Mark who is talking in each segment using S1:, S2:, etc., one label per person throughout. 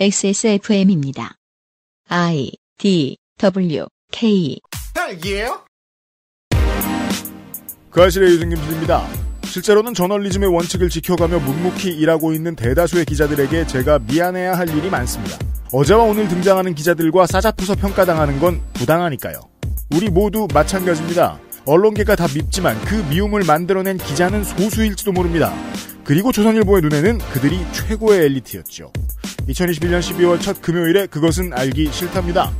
S1: XSFM입니다. I D W K. 그 아실의 유승균 PD입니다. 실제로는 저널리즘의 원칙을 지켜가며 묵묵히 일하고 있는 대다수의 기자들에게 제가 미안해야 할 일이 많습니다. 어제와 오늘 등장하는 기자들과 싸잡부서 평가당하는 건 부당하니까요. 우리 모두 마찬가지입니다. 언론계가 다 밉지만 그 미움을 만들어낸 기자는 소수일지도 모릅니다. 그리고 조선일보의 눈에는 그들이 최고의 엘리트였죠. 2021년 12월 첫 금요일에 그것은 알기 싫답니다.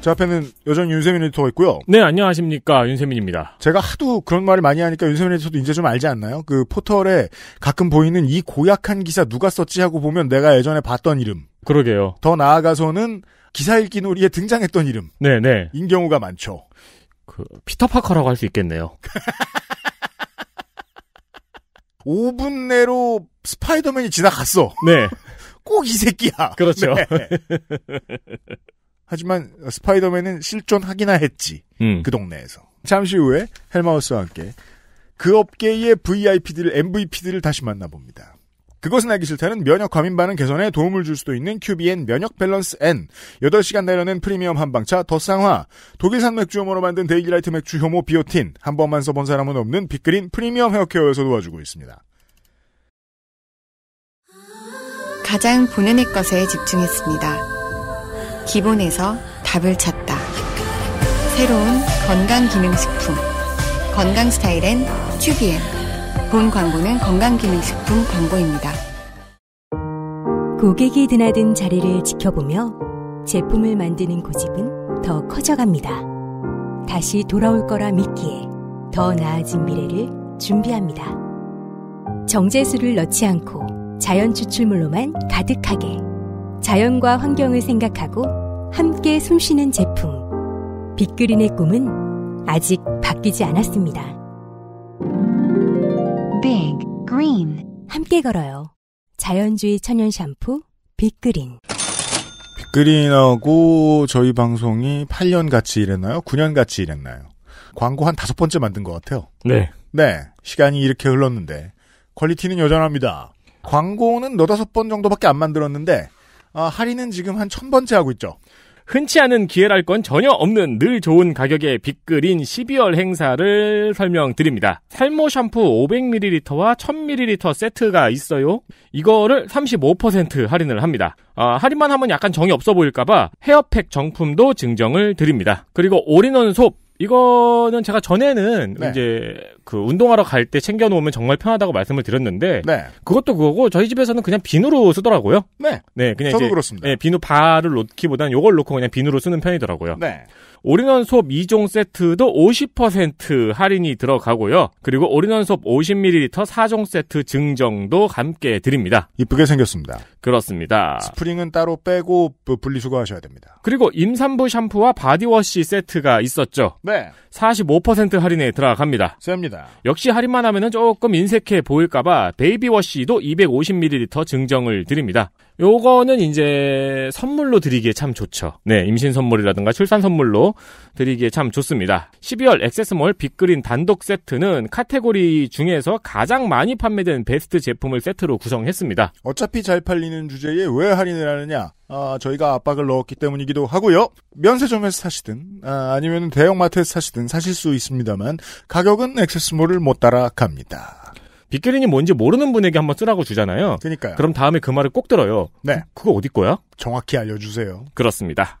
S1: 제 앞에는 여전 윤세민 에터가 있고요. 네, 안녕하십니까. 윤세민입니다. 제가 하도 그런 말을 많이 하니까 윤세민 에터도 이제 좀 알지 않나요? 그 포털에 가끔 보이는 이 고약한 기사 누가 썼지 하고 보면 내가 예전에 봤던 이름. 그러게요. 더 나아가서는 기사 읽기 놀이에 등장했던 이름. 네네. 인경우가 많죠. 그 피터 파커라고 할 수 있겠네요. 5분 내로 스파이더맨이 지나갔어. 네. 꼭 이 새끼야. 그렇죠. 네. 하지만 스파이더맨은 실존하기나 했지. 음. 그 동네에서. 잠시 후에 헬마우스와 함께 그 업계의 VIP들을 MVP들을 다시 만나봅니다. 그것은 알기 싫다는 면역 과민반응 개선에 도움을 줄 수도 있는 큐비엔 면역 밸런스 N 8시간 내려는 프리미엄 한방차 더 쌍화 독일산 맥주혐오로 만든 데이리라이트 맥주 효모 비오틴 한 번만 써본 사람은 없는 빅그린 프리미엄 헤어케어에서 도와주고 있습니다.
S2: 가장 본연의 것에 집중했습니다. 기본에서 답을 찾다. 새로운 건강기능식품 건강스타일엔 튜비엔 본 광고는 건강기능식품 광고입니다. 고객이
S3: 드나든 자리를 지켜보며 제품을 만드는 고집은 더 커져갑니다. 다시 돌아올 거라 믿기에 더 나아진 미래를 준비합니다. 정제수를 넣지 않고 자연 추출물로만 가득하게 자연과 환경을 생각하고 함께 숨쉬는 제품 빅그린의 꿈은 아직 바뀌지 않았습니다. Big Green 함께 걸어요. 자연주의 천연 샴푸
S1: 빅그린. 빅그린하고 저희 방송이 8년 같이 일했나요? 9년 같이 일했나요? 광고 한 다섯 번째 만든 것 같아요. 네. 네. 시간이 이렇게 흘렀는데 퀄리티는 여전합니다. 광고는 너다섯 번 정도밖에 안 만들었는데
S4: 아, 할인은 지금 한천 번째 하고 있죠. 흔치 않은 기회랄 건 전혀 없는 늘 좋은 가격의 빅그린 12월 행사를 설명드립니다. 탈모 샴푸 500ml와 1000ml 세트가 있어요. 이거를 35% 할인을 합니다. 아, 할인만 하면 약간 정이 없어 보일까봐 헤어팩 정품도 증정을 드립니다. 그리고 올인원 솝 이거는 제가 전에는 네. 이제 그 운동하러 갈 때 챙겨 놓으면 정말 편하다고 말씀을 드렸는데 네. 그것도 그거고 저희 집에서는 그냥 비누로 쓰더라고요. 네. 네, 그냥 저도 그렇습니다. 네, 비누 바를 놓기보다는 이걸 놓고 그냥 비누로 쓰는 편이더라고요. 네. 올인원 수업 2종 세트도 50% 할인이 들어가고요. 그리고 올인원 수업 50ml 4종 세트 증정도 함께 드립니다. 이쁘게 생겼습니다. 그렇습니다.
S1: 스프링은 따로 빼고 분리수거하셔야 됩니다.
S4: 그리고 임산부 샴푸와 바디워시 세트가 있었죠. 네. 45% 할인에 들어갑니다. 셉니다. 역시 할인만 하면 조금 인색해 보일까봐 베이비워시도 250ml 증정을 드립니다. 요거는 이제 선물로 드리기에 참 좋죠. 네, 임신 선물이라든가 출산 선물로 드리기에 참 좋습니다. 12월 액세스몰 빅그린 단독 세트는 카테고리 중에서 가장 많이 판매된 베스트 제품을 세트로 구성했습니다.
S1: 어차피 잘 팔리는 주제에 왜 할인을 하느냐? 아, 저희가 압박을 넣었기 때문이기도 하고요. 면세점에서 사시든 아,
S4: 니면 대형마트에서 사시든 사실 수 있습니다만 가격은 액세스몰을 못 따라갑니다. 빅그린이 뭔지 모르는 분에게 한번 쓰라고 주잖아요. 그러니까요. 그럼 다음에 그 말을 꼭 들어요. 네. 그거 어디 거야? 정확히 알려주세요. 그렇습니다.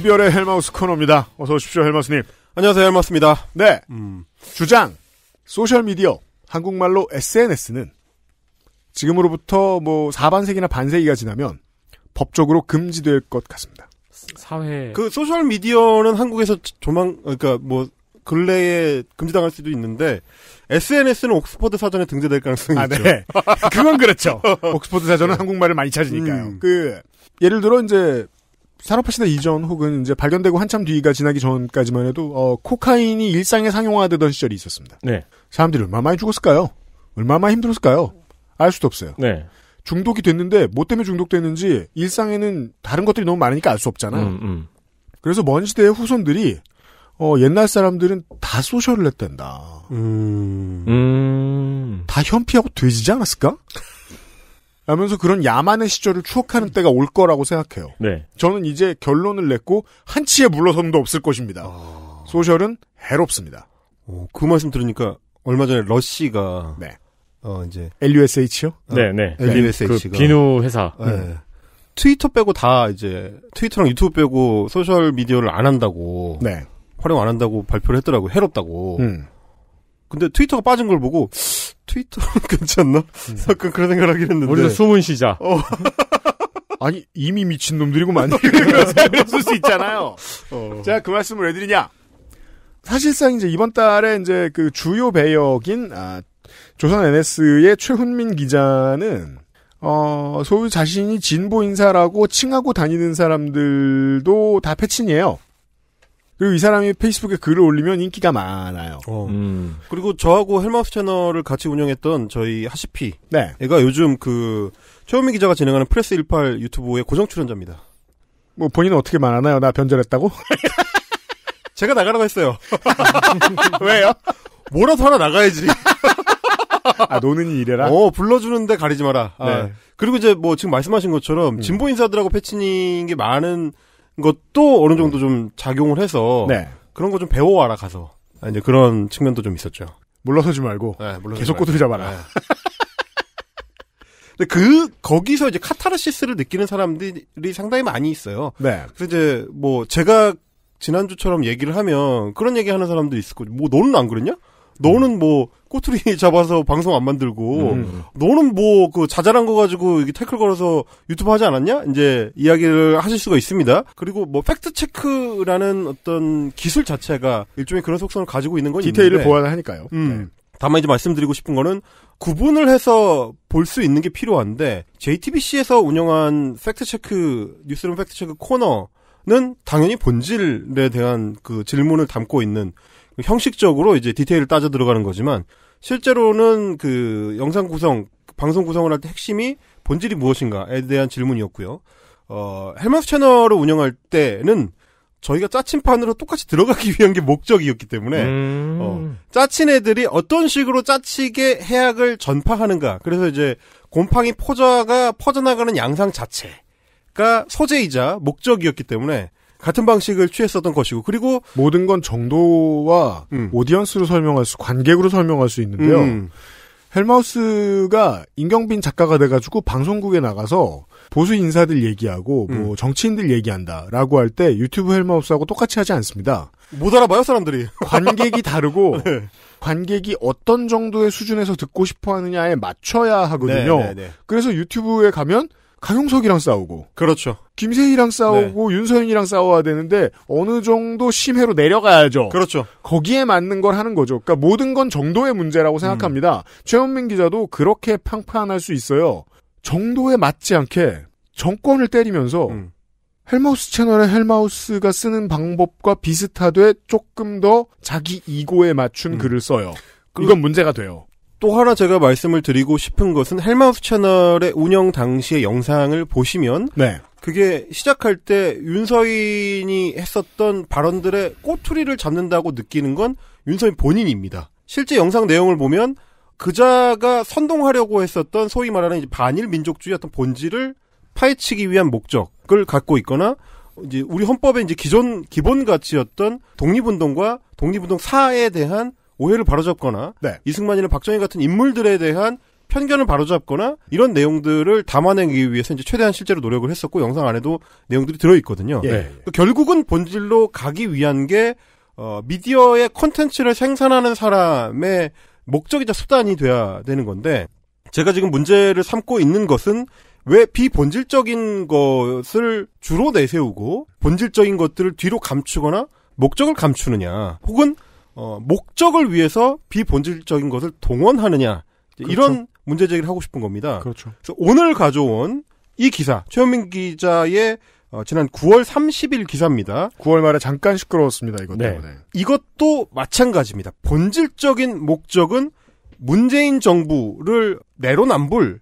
S5: 12월의 헬마우스 코너입니다. 어서 오십시오, 헬마우스님. 안녕하세요, 헬마우스입니다. 네. 음.
S1: 주장. 소셜미디어. 한국말로 SNS는 지금으로부터 뭐 4반세기나 반세기가 지나면 법적으로 금지될 것 같습니다.
S5: 사회. 그 소셜미디어는 한국에서 조만, 그러니까 뭐, 근래에 금지당할 수도 있는데 SNS는 옥스퍼드 사전에 등재될 가능성이 아, 네. 있죠. 네. 그건 그렇죠. 옥스퍼드 사전은 네. 한국말을 많이 찾으니까요. 음. 그 예를 들어 이제 산업화시대
S1: 이전 혹은 이제 발견되고 한참 뒤가 지나기 전까지만 해도 어, 코카인이 일상에 상용화되던 시절이 있었습니다. 네. 사람들이 얼마나 많이 죽었을까요? 얼마나 힘들었을까요? 알 수도 없어요. 네. 중독이 됐는데 뭐 때문에 중독됐는지 일상에는 다른 것들이 너무 많으니까 알 수 없잖아. 음, 음. 그래서 먼 시대의 후손들이 어, 옛날 사람들은 다 소셜을 했댄다. 음. 음. 다 현피하고 돼지지 않았을까? 라면서 그런 야만의 시절을 추억하는 때가 올 거라고 생각해요. 네. 저는 이제 결론을 냈고 한치의 물러섬도 없을 것입니다. 아... 소셜은 해롭습니다.
S5: 어, 그 말씀 들으니까 얼마 전에 러시가 네. 어 이제
S1: LUSH요? 어, 네, 네. 네. LUSH가 그 비누 회사. 네.
S5: 트위터 빼고 다 이제 트위터랑 유튜브 빼고 소셜 미디어를 안 한다고 네. 활용 안 한다고 발표를 했더라고 해롭다고. 음. 근데 트위터가 빠진 걸 보고 트위터 괜찮나? 음. 약간 그런 생각을 하긴 했는데. 우리도 숨은 시자. 어. 아니 이미 미친 놈들이고만 그랬을
S1: 수 있잖아요. 어. 제가 그 말씀을 왜 드리냐? 사실상 이제 이번 달에 이제 그 주요 배역인 아, 조선 NS의 최훈민 기자는 어, 소유 자신이 진보 인사라고 칭하고 다니는 사람들도
S5: 다 패친이에요. 그리고 이 사람이 페이스북에 글을 올리면 인기가 많아요. 어. 음. 그리고 저하고 헬마우스 채널을 같이 운영했던 저희 하시피. 네. 얘가 요즘 그, 최우미 기자가 진행하는 프레스 18 유튜브의 고정 출연자입니다. 뭐 본인은 어떻게 말하나요? 나 변절했다고? 제가 나가라고 했어요. 왜요? 뭐라도 하나 나가야지. 아, 노는이 이래라? 어, 불러주는데 가리지 마라. 아. 네. 그리고 이제 뭐 지금 말씀하신 것처럼 음. 진보 인사들하고 패치닝게 많은 것도 어느 정도 좀 작용을 해서 네. 그런 거 좀 배워와라 가서 아, 이제 그런 측면도 좀 있었죠. 물러서지 말고 네, 물러서지 계속 고 꼬투리 잡아라. 네. 근데 그 거기서 이제 카타르시스를 느끼는 사람들이 상당히 많이 있어요. 네. 그래서 이제 뭐 제가 지난주처럼 얘기를 하면 그런 얘기 하는 사람도 있을 거죠. 뭐 너는 안 그랬냐? 너는 뭐 꼬투리 잡아서 방송 안 만들고 음. 너는 뭐 그 자잘한 거 가지고 이게 태클 걸어서 유튜브 하지 않았냐? 이제 이야기를 하실 수가 있습니다. 그리고 뭐 팩트 체크라는 어떤 기술 자체가 일종의 그런 속성을 가지고 있는 건 디테일을 보완 하니까요. 음. 네. 다만 이제 말씀드리고 싶은 거는 구분을 해서 볼 수 있는 게 필요한데 JTBC에서 운영한 팩트 체크 뉴스룸 팩트 체크 코너는 당연히 본질에 대한 그 질문을 담고 있는 형식적으로 이제 디테일을 따져 들어가는 거지만 실제로는 그 영상 구성, 방송 구성을 할 때 핵심이 본질이 무엇인가에 대한 질문이었고요. 어, 헬마스 채널을 운영할 때는 저희가 짜친판으로 똑같이 들어가기 위한 게 목적이었기 때문에 음... 어, 짜친 애들이 어떤 식으로 짜치게 해악을 전파하는가 그래서 이제 곰팡이 포자가 퍼져나가는 양상 자체가 소재이자 목적이었기 때문에 같은 방식을 취했었던 것이고 그리고 모든 건 정도와 음. 오디언스로
S1: 설명할 수 관객으로 설명할 수 있는데요. 음. 헬마우스가 임경빈 작가가 돼가지고 방송국에 나가서 보수 인사들 얘기하고 뭐 음. 뭐 정치인들 얘기한다라고 할 때 유튜브 헬마우스하고 똑같이 하지 않습니다. 못 알아봐요 사람들이. 관객이 다르고 네. 관객이 어떤 정도의 수준에서 듣고 싶어하느냐에 맞춰야 하거든요. 네, 네, 네. 그래서 유튜브에 가면 강용석이랑 싸우고 그렇죠. 김세희랑 싸우고 네. 윤서인이랑 싸워야 되는데 어느 정도 심해로 내려가야죠. 그렇죠. 거기에 맞는 걸 하는 거죠. 그러니까 모든 건 정도의 문제라고 생각합니다. 음. 최원민 기자도 그렇게 평판할수 있어요. 정도에 맞지 않게 정권을 때리면서 음. 헬마우스 채널의 헬마우스가 쓰는 방법과 비슷하되 조금 더 자기 이고에 맞춘
S5: 음. 글을 써요. 그 이건 문제가 돼요. 또 하나 제가 말씀을 드리고 싶은 것은 헬마우스 채널의 운영 당시의 영상을 보시면 네. 그게 시작할 때 윤서인이 했었던 발언들의 꼬투리를 잡는다고 느끼는 건 윤서인 본인입니다. 실제 영상 내용을 보면 그자가 선동하려고 했었던 소위 말하는 반일 민족주의 어떤 본질을 파헤치기 위한 목적을 갖고 있거나 이제 우리 헌법의 이제 기존 기본 가치였던 독립운동과 독립운동사에 대한 오해를 바로잡거나 네. 이승만이나 박정희 같은 인물들에 대한 편견을 바로잡거나 이런 내용들을 담아내기 위해서 이제 최대한 실제로 노력을 했었고 영상 안에도 내용들이 들어있거든요. 예. 네. 예, 예. 결국은 본질로 가기 위한 게 어, 미디어의 콘텐츠를 생산하는 사람의 목적이자 수단이 돼야 되는 건데 제가 지금 문제를 삼고 있는 것은 왜 비본질적인 것을 주로 내세우고 본질적인 것들을 뒤로 감추거나 목적을 감추느냐 혹은 어, 목적을 위해서 비본질적인 것을 동원하느냐 그렇죠. 이런 문제 제기를 하고 싶은 겁니다. 그렇죠. 그래서 오늘 가져온 이 기사 최현민 기자의 어, 지난 9월 30일 기사입니다. 9월 말에 잠깐 시끄러웠습니다. 이것 네. 때문에. 이것도 마찬가지입니다. 본질적인 목적은 문재인 정부를 내로남불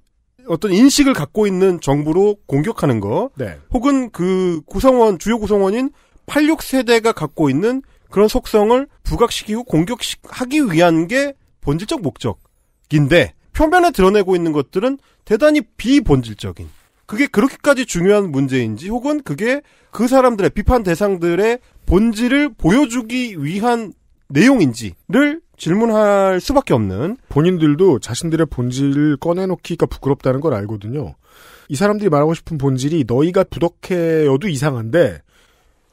S5: 어떤 인식을 갖고 있는 정부로 공격하는 거, 네. 혹은 그 구성원 주요 구성원인 86세대가 갖고 있는 그런 속성을 부각시키고 공격하기 위한 게 본질적 목적인데 표면에 드러내고 있는 것들은 대단히 비본질적인 그게 그렇게까지 중요한 문제인지 혹은 그게 그 사람들의 비판 대상들의 본질을 보여주기 위한 내용인지를 질문할 수밖에 없는 본인들도 자신들의 본질을 꺼내놓기가 부끄럽다는
S1: 걸 알거든요. 이 사람들이 말하고 싶은 본질이 너희가 부덕해여도 이상한데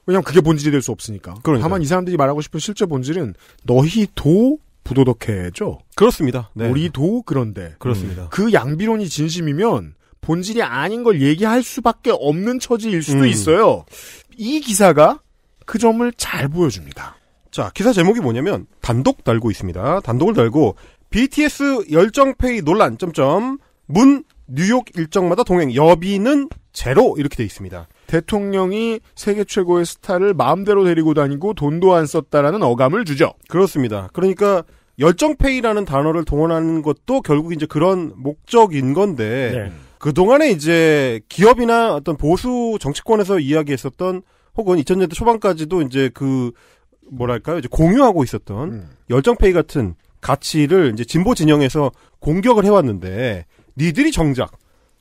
S1: 왜냐면 그게 본질이 될 수 없으니까. 그러니까. 다만 이 사람들이 말하고 싶은 실제 본질은 너희도 부도덕해죠. 그렇습니다. 네. 우리도 그런데. 그렇습니다. 그 양비론이 진심이면 본질이 아닌 걸 얘기할 수밖에 없는 처지일 수도 음. 있어요. 이
S5: 기사가 그 점을 잘 보여줍니다. 자, 기사 제목이 뭐냐면 단독 달고 있습니다. 단독을 달고 BTS 열정 페이 논란 점점 문 뉴욕 일정마다 동행 여비는 제로 이렇게 돼 있습니다. 대통령이 세계 최고의 스타를 마음대로 데리고 다니고 돈도 안 썼다라는 어감을 주죠. 그렇습니다. 그러니까 열정페이라는 단어를 동원하는 것도 결국 이제 그런 목적인 건데 네. 그동안에 이제 기업이나 어떤 보수 정치권에서 이야기했었던 혹은 2000년대 초반까지도 이제 그 뭐랄까요? 이제 공유하고 있었던 음. 열정페이 같은 가치를 이제 진보 진영에서 공격을 해왔는데 니들이 정작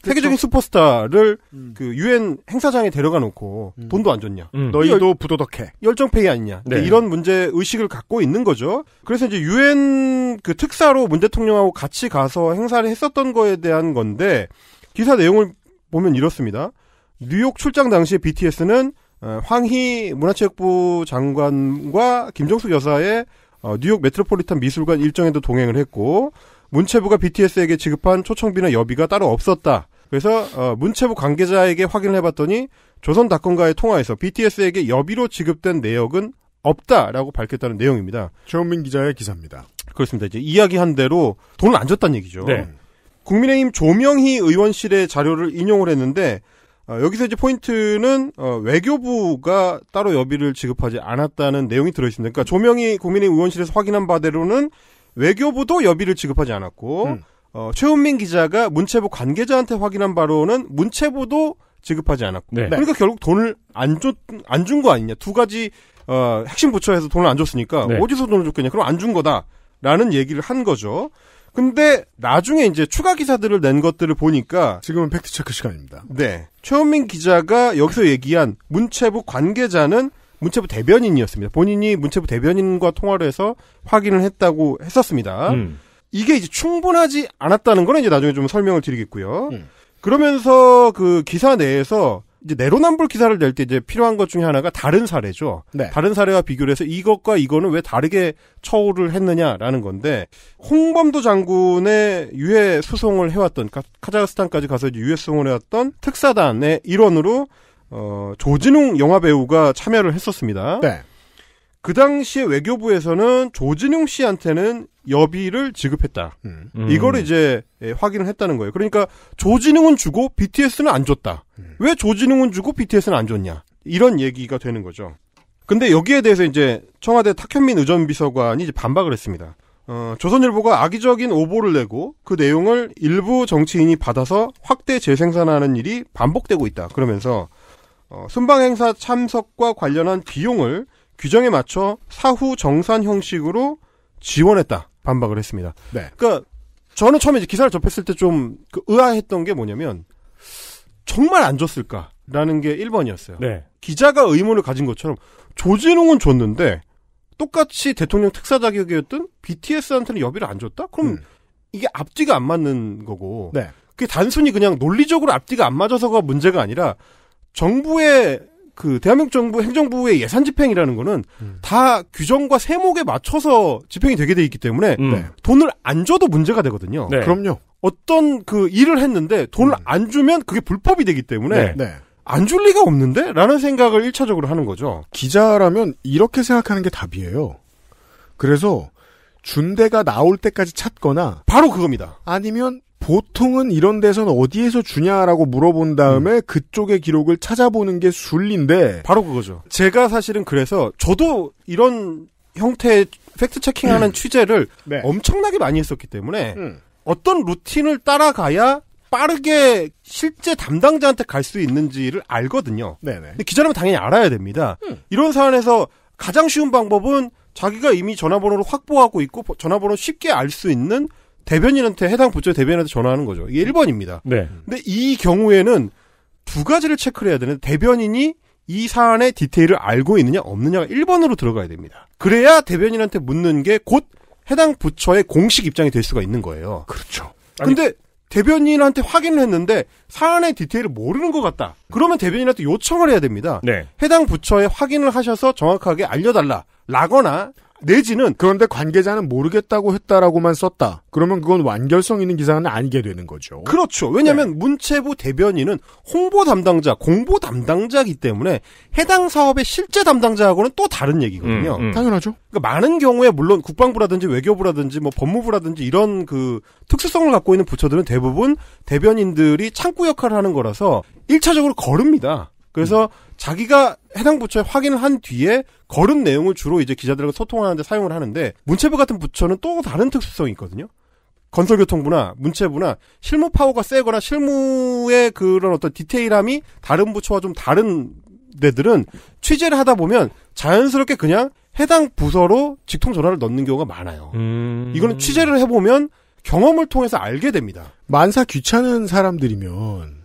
S5: 세계적인 슈퍼스타를 음. 그 유엔 행사장에 데려가 놓고 음. 돈도 안 줬냐. 음. 너희도 부도덕해. 열정페이 아니냐. 네. 이런 문제 의식을 갖고 있는 거죠. 그래서 이제 유엔 그 특사로 문 대통령하고 같이 가서 행사를 했었던 거에 대한 건데 기사 내용을 보면 이렇습니다. 뉴욕 출장 당시에 BTS는 어, 황희 문화체육부 장관과 김정숙 여사의 어, 뉴욕 메트로폴리탄 미술관 일정에도 동행을 했고 문체부가 BTS에게 지급한 초청비나 여비가 따로 없었다. 그래서 어, 문체부 관계자에게 확인을 해봤더니 조선닷컴과의 통화에서 BTS에게 여비로 지급된 내역은 없다라고 밝혔다는 내용입니다. 최원민 기자의 기사입니다. 그렇습니다. 이제 이야기한 대로 돈을 안 줬다는 얘기죠. 네. 국민의힘 조명희 의원실의 자료를 인용을 했는데 어, 여기서 이제 포인트는 어, 외교부가 따로 여비를 지급하지 않았다는 내용이 들어있습니다. 그러니까 조명희 국민의힘 의원실에서 확인한 바대로는 외교부도 여비를 지급하지 않았고 음. 어, 최훈민 기자가 문체부 관계자한테 확인한 바로는 문체부도 지급하지 않았고. 네. 그러니까 결국 돈을 안 줬, 안 준 거 아니냐. 두 가지, 어, 핵심 부처에서 돈을 안 줬으니까. 네. 어디서 돈을 줬겠냐. 그럼 안 준 거다. 라는 얘기를 한 거죠. 근데 나중에 이제 추가 기사들을 낸 것들을 보니까. 지금은 팩트체크 시간입니다. 네. 최훈민 기자가 여기서 얘기한 문체부 관계자는 문체부 대변인이었습니다. 본인이 문체부 대변인과 통화를 해서 확인을 했다고 했었습니다. 음. 이게 이제 충분하지 않았다는 거는 이제 나중에 좀 설명을 드리겠고요. 음. 그러면서 그 기사 내에서 이제 내로남불 기사를 낼 때 이제 필요한 것 중에 하나가 다른 사례죠. 네. 다른 사례와 비교를 해서 이것과 이거는 왜 다르게 처우를 했느냐라는 건데 홍범도 장군의 유해 수송을 해왔던 카자흐스탄까지 가서 유해 수송을 해왔던 특사단의 일원으로 어, 조진웅 영화 배우가 참여를 했었습니다. 네. 그 당시에 외교부에서는 조진웅 씨한테는 여비를 지급했다. 음. 음. 이걸 이제 예, 확인을 했다는 거예요. 그러니까 조진웅은 주고 BTS는 안 줬다. 음. 왜조진웅은 주고 BTS는 안 줬냐? 이런 얘기가 되는 거죠. 근데 여기에 대해서 이제 청와대 탁현민 의전비서관이 이제 반박을 했습니다. 어, 조선일보가 악의적인 오보를 내고 그 내용을 일부 정치인이 받아서 확대 재생산하는 일이 반복되고 있다. 그러면서 어, 순방행사 참석과 관련한 비용을 규정에 맞춰 사후 정산 형식으로 지원했다. 반박을 했습니다. 네. 그러니까 저는 처음에 기사를 접했을 때좀 그 의아했던 게 뭐냐면 정말 안 줬을까라는 게 1번이었어요. 네. 기자가 의문을 가진 것처럼 조진웅은 줬는데 똑같이 대통령 특사 자격이었던 BTS한테는 여비를 안 줬다? 그럼 음. 이게 앞뒤가 안 맞는 거고 네. 그게 단순히 그냥 논리적으로 앞뒤가 안 맞아서가 문제가 아니라 정부의 그 대한민국 정부 행정부의 예산 집행이라는 거는 음. 다 규정과 세목에 맞춰서 집행이 되게 돼 있기 때문에 음. 네. 돈을 안 줘도 문제가 되거든요. 네. 그럼요. 어떤 그 일을 했는데 돈을 음. 안 주면 그게 불법이 되기 때문에 네. 네. 안줄 리가 없는데? 라는 생각을 1차적으로
S1: 하는 거죠. 기자라면 이렇게 생각하는 게 답이에요. 그래서 준대가 나올 때까지 찾거나 바로 그겁니다. 아니면 보통은 이런 데서는 어디에서 주냐라고 물어본 다음에 음. 그쪽의 기록을 찾아보는 게 순리인데 바로 그거죠.
S5: 제가 사실은 그래서 저도 이런 형태의 팩트 체킹하는 음. 취재를 네. 엄청나게 많이 했었기 때문에 음. 어떤 루틴을 따라가야 빠르게 실제 담당자한테 갈 수 있는지를 알거든요. 네네. 근데 기자라면 당연히 알아야 됩니다. 음. 이런 사안에서 가장 쉬운 방법은 자기가 이미 전화번호를 확보하고 있고 전화번호 쉽게 알 수 있는 대변인한테 해당 부처 대변인한테 전화하는 거죠. 이게 1번입니다. 네. 근데 이 경우에는 두 가지를 체크를 해야 되는데 대변인이 이 사안의 디테일을 알고 있느냐 없느냐가 1번으로 들어가야 됩니다. 그래야 대변인한테 묻는 게 곧 해당 부처의 공식 입장이 될 수가 있는 거예요. 그렇죠. 아니, 근데 대변인한테 확인을 했는데 사안의 디테일을 모르는 것 같다. 그러면 대변인한테 요청을 해야 됩니다. 네. 해당 부처에 확인을 하셔서 정확하게 알려달라. 라거나 내지는 그런데 관계자는
S1: 모르겠다고 했다라고만 썼다. 그러면 그건 완결성 있는 기사는 아니게 되는 거죠. 그렇죠. 왜냐하면
S5: 네. 문체부 대변인은 홍보 담당자, 공보 담당자이기 때문에 해당 사업의 실제 담당자하고는 또 다른 얘기거든요. 음, 음. 당연하죠. 그러니까 많은 경우에 물론 국방부라든지 외교부라든지 뭐 법무부라든지 이런 그 특수성을 갖고 있는 부처들은 대부분 대변인들이 창구 역할을 하는 거라서 1차적으로 거릅니다. 그래서 음. 자기가 해당 부처에 확인을 한 뒤에 거른 내용을 주로 이제 기자들과 소통하는데 사용을 하는데 문체부 같은 부처는 또 다른 특수성이 있거든요. 건설교통부나 문체부나 실무 파워가 세거나 실무의 그런 어떤 디테일함이 다른 부처와 좀 다른 데들은 취재를 하다 보면 자연스럽게 그냥 해당 부서로 직통 전화를 넣는 경우가 많아요. 음... 이거는 취재를 해보면 경험을 통해서 알게 됩니다. 만사 귀찮은
S1: 사람들이면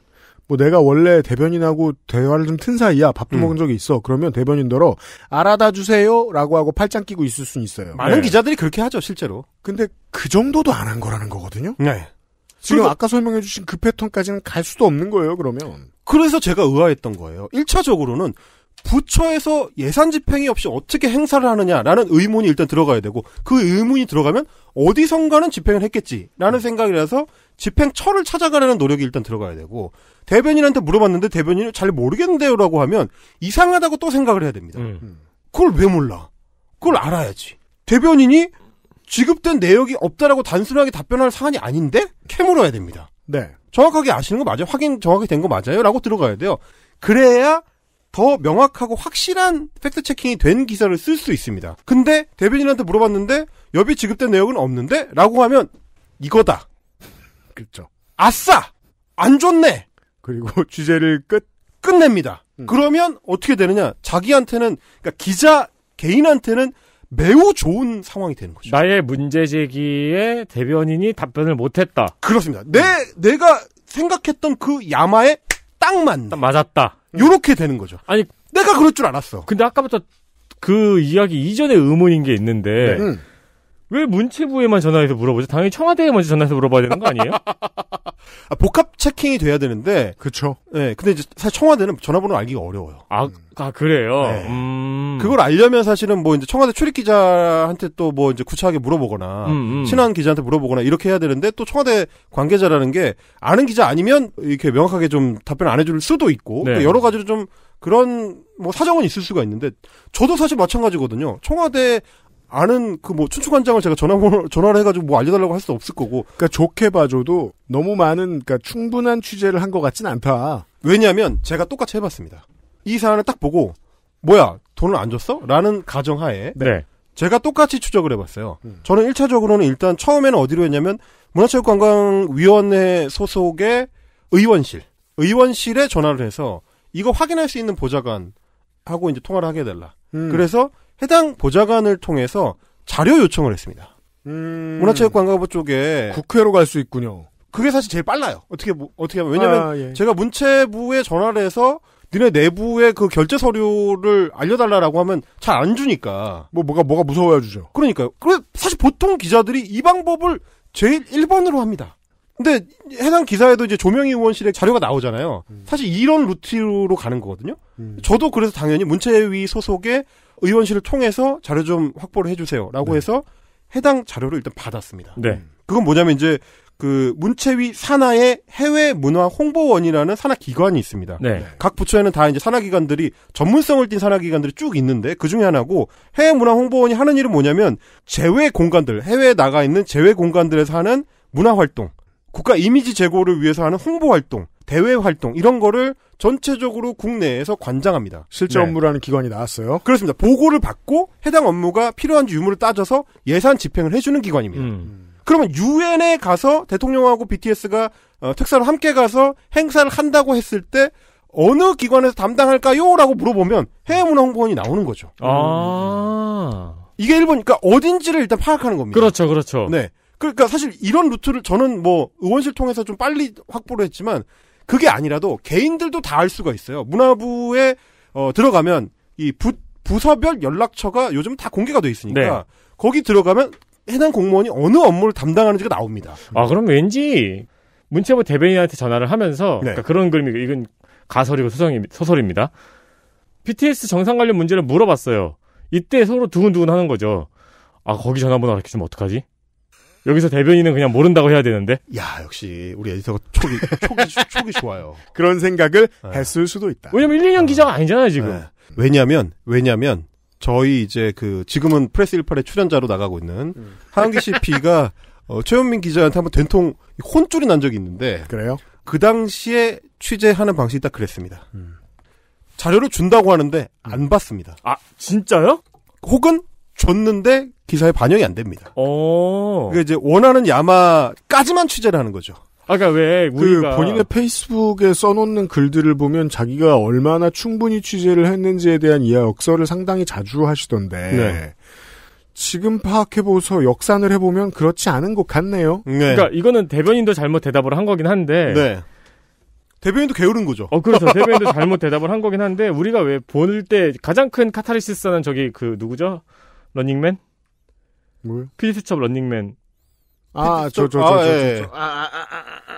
S1: 뭐 내가 원래 대변인하고 대화를 좀 튼 사이야 밥도 음. 먹은 적이 있어 그러면 대변인더러 알아다 주세요라고 하고 팔짱 끼고 있을 수는 있어요. 많은 네.
S5: 기자들이 그렇게 하죠 실제로.
S1: 근데 그 정도도 안 한 거라는 거거든요. 네. 지금 그러니까 아까 설명해주신 그 패턴까지는
S5: 갈 수도 없는 거예요 그러면. 그래서 제가 의아했던 거예요. 1차적으로는 부처에서 예산 집행이 없이 어떻게 행사를 하느냐라는 의문이 일단 들어가야 되고 그 의문이 들어가면 어디선가는 집행을 했겠지라는 음. 생각이라서 집행처를 찾아가려는 노력이 일단 들어가야 되고 대변인한테 물어봤는데 대변인이 잘 모르겠는데요라고 하면 이상하다고 또 생각을 해야 됩니다. 음. 음. 그걸 왜 몰라? 그걸 알아야지. 대변인이 지급된 내역이 없다라고 단순하게 답변할 사안이 아닌데 캐물어야 됩니다. 네. 정확하게 아시는 거 맞아요? 확인 정확하게된 거 맞아요? 라고 들어가야 돼요. 그래야 더 명확하고 확실한 팩트 체킹이 된 기사를 쓸 수 있습니다. 근데 대변인한테 물어봤는데 여비 지급된 내역은 없는데 라고 하면 이거다. 그렇죠 아싸! 안 좋네! 그리고 취재를 끝, 끝냅니다. 음. 그러면 어떻게 되느냐? 자기한테는, 그러니까 기자 개인한테는 매우 좋은 상황이 되는 거죠. 나의
S4: 문제 제기에 대변인이 답변을 못했다. 그렇습니다. 내, 음. 내가 생각했던 그 야마에 딱 맞네. 딱 맞았다. 음. 요렇게 되는 거죠. 아니. 내가 그럴 줄 알았어. 근데 아까부터 그 이야기 이전에 의문인 게 있는데. 네. 음. 왜 문체부에만 전화해서 물어보죠? 당연히 청와대에 먼저 전화해서 물어봐야 되는 거 아니에요? 아, 복합 체킹이
S5: 돼야 되는데. 그렇죠. 네, 근데 이제 사실 청와대는 전화번호 알기가 어려워요.
S4: 아, 음. 아 그래요.
S5: 네. 음. 그걸 알려면 사실은 뭐 이제 청와대 출입 기자한테 또 뭐 이제 구차하게 물어보거나 음, 음, 친한 기자한테 물어보거나 이렇게 해야 되는데 또 청와대 관계자라는 게 아는 기자 아니면 이렇게 명확하게 좀 답변 안 해줄 수도 있고 네. 그러니까 여러 가지로 좀 그런 뭐 사정은 있을 수가 있는데 저도 사실 마찬가지거든요. 청와대 아는 그뭐 춘추관장을 제가 전화번호 전화를 해가지고 뭐 알려달라고 할 수 없을 거고. 그러니까 좋게 봐줘도 너무 많은 그러니까 충분한 취재를 한 것 같진 않다. 왜냐하면 제가 똑같이 해봤습니다. 이 사안을 딱 보고 뭐야 돈을 안 줬어? 라는 가정하에 네. 제가 똑같이 추적을 해봤어요. 음. 저는 1차적으로는 일단 처음에는 어디로 했냐면 문화체육관광위원회 소속의 의원실 의원실에 전화를 해서 이거 확인할 수 있는 보좌관하고 이제 통화를 하게 될라. 음. 그래서 해당 보좌관을 통해서 자료 요청을 했습니다. 음... 문화체육관광부 쪽에 국회로 갈 수 있군요. 그게 사실 제일 빨라요. 어떻게 뭐, 어떻게 하면 왜냐면 아, 예. 제가 문체부에 전화를 해서 니네 내부의 그 결제 서류를 알려달라라고 하면 잘 안 주니까. 뭐 뭐가 뭐가 무서워야 주죠. 그러니까요. 그래 사실 보통 기자들이 이 방법을 제일 1번으로 합니다. 근데 해당 기사에도 이제 조명희 의원실의 자료가 나오잖아요. 음. 사실 이런 루트로 가는 거거든요. 음. 저도 그래서 당연히 문체위 소속의 의원실을 통해서 자료 좀 확보를 해주세요라고 네. 해서 해당 자료를 일단 받았습니다. 네. 음. 그건 뭐냐면 이제 그 문체위 산하의 해외 문화 홍보원이라는 산하 기관이 있습니다. 네. 각 부처에는 다 이제 산하 기관들이 전문성을 띈 산하 기관들이 쭉 있는데 그 중에 하나고 해외 문화 홍보원이 하는 일은 뭐냐면 제외 공간들 해외에 나가 있는 제외 공간들에서 하는 문화 활동 국가 이미지 제고를 위해서 하는 홍보 활동, 대외 활동 이런 거를 전체적으로 국내에서 관장합니다. 실제 네. 업무라는 기관이 나왔어요. 그렇습니다. 보고를 받고 해당 업무가 필요한지 유무를 따져서 예산 집행을 해주는 기관입니다. 음. 그러면 유엔에 가서 대통령하고 BTS가 어, 특사로 함께 가서 행사를 한다고 했을 때 어느 기관에서 담당할까요?라고 물어보면 해외문화홍보원이 나오는 거죠. 아 이게 일본이니까 어딘지를 일단 파악하는 겁니다. 그렇죠, 그렇죠. 네. 그러니까 사실 이런 루트를 저는 뭐 의원실 통해서 좀 빨리 확보를 했지만 그게 아니라도 개인들도 다 알 수가 있어요. 문화부에 어, 들어가면 이 부, 부서별 연락처가 요즘 다 공개가 돼 있으니까 네. 거기 들어가면 해당 공무원이 어느 업무를 담당하는지가 나옵니다. 아 그럼 왠지 문체부 대변인한테 전화를
S4: 하면서 네. 그러니까 그런 그림이 이건 가설이고 소설이, 소설입니다. BTS 정상 관련 문제를 물어봤어요. 이때 서로 두근두근 하는 거죠. 아 거기 전화번호 가르쳐면 어떡하지? 여기서 대변인은 그냥 모른다고 해야 되는데. 야 역시 우리 에디터가 촉이 촉이,
S5: 촉이 좋아요. 그런 생각을 네. 했을 수도 있다. 왜냐면 1, 년 기자가 아니잖아요 지금. 네. 왜냐면 왜냐면 저희 이제 그 지금은 프레스 18의 출연자로 나가고 있는 음. 은기 CP가 어, 최현민 기자한테 한번 된통 혼쭐이 난 적이 있는데. 그래요? 그 당시에 취재하는 방식이 딱 그랬습니다. 음. 자료를 준다고 하는데 안 받습니다. 음. 아 진짜요? 혹은 줬는데 기사에 반영이 안 됩니다. 어. 그러니까 이제 원하는 야마까지만 취재를 하는 거죠. 아까 그러니까 왜 그 우리가 그 본인의
S1: 페이스북에 써놓는 글들을 보면 자기가 얼마나 충분히 취재를 했는지에 대한 이야 역설을 상당히 자주 하시던데 네. 지금 파악해보서 역산을 해보면 그렇지 않은 것 같네요. 네. 그러니까
S4: 이거는 대변인도 잘못 대답을 한 거긴 한데 네. 대변인도 게으른 거죠. 어, 그렇죠. 대변인도 잘못 대답을 한 거긴 한데 우리가 왜 보낼 때 가장 큰 카타르시스는 저기 그 누구죠? 러닝맨? 피디수첩 런닝맨.
S1: 아, 저, 저, 저, 저, 아, 저, 예, 예. 아, 아, 아, 아,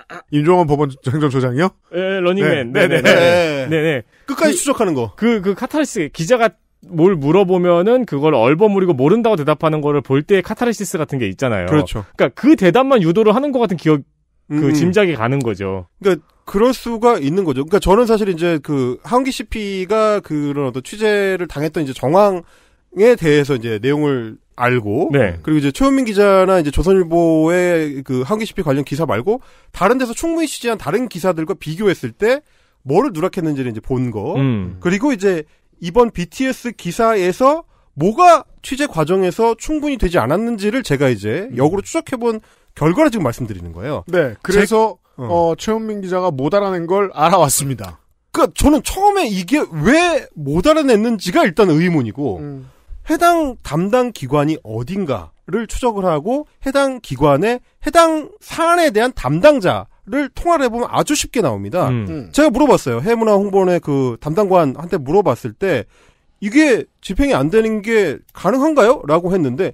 S4: 아, 아. 임종원 법원 행정처장이요? 예, 예, 런닝맨. 네, 네, 네. 네, 네, 네, 네. 끝까지 그 추적하는 거. 그, 그 카타르시스 기자가 뭘 물어보면은 그걸 얼버무리고 모른다고 대답하는 거를 볼 때의 카타르시스 같은 게 있잖아요. 그렇죠.
S5: 그니까그 대답만 유도를 하는 것 같은 기억, 그 음, 음. 짐작이
S4: 가는 거죠.
S5: 그러니까 그럴 수가 있는 거죠. 그러니까 저는 사실 이제 그한기 CP가 그런 어떤 취재를 당했던 이제 정황에 대해서 이제 내용을 알고 네. 그리고 이제 최현민 기자나 이제 조선일보의 그한기 CP 관련 기사 말고 다른 데서 충분히 취재한 다른 기사들과 비교했을 때 뭐를 누락했는지를 이제 본 거. 음. 그리고 이제 이번 BTS 기사에서 뭐가 취재 과정에서 충분히 되지 않았는지를 제가 이제 음. 역으로 추적해본 결과를 지금 말씀드리는 거예요. 네. 그래서 제, 어. 어, 최현민 기자가 못 알아낸 걸 알아왔습니다. 그니까 저는 처음에 이게 왜 못 알아냈는지가 일단 의문이고 음. 해당 담당 기관이 어딘가를 추적을 하고 해당 기관의 해당 사안에 대한 담당자 를 통화를 해보면 아주 쉽게 나옵니다. 음. 음. 제가 물어봤어요. 해문화 홍보원의 그 담당관한테 물어봤을 때 이게 집행이 안 되는 게 가능한가요? 라고 했는데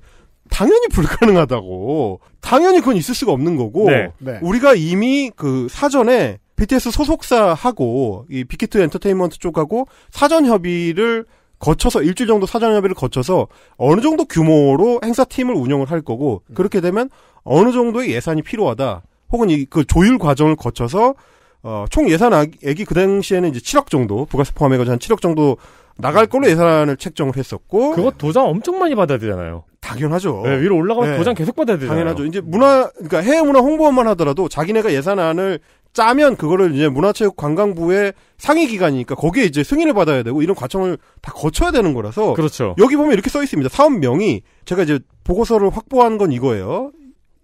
S5: 당연히 불가능하다고. 당연히 그건 있을 수가 없는 거고 네. 네. 우리가 이미 그 사전에 BTS 소속사하고 이 빅히트 엔터테인먼트 쪽하고 사전 협의를 거쳐서 일주일 정도 사전협의를 거쳐서 어느 정도 규모로 행사팀을 운영을 할 거고 음. 그렇게 되면 어느 정도의 예산이 필요하다. 혹은 이 그 조율 과정을 거쳐서 어, 총 예산액이 아, 그 당시에는 이제 7억 정도 부가세 포함해가지고 한 7억 정도 나갈 걸로 예산을 책정을 했었고 그거 도장 엄청 많이 받아야 되잖아요. 당연하죠. 네, 위로 올라가면 네. 도장 계속 받아야 되잖아요. 당연하죠. 이제 문화 그러니까 해외 문화 홍보만 하더라도 자기네가 예산안을 짜면 그거를 이제 문화체육관광부의 상위 기관이니까 거기에 이제 승인을 받아야 되고 이런 과정을 다 거쳐야 되는 거라서 그렇죠. 여기 보면 이렇게 써 있습니다. 사업명이 제가 이제 보고서를 확보한 건 이거예요.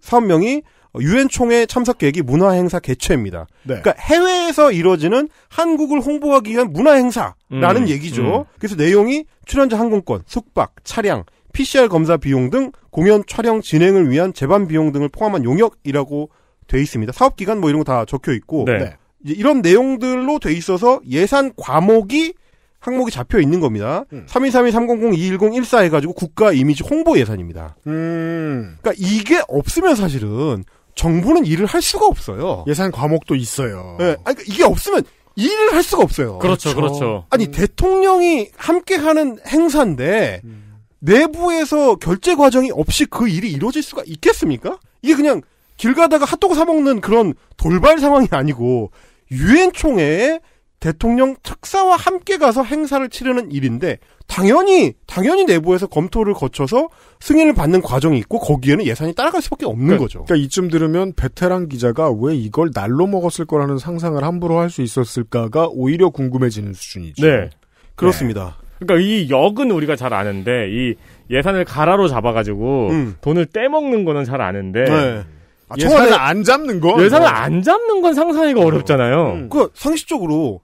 S5: 사업명이 어, 유엔 총회 참석 계획이 문화 행사 개최입니다. 네. 그러니까 해외에서 이루어지는 한국을 홍보하기 위한 문화 행사라는 음, 얘기죠. 음. 그래서 내용이 출연자 항공권, 숙박, 차량, PCR 검사 비용 등 공연 촬영 진행을 위한 재반 비용 등을 포함한 용역이라고 돼 있습니다. 사업 기간 뭐 이런 거 다 적혀 있고 네. 네. 이런 내용들로 돼 있어서 예산 과목이 항목이 잡혀 있는 겁니다. 음. 3 2 3 2 3 0 0 2 1 0 1 4 해가지고 국가 이미지 홍보 예산입니다. 음. 그러니까 이게 없으면 사실은 정부는 일을 할 수가 없어요. 예산 과목도 있어요. 네. 아니, 그러니까 이게 없으면 일을 할 수가 없어요. 그렇죠, 그렇죠. 그렇죠. 아니, 음. 대통령이 함께 하는 행사인데, 음. 내부에서 결제 과정이 없이 그 일이 이루어질 수가 있겠습니까? 이게 그냥 길 가다가 핫도그 사 먹는 그런 돌발 상황이 아니고 유엔 총회에 대통령 특사와 함께 가서 행사를 치르는 일인데 당연히 당연히 내부에서 검토를 거쳐서 승인을 받는 과정이 있고 거기에는 예산이 따라갈
S4: 수밖에 없는
S1: 그러니까, 거죠. 그러니까 이쯤 들으면 베테랑 기자가 왜 이걸 날로 먹었을 거라는 상상을 함부로 할 수 있었을까가 오히려 궁금해지는 수준이죠.
S4: 네, 그렇습니다. 네. 그러니까 이 역은 우리가 잘 아는데 이 예산을 가라로 잡아가지고 음. 돈을 떼먹는 거는 잘 아는데. 네. 아, 청와대 예산을 안 잡는 거? 예산을 어. 안 잡는 건 상상하기가 음. 어. 렵잖아요
S5: 음. 그 상식적으로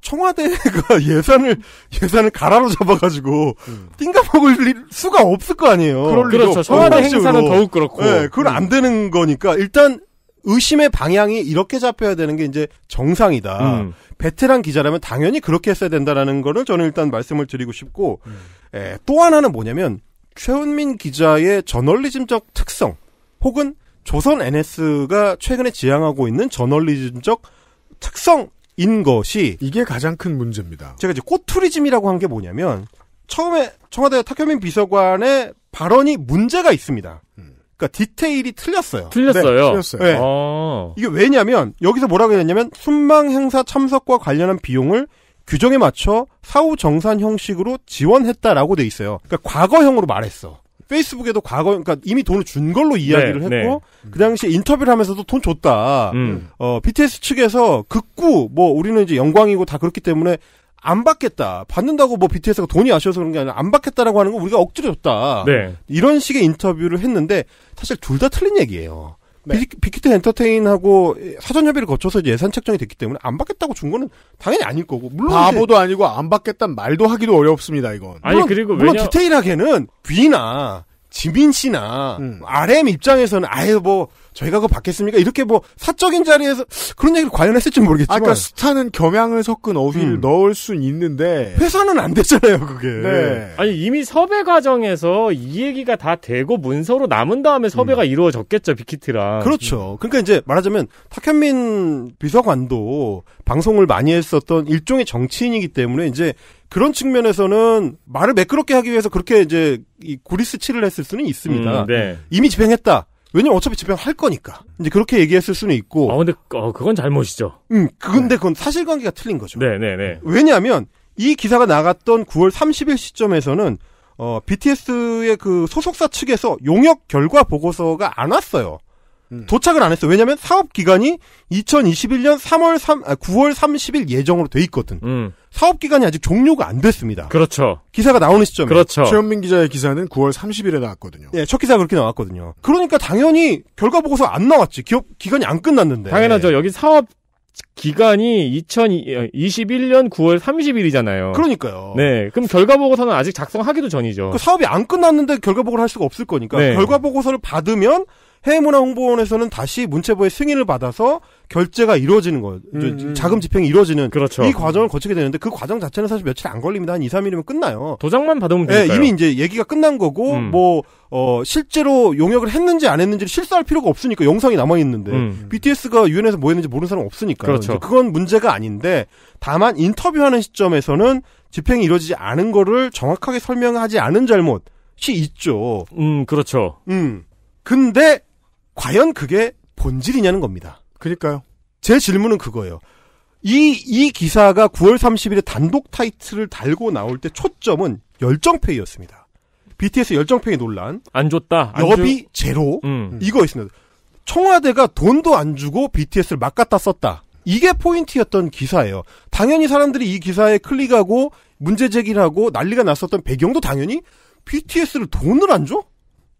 S5: 청와대가 예산을 예산을 가라로 잡아가지고 음. 띵가먹을 일- 수가 없을 거 아니에요. 그럴 그렇죠. 없고. 청와대 상식적으로. 더욱 그렇고. 네, 그건 안 음. 되는 거니까 일단 의심의 방향이 이렇게 잡혀야 되는 게 이제 정상이다. 음. 베테랑 기자라면 당연히 그렇게 했어야 된다라는 거를 저는 일단 말씀을 드리고 싶고 에, 음. 예, 또 하나는 뭐냐면 최은민 기자의 저널리즘적 특성 혹은 조선 NS가 최근에 지향하고 있는 저널리즘적 특성인 것이 이게 가장 큰 문제입니다. 제가 이제 꼬투리즘이라고 한 게 뭐냐면 처음에 청와대 탁현민 비서관의 발언이 문제가 있습니다. 음. 그러니까 디테일이
S2: 틀렸어요. 네, 틀렸어요. 네, 틀렸어요. 네. 아. 이게
S5: 왜냐면 여기서 뭐라고 했냐면 순방 행사 참석과 관련한 비용을 규정에 맞춰 사후 정산 형식으로 지원했다라고 돼 있어요. 그러니까 과거형으로 말했어. 페이스북에도 과거 그러니까 이미 돈을 준 걸로 네, 이야기를 네, 했고 네. 그 당시 인터뷰를 하면서도 돈 줬다. 음. 어 BTS 측에서 극구 뭐 우리는 이제 영광이고 다 그렇기 때문에 안 받겠다. 받는다고 뭐 BTS가 돈이 아쉬워서 그런 게 아니라 안 받겠다라고 하는 거 우리가 억지로 줬다. 네. 이런 식의 인터뷰를 했는데 사실 둘 다 틀린 얘기예요. 빅히트 네. 엔터테인하고 사전 협의를 거쳐서 예산 책정이 됐기 때문에 안 받겠다고 준 거는 당연히 아닐 거고 물론 바보도 아니고 안 받겠다는 말도 하기도 어렵습니다
S1: 이건. 아니 물론, 그리고 왜냐...
S5: 디테일하게는 귀나 지민 씨나 음. RM 입장에서는 아예 뭐 저희가 그거 받겠습니까? 이렇게 뭐 사적인 자리에서 그런 얘기를 과연 했을지 모르겠지만 아까
S1: 스타는 겸양을 섞은 어휘를 음. 넣을 순 있는데
S5: 회사는 안되잖아요
S1: 그게
S4: 네. 아니 이미 섭외 과정에서 이 얘기가 다 되고 문서로 남은 다음에 섭외가 음. 이루어졌겠죠 빅히트랑
S5: 그렇죠 그러니까 이제 말하자면 탁현민 비서관도 방송을 많이 했었던 일종의 정치인이기 때문에 이제 그런 측면에서는 말을 매끄럽게 하기 위해서 그렇게 이제 이 구리스 치를 했을 수는 있습니다. 음, 네. 이미 집행했다. 왜냐면 어차피 집행할 거니까. 이제 그렇게 얘기했을 수는 있고. 아, 근데, 어, 그건 잘못이죠. 음, 근데 네. 그건 사실관계가 틀린 거죠. 네네네. 네, 네, 네. 왜냐면, 이 기사가 나갔던 9월 30일 시점에서는, 어, BTS의 그 소속사 측에서 용역 결과 보고서가 안 왔어요. 음. 도착을 안 했어요. 왜냐하면 사업 기간이 2021년 3월 3, 아, 9월 30일 예정으로 돼 있거든. 음. 사업 기간이 아직 종료가 안 됐습니다. 그렇죠. 기사가 나오는 시점에. 그렇죠. 최현민 기자의 기사는 9월 30일에 나왔거든요. 예, 첫 기사가 그렇게 나왔거든요. 그러니까 당연히 결과 보고서 안 나왔지. 기업 기간이 안 끝났는데. 당연하죠. 여기 사업
S4: 기간이 2021년 어, 9월 30일이잖아요. 그러니까요. 네. 그럼 결과보고서는 아직 작성하기도 전이죠. 그
S5: 사업이 안 끝났는데 결과보고를 할 수가 없을 거니까. 네. 결과보고서를 받으면 해외문화홍보원에서는 다시 문체부의 승인을 받아서 결제가 이루어지는 거예요. 음, 음. 자금 집행이 이루어지는 그렇죠. 이 과정을 거치게 되는데 그 과정 자체는 사실 며칠 안 걸립니다. 한 2, 3일이면 끝나요. 도장만 받으면 네, 되니까요. 네, 이미 이제 얘기가 끝난 거고 음. 뭐 어, 실제로 용역을 했는지 안 했는지를 실사할 필요가 없으니까 영상이 남아 있는데 음. BTS가 유엔에서 뭐 했는지 모르는 사람 없으니까그렇 그렇죠. 그건 문제가 아닌데 다만 인터뷰하는 시점에서는 집행이 이루어지지 않은 거를 정확하게 설명하지 않은 잘못이 있죠. 음, 그렇죠. 음. 근데 과연 그게 본질이냐는 겁니다. 그니까요. 제 질문은 그거예요. 이, 이 기사가 9월 30일에 단독 타이틀을 달고 나올 때 초점은 열정페이였습니다. BTS 열정페이 논란. 안 줬다. 여비 주... 제로. 음. 이거있습니다 청와대가 돈도 안 주고 BTS를 막 갖다 썼다. 이게 포인트였던 기사예요. 당연히 사람들이 이 기사에 클릭하고 문제 제기를 하고 난리가 났었던 배경도 당연히 BTS를 돈을 안 줘?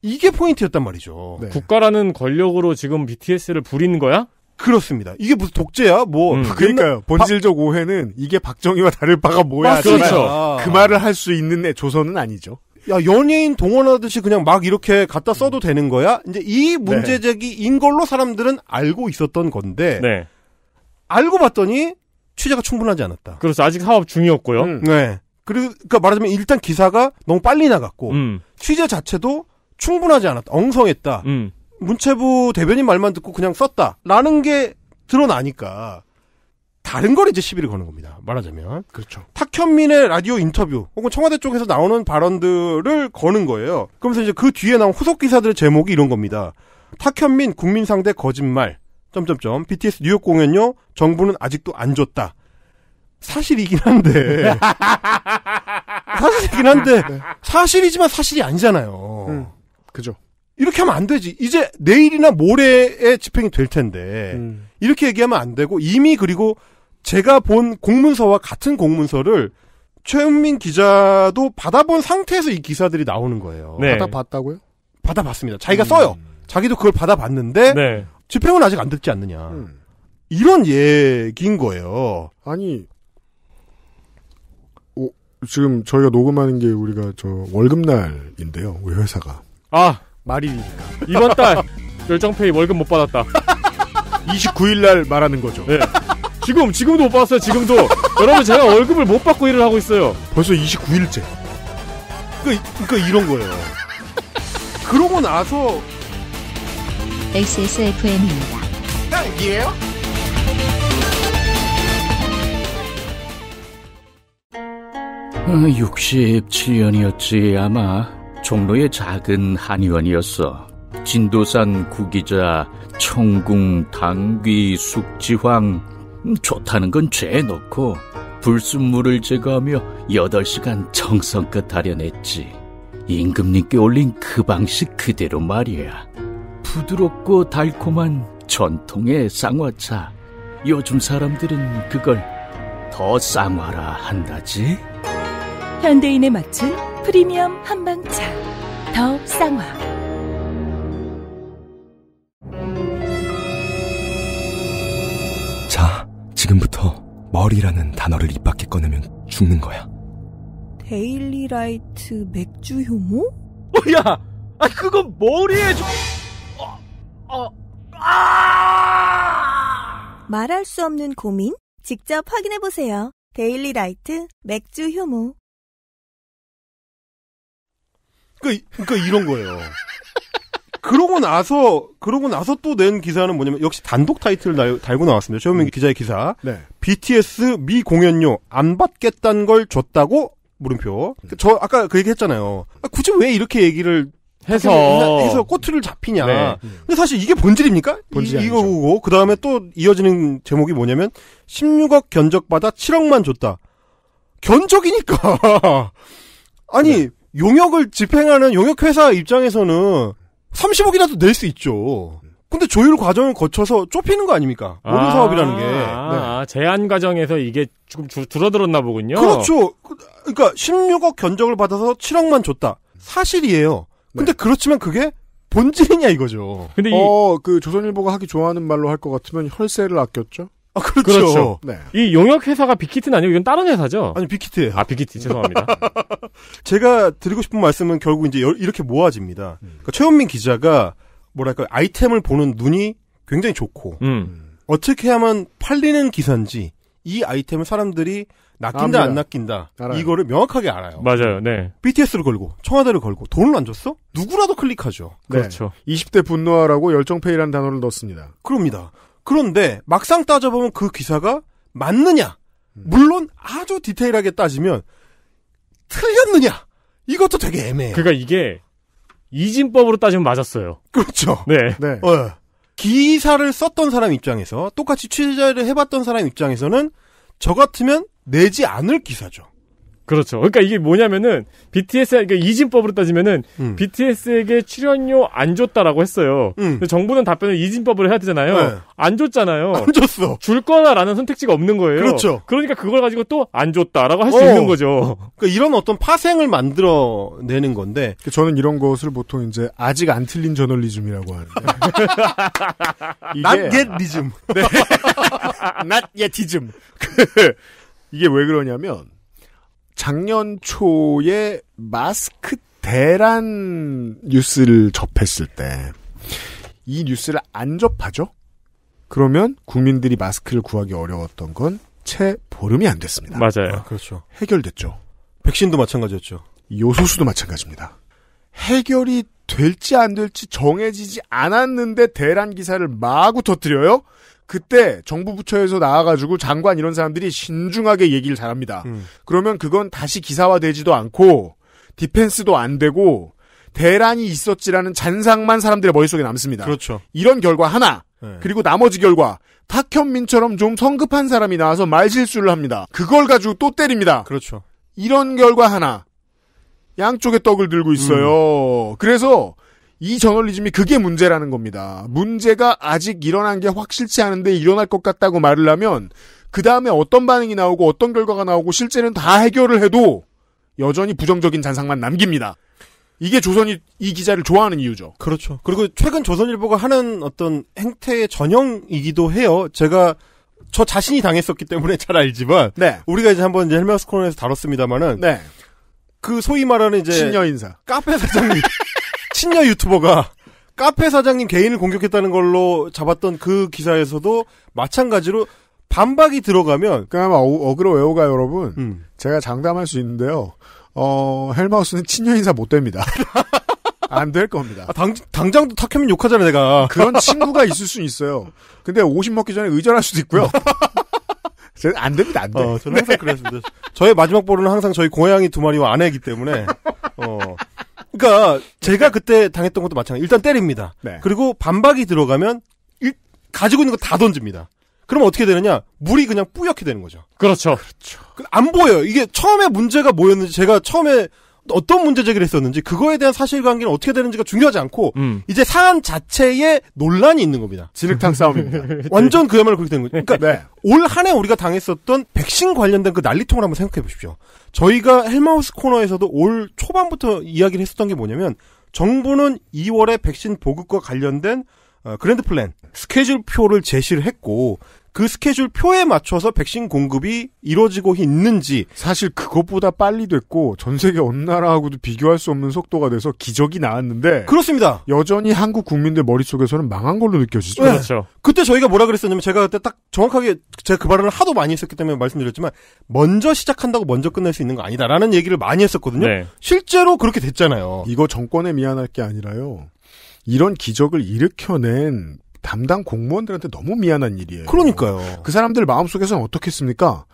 S5: 이게 포인트였단 말이죠. 네. 국가라는 권력으로 지금 BTS를 부리는 거야? 그렇습니다. 이게 무슨 독재야? 뭐 음. 그러니까요. 본질적 바... 오해는 이게 박정희와 다를 바가 뭐야? 그렇죠. 그 말을 할 수 있는 애 조선은 아니죠. 야 연예인 동원하듯이 그냥 막 이렇게 갖다 써도 되는 거야? 이제 이 문제제기인 네. 걸로 사람들은 알고 있었던 건데 네. 알고 봤더니 취재가 충분하지 않았다. 그래서 아직 사업 중이었고요. 음. 네. 그러니까 말하자면 일단 기사가 너무 빨리 나갔고 음. 취재 자체도 충분하지 않았다. 엉성했다. 음. 문체부 대변인 말만 듣고 그냥 썼다라는 게 드러나니까 다른 걸 이제 시비를 거는 겁니다. 말하자면 그렇죠. 탁현민의 라디오 인터뷰 혹은 청와대 쪽에서 나오는 발언들을 거는 거예요. 그러면서 이제 그 뒤에 나온 후속 기사들의 제목이 이런 겁니다. 탁현민 국민 상대 거짓말 점점점 BTS 뉴욕 공연요 정부는 아직도 안 줬다. 사실이긴 한데 사실이긴 한데 네. 사실이지만 사실이 아니잖아요. 음, 그죠. 이렇게 하면 안 되지. 이제 내일이나 모레에 집행이 될 텐데 음. 이렇게 얘기하면 안 되고 이미 그리고 제가 본 공문서와 같은 공문서를 최은민 기자도 받아본 상태에서 이 기사들이 나오는 거예요. 네. 받아봤다고요? 받아봤습니다. 자기가 음. 써요. 자기도 그걸 받아봤는데 네. 집행은 아직 안 됐지 않느냐. 음. 이런 얘긴 거예요. 아니, 오, 어, 지금 저희가 녹음하는
S1: 게 우리가 저 월급날인데요. 우리 회사가.
S4: 아! 말이니까 이번 달 열정페이 월급 못 받았다. 29일날 말하는 거죠. 네. 지금, 지금도 못 받았어요, 지금도. 여러분, 제가 월급을 못 받고 일을 하고 있어요.
S1: 벌써 29일째.
S5: 그, 그러니까, 그러니까 이런 거예요. 그러고 나서 XSFM입니다. 딱이에요?
S3: 예? 어, 67년이었지 아마 종로의 작은 한의원이었어. 진도산 구기자, 청궁, 당귀, 숙지황 음, 좋다는 건 죄에 넣고 불순물을 제거하며 8시간 정성껏 다려냈지. 임금님께 올린 그 방식 그대로 말이야. 부드럽고 달콤한 전통의 쌍화차. 요즘 사람들은 그걸 더 쌍화라 한다지.
S2: 현대인에 맞춘 프리미엄 한방차. 더 쌍화. 자, 지금부터 머리라는 단어를 입 밖에 꺼내면 죽는 거야.
S3: 데일리라이트
S2: 맥주 효모? 뭐야! 아, 그건 머리에 좀... 어, 아! 말할 수 없는 고민? 직접 확인해 보세요. 데일리 라이트 맥주 효모.
S5: 그, 그러니까 이런 거예요. 그러고 나서 그러고 나서 또 낸 기사는 뭐냐면 역시 단독 타이틀을 달, 달고 나왔습니다. 최호민 기자의 기사. 네. BTS 미 공연료 안 받겠다는 걸 줬다고 물음표. 음. 저 아까 그 얘기했잖아요. 아, 굳이 왜 이렇게 얘기를 해서 해서, 해서 꼬투리를 잡히냐. 네. 근데 사실 이게 본질입니까? 본질 이거고 그 다음에 또 이어지는 제목이 뭐냐면 16억 견적 받아 7억만 줬다. 견적이니까 아니 네. 용역을 집행하는 용역 회사 입장에서는 30억이라도 낼 수 있죠. 근데 조율 과정을 거쳐서 좁히는 거 아닙니까? 모든 아, 사업이라는 게. 아,
S4: 네. 아, 제한 과정에서 이게 조금 줄, 줄어들었나 보군요. 그렇죠.
S5: 그, 그러니까 16억 견적을 받아서 7억만 줬다. 사실이에요. 근데 네. 그렇지만 그게 본질이냐 이거죠.
S4: 근데
S1: 어그 조선일보가 하기 좋아하는 말로 할 것 같으면 혈세를 아꼈죠. 아, 그렇죠. 그렇죠. 네.
S5: 이 용역 회사가 빅히트는 아니고 이건 다른 회사죠. 아니 빅히트예요. 아 빅히트 죄송합니다. 제가 드리고 싶은 말씀은 결국 이제 이렇게 모아집니다. 음. 그러니까 최원민 기자가 뭐랄까 아이템을 보는 눈이 굉장히 좋고 음. 어떻게 하면 팔리는 기사인지 이 아이템을 사람들이 낚인다 안 아, 낚인다 알아요. 이거를 명확하게 알아요.
S4: 맞아요. 네.
S5: BTS를 걸고 청와대를 걸고 돈을 안 줬어? 누구라도 클릭하죠. 네. 그렇죠. 20대 분노하라고 열정페이라는 단어를 넣습니다. 그럽니다. 그런데 막상 따져보면 그 기사가 맞느냐? 음. 물론 아주 디테일하게 따지면 틀렸느냐? 이것도 되게 애매해요. 그러니까 이게 이진법으로 따지면 맞았어요. 그렇죠. 네. 네. 어. 기사를 썼던 사람 입장에서 똑같이 취재를 해봤던 사람 입장에서는 저 같으면 내지 않을 기사죠. 그렇죠. 그러니까 이게 뭐냐면은
S4: BTS 그러니까 이진법으로 따지면은 음. BTS에게 출연료 안 줬다라고 했어요. 음. 정부는 답변을 이진법으로 해야 되잖아요. 네. 안 줬잖아요. 안 줬어. 줄거나라는 선택지가
S5: 없는 거예요. 그렇죠. 그러니까 그걸 가지고 또 안 줬다라고 할수 어. 있는 거죠. 그러니까 이런 어떤 파생을 만들어 내는 건데
S1: 그러니까 저는 이런 것을 보통 이제 아직 안 틀린 저널리즘이라고 하는데 Not y 즘 네. Not 즘 이게 왜 그러냐면 작년 초에 마스크 대란 뉴스를 접했을 때 이 뉴스를 안 접하죠? 그러면 국민들이 마스크를 구하기 어려웠던 건 채 보름이 안 됐습니다.
S4: 맞아요. 아, 그렇죠.
S1: 해결됐죠. 백신도 마찬가지였죠. 요소수도 마찬가지입니다. 해결이 될지 안 될지 정해지지 않았는데 대란 기사를 마구 터뜨려요? 그때 정부 부처에서 나와가지고 장관 이런 사람들이 신중하게 얘기를 잘합니다. 음. 그러면 그건 다시 기사화되지도 않고 디펜스도 안 되고 대란이 있었지라는 잔상만 사람들의 머릿속에 남습니다. 그렇죠. 이런 결과 하나 네. 그리고 나머지 결과 탁현민처럼 좀 성급한 사람이 나와서 말실수를 합니다. 그걸 가지고 또 때립니다. 그렇죠. 이런 결과 하나 양쪽에 떡을 들고 있어요. 음. 그래서 이 저널리즘이 그게 문제라는 겁니다. 문제가 아직 일어난 게 확실치 않은데 일어날 것 같다고 말을 하면 그 다음에 어떤 반응이 나오고 어떤 결과가 나오고 실제는 다 해결을 해도 여전히 부정적인
S5: 잔상만 남깁니다. 이게 조선이 이 기자를 좋아하는 이유죠. 그렇죠. 그리고 최근 조선일보가 하는 어떤 행태의 전형이기도 해요. 제가 저 자신이 당했었기 때문에 잘 알지만 네. 우리가 이제 한번 헬메스 코너에서 다뤘습니다마는 네. 그 소위 말하는 이제 신여 인사 카페 사장님 친녀 유튜버가 카페 사장님 개인을 공격했다는 걸로 잡았던 그 기사에서도 마찬가지로 반박이
S1: 들어가면 그나마 그러니까 어, 그로 외우가 여러분 음. 제가 장담할 수 있는데요 어 헬마우스는 친녀 인사 못 됩니다
S5: 안 될 겁니다 아, 당, 당장도 탁하면 욕하잖아 내가 그런 친구가 있을 수 있어요 근데 50 먹기 전에 의전할 수도 있고요 안 됩니다 안돼 어, 저는 항상 네. 그랬습니다 저의 마지막 보루는 항상 저희 고양이 두 마리와 아내이기 때문에 어 그러니까 제가 네. 그때 당했던 것도 마찬가지. 일단 때립니다. 네. 그리고 반박이 들어가면 일, 가지고 있는 거 다 던집니다. 그럼 어떻게 되느냐? 물이 그냥 뿌옇게 되는 거죠. 그렇죠. 그렇죠. 안 보여요. 이게 처음에 문제가 뭐였는지 제가 처음에 어떤 문제 제기를 했었는지 그거에 대한 사실관계는 어떻게 되는지가 중요하지 않고 음. 이제 사안 자체에 논란이 있는 겁니다. 지흙탕 싸움입니다. 완전 그야말로 그렇게 된 거죠. 그러니까 네. 올한 해 우리가 당했었던 백신 관련된 그 난리통을 한번 생각해 보십시오. 저희가 헬마우스 코너에서도 올 초반부터 이야기를 했었던 게 뭐냐면 정부는 2월에 백신 보급과 관련된 어, 그랜드 플랜 스케줄표를 제시를 했고 그 스케줄 표에 맞춰서 백신 공급이 이루어지고 있는지 사실 그것보다 빨리 됐고 전 세계 어느
S1: 나라하고도 비교할 수 없는 속도가 돼서 기적이 나왔는데 그렇습니다. 여전히 한국 국민들 머릿속에서는
S5: 망한 걸로 느껴지죠. 네. 그렇죠. 그때 저희가 뭐라 그랬었냐면 제가 그때 딱 정확하게 제가 그 발언을 하도 많이 했었기 때문에 말씀드렸지만 먼저 시작한다고 먼저 끝낼 수 있는 거 아니다라는 얘기를 많이 했었거든요. 네. 실제로 그렇게 됐잖아요. 이거 정권에 미안할 게 아니라요. 이런 기적을
S1: 일으켜낸 담당 공무원들한테 너무 미안한 일이에요. 그러니까요. 그 사람들 마음속에서는 어떻겠습니까?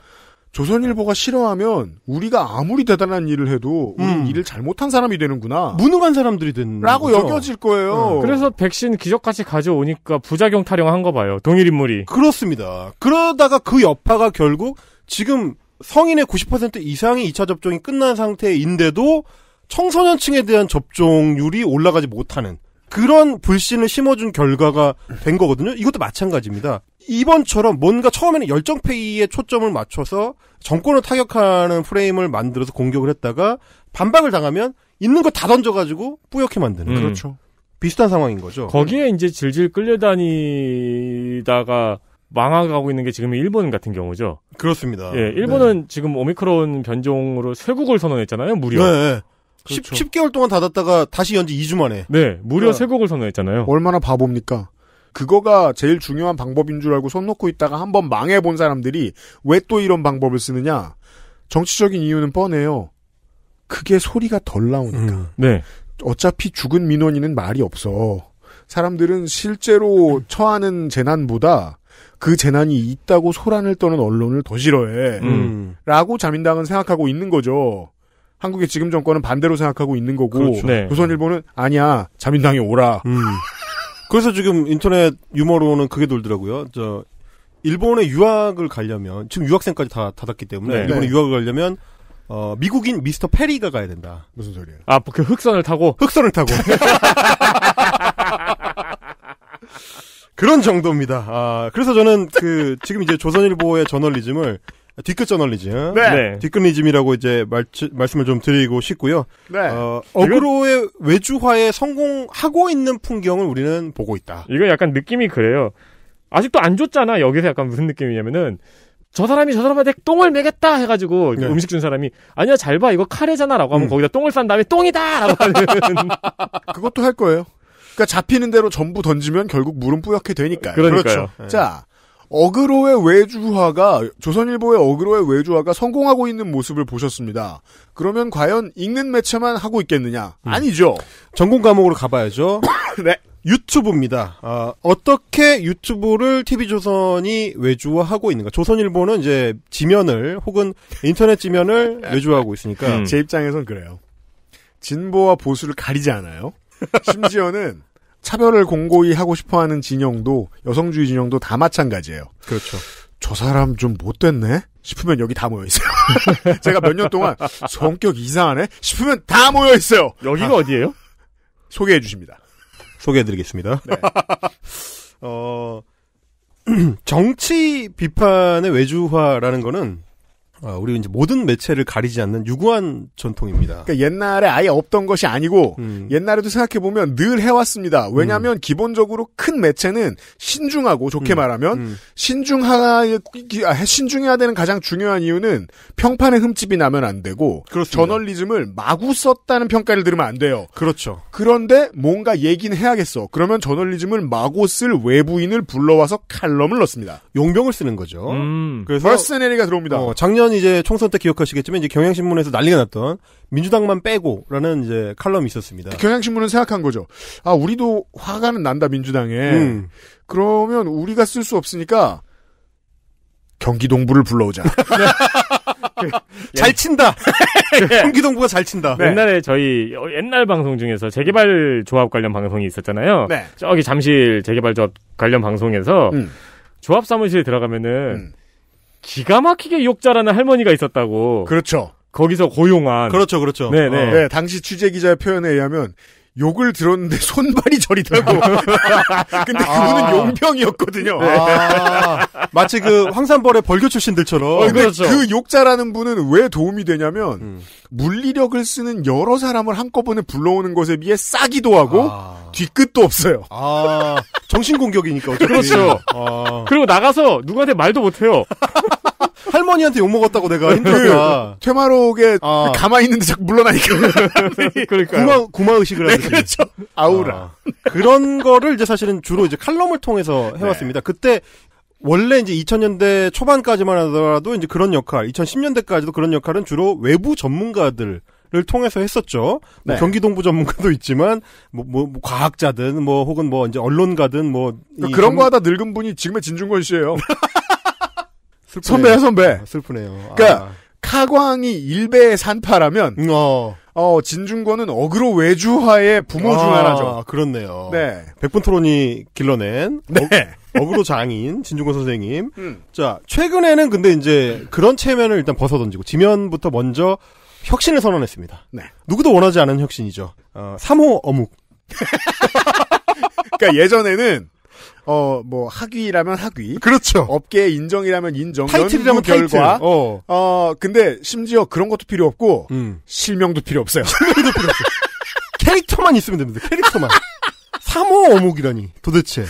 S1: 조선일보가 싫어하면 우리가 아무리 대단한 일을 해도 우리 음. 일을 잘못한 사람이 되는구나. 무능한 사람들이
S4: 된라고 여겨질
S1: 거예요. 음. 그래서
S4: 백신 기적같이
S5: 가져오니까 부작용 타령한 거 봐요. 동일 인물이. 그렇습니다. 그러다가 그 여파가 결국 지금 성인의 90% 이상이 2차 접종이 끝난 상태인데도 청소년층에 대한 접종률이 올라가지 못하는 그런 불신을 심어준 결과가 된 거거든요. 이것도 마찬가지입니다. 이번처럼 뭔가 처음에는 열정페이에 초점을 맞춰서 정권을 타격하는 프레임을 만들어서 공격을 했다가 반박을 당하면 있는 거 다 던져가지고 뿌옇게 만드는. 음. 그렇죠. 비슷한 상황인 거죠. 거기에 이제
S4: 질질 끌려다니다가 망하고 있는 게 지금 일본 같은 경우죠.
S5: 그렇습니다. 예,
S4: 일본은 네. 지금 오미크론 변종으로 쇄국을 선언했잖아요, 무려. 네. 네.
S5: 그렇죠. 10, 개월 동안 닫았다가 다시 연 지 2주 만에. 네, 무려 그
S4: 3곡을 선정했잖아요. 얼마나
S1: 바보입니까? 그거가 제일 중요한 방법인 줄 알고 손 놓고 있다가 한번 망해본 사람들이 왜 또 이런 방법을 쓰느냐? 정치적인 이유는 뻔해요. 그게 소리가 덜 나오니까. 음, 네. 어차피 죽은 민원인은 말이 없어. 사람들은 실제로 처하는 재난보다 그 재난이 있다고 소란을 떠는 언론을 더 싫어해. 음. 라고 자민당은 생각하고 있는 거죠. 한국의 지금 정권은
S5: 반대로 생각하고 있는 거고 그렇죠. 네. 조선일보는
S1: 아니야 자민당이 오라. 음.
S5: 그래서 지금 인터넷 유머로는 그게 돌더라고요. 저 일본에 유학을 가려면 지금 유학생까지 다 닫았기 때문에 네. 일본에 네. 유학을 가려면 어, 미국인 미스터 페리가 가야 된다. 무슨 소리예요? 아, 그 흑선을 타고 흑선을 타고. 그런 정도입니다. 아, 그래서 저는 그 지금 이제 조선일보의 저널리즘을 뒤끝 저널리즘. 네. 네. 뒤끝리즘이라고 이제 말, 말씀을 좀 드리고 싶고요. 네. 어, 어그로의 외주화에 성공하고 있는 풍경을 우리는 보고
S4: 있다. 이거 약간 느낌이 그래요. 아직도 안 줬잖아. 여기서 약간 무슨 느낌이냐면은 저 사람이 저 사람한테 똥을 매겠다 해가지고 네. 음식 준 사람이 아니야 잘 봐 이거 카레잖아라고 하면 음. 거기다 똥을 싼 다음에 똥이다라고 하는 그것도 할 거예요. 그러니까 잡히는 대로 전부
S1: 던지면 결국 물은 뿌옇게 되니까. 그러니까요. 그렇죠. 네. 자 어그로의 외주화가 조선일보의 어그로의 외주화가 성공하고 있는 모습을 보셨습니다. 그러면 과연 읽는
S5: 매체만 하고 있겠느냐? 음. 아니죠. 전공 과목으로 가봐야죠. 네. 유튜브입니다. 아, 어떻게 유튜브를 TV조선이 외주화하고 있는가? 조선일보는 이제 지면을 혹은 인터넷 지면을 외주화하고 있으니까 음. 제 입장에선 그래요. 진보와 보수를 가리지 않아요. 심지어는 차별을 공고히
S1: 하고 싶어하는 진영도 여성주의 진영도 다 마찬가지예요. 그렇죠. 저 사람 좀 못됐네 싶으면 여기 다 모여 있어요. 제가 몇 년 동안 성격 이상하네 싶으면
S5: 다 모여 있어요. 여기가 아, 어디예요? 소개해 주십니다. 소개해 드리겠습니다. 네. 어, 정치 비판의 외주화라는 거는 어, 우리 이제 모든 매체를 가리지 않는 유구한 전통입니다. 그러니까
S1: 옛날에 아예 없던 것이 아니고 음. 옛날에도 생각해 보면 늘 해왔습니다. 왜냐하면 음. 기본적으로 큰 매체는 신중하고 좋게 음. 말하면 음. 신중하 아, 신중해야 되는 가장 중요한 이유는 평판의 흠집이 나면 안 되고 그렇습니다. 저널리즘을 마구 썼다는 평가를 들으면 안 돼요. 그렇죠. 그런데 뭔가 얘기는 해야겠어. 그러면 저널리즘을
S5: 마구 쓸 외부인을 불러와서 칼럼을 넣습니다. 용병을 쓰는 거죠. 음. 그래서 퍼스네리가 들어옵니다. 어, 작년 이제 총선 때 기억하시겠지만 이제 경향신문에서 난리가 났던 민주당만 빼고라는 이제 칼럼이 있었습니다. 경향신문은 생각한 거죠. 아 우리도 화가는 난다 민주당에.
S1: 음. 그러면 우리가 쓸 수 없으니까 경기동부를
S4: 불러오자.
S5: 예. 잘 친다. 예. 경기동부가 잘 친다. 네.
S4: 옛날에 저희 옛날 방송 중에서 재개발 조합 관련 방송이 있었잖아요. 네. 저기 잠실 재개발 조합 관련 방송에서 음. 조합 사무실 에 들어가면은 음. 기가 막히게 욕자라는 할머니가 있었다고. 그렇죠. 거기서 고용한. 그렇죠, 그렇죠. 네네. 네. 어. 네,
S1: 당시 취재 기자의 표현에 의하면 욕을 들었는데 손발이 저리더라고 근데 그분은 아. 용병이었거든요. 아. 마치 그 황산벌의 벌교 출신들처럼. 어, 그렇죠. 그 욕자라는 분은 왜 도움이 되냐면 음. 물리력을 쓰는 여러 사람을 한꺼번에 불러오는 것에 비해 싸기도 하고 아. 뒤끝도 없어요. 아
S5: 정신 공격이니까 어차피. 그렇죠.
S4: 아.
S1: 그리고
S5: 나가서 누구한테 말도 못해요. 할머니한테 욕 먹었다고 내가 힘들다. 그 퇴마록에 아. 가만히 있는데 자꾸 물러나니까. 네, 그러니까 구마 구마 의식을 하듯이. 네, 그렇죠. 아우라. 아, 그런 거를 이제 사실은 주로 이제 칼럼을 통해서 네. 해왔습니다. 네. 그때 원래 이제 2000년대 초반까지만 하더라도 이제 그런 역할, 2010년대까지도 그런 역할은 주로 외부 전문가들 을 통해서 했었죠. 뭐 네. 뭐 경기동부 전문가도 있지만 뭐, 뭐, 뭐, 과학자든 뭐 혹은 뭐 이제 언론가든 뭐 그러니까 그런 전... 거
S1: 하다 늙은 분이 지금의 진중권 씨예요. 선배야 선배. 아,
S5: 슬프네요.
S1: 그러니까 아. 카광이 일베의 산파라면 음, 어. 어
S5: 진중권은 어그로 외주화의 부모 중 아, 하나죠. 그렇네요. 네. 백분 토론이 길러낸 네. 어, 그로 장인 진중권 선생님. 음. 자 최근에는 근데 이제 그런 체면을 일단 벗어던지고 지면부터 먼저 혁신을 선언했습니다. 네. 누구도 원하지 않은 혁신이죠. 어, 3호 어묵. 그러니까 예전에는
S1: 어, 뭐, 학위라면 학위. 그렇죠. 업계의 인정이라면 인정. 타이틀이라면 타이틀. 결과. 어. 어, 근데 심지어 그런 것도 필요 없고, 음. 실명도 필요 없어요. 실명도
S5: 필요 없어요. 캐릭터만 있으면 됩니다. 캐릭터만. 사모 어묵이라니, 도대체.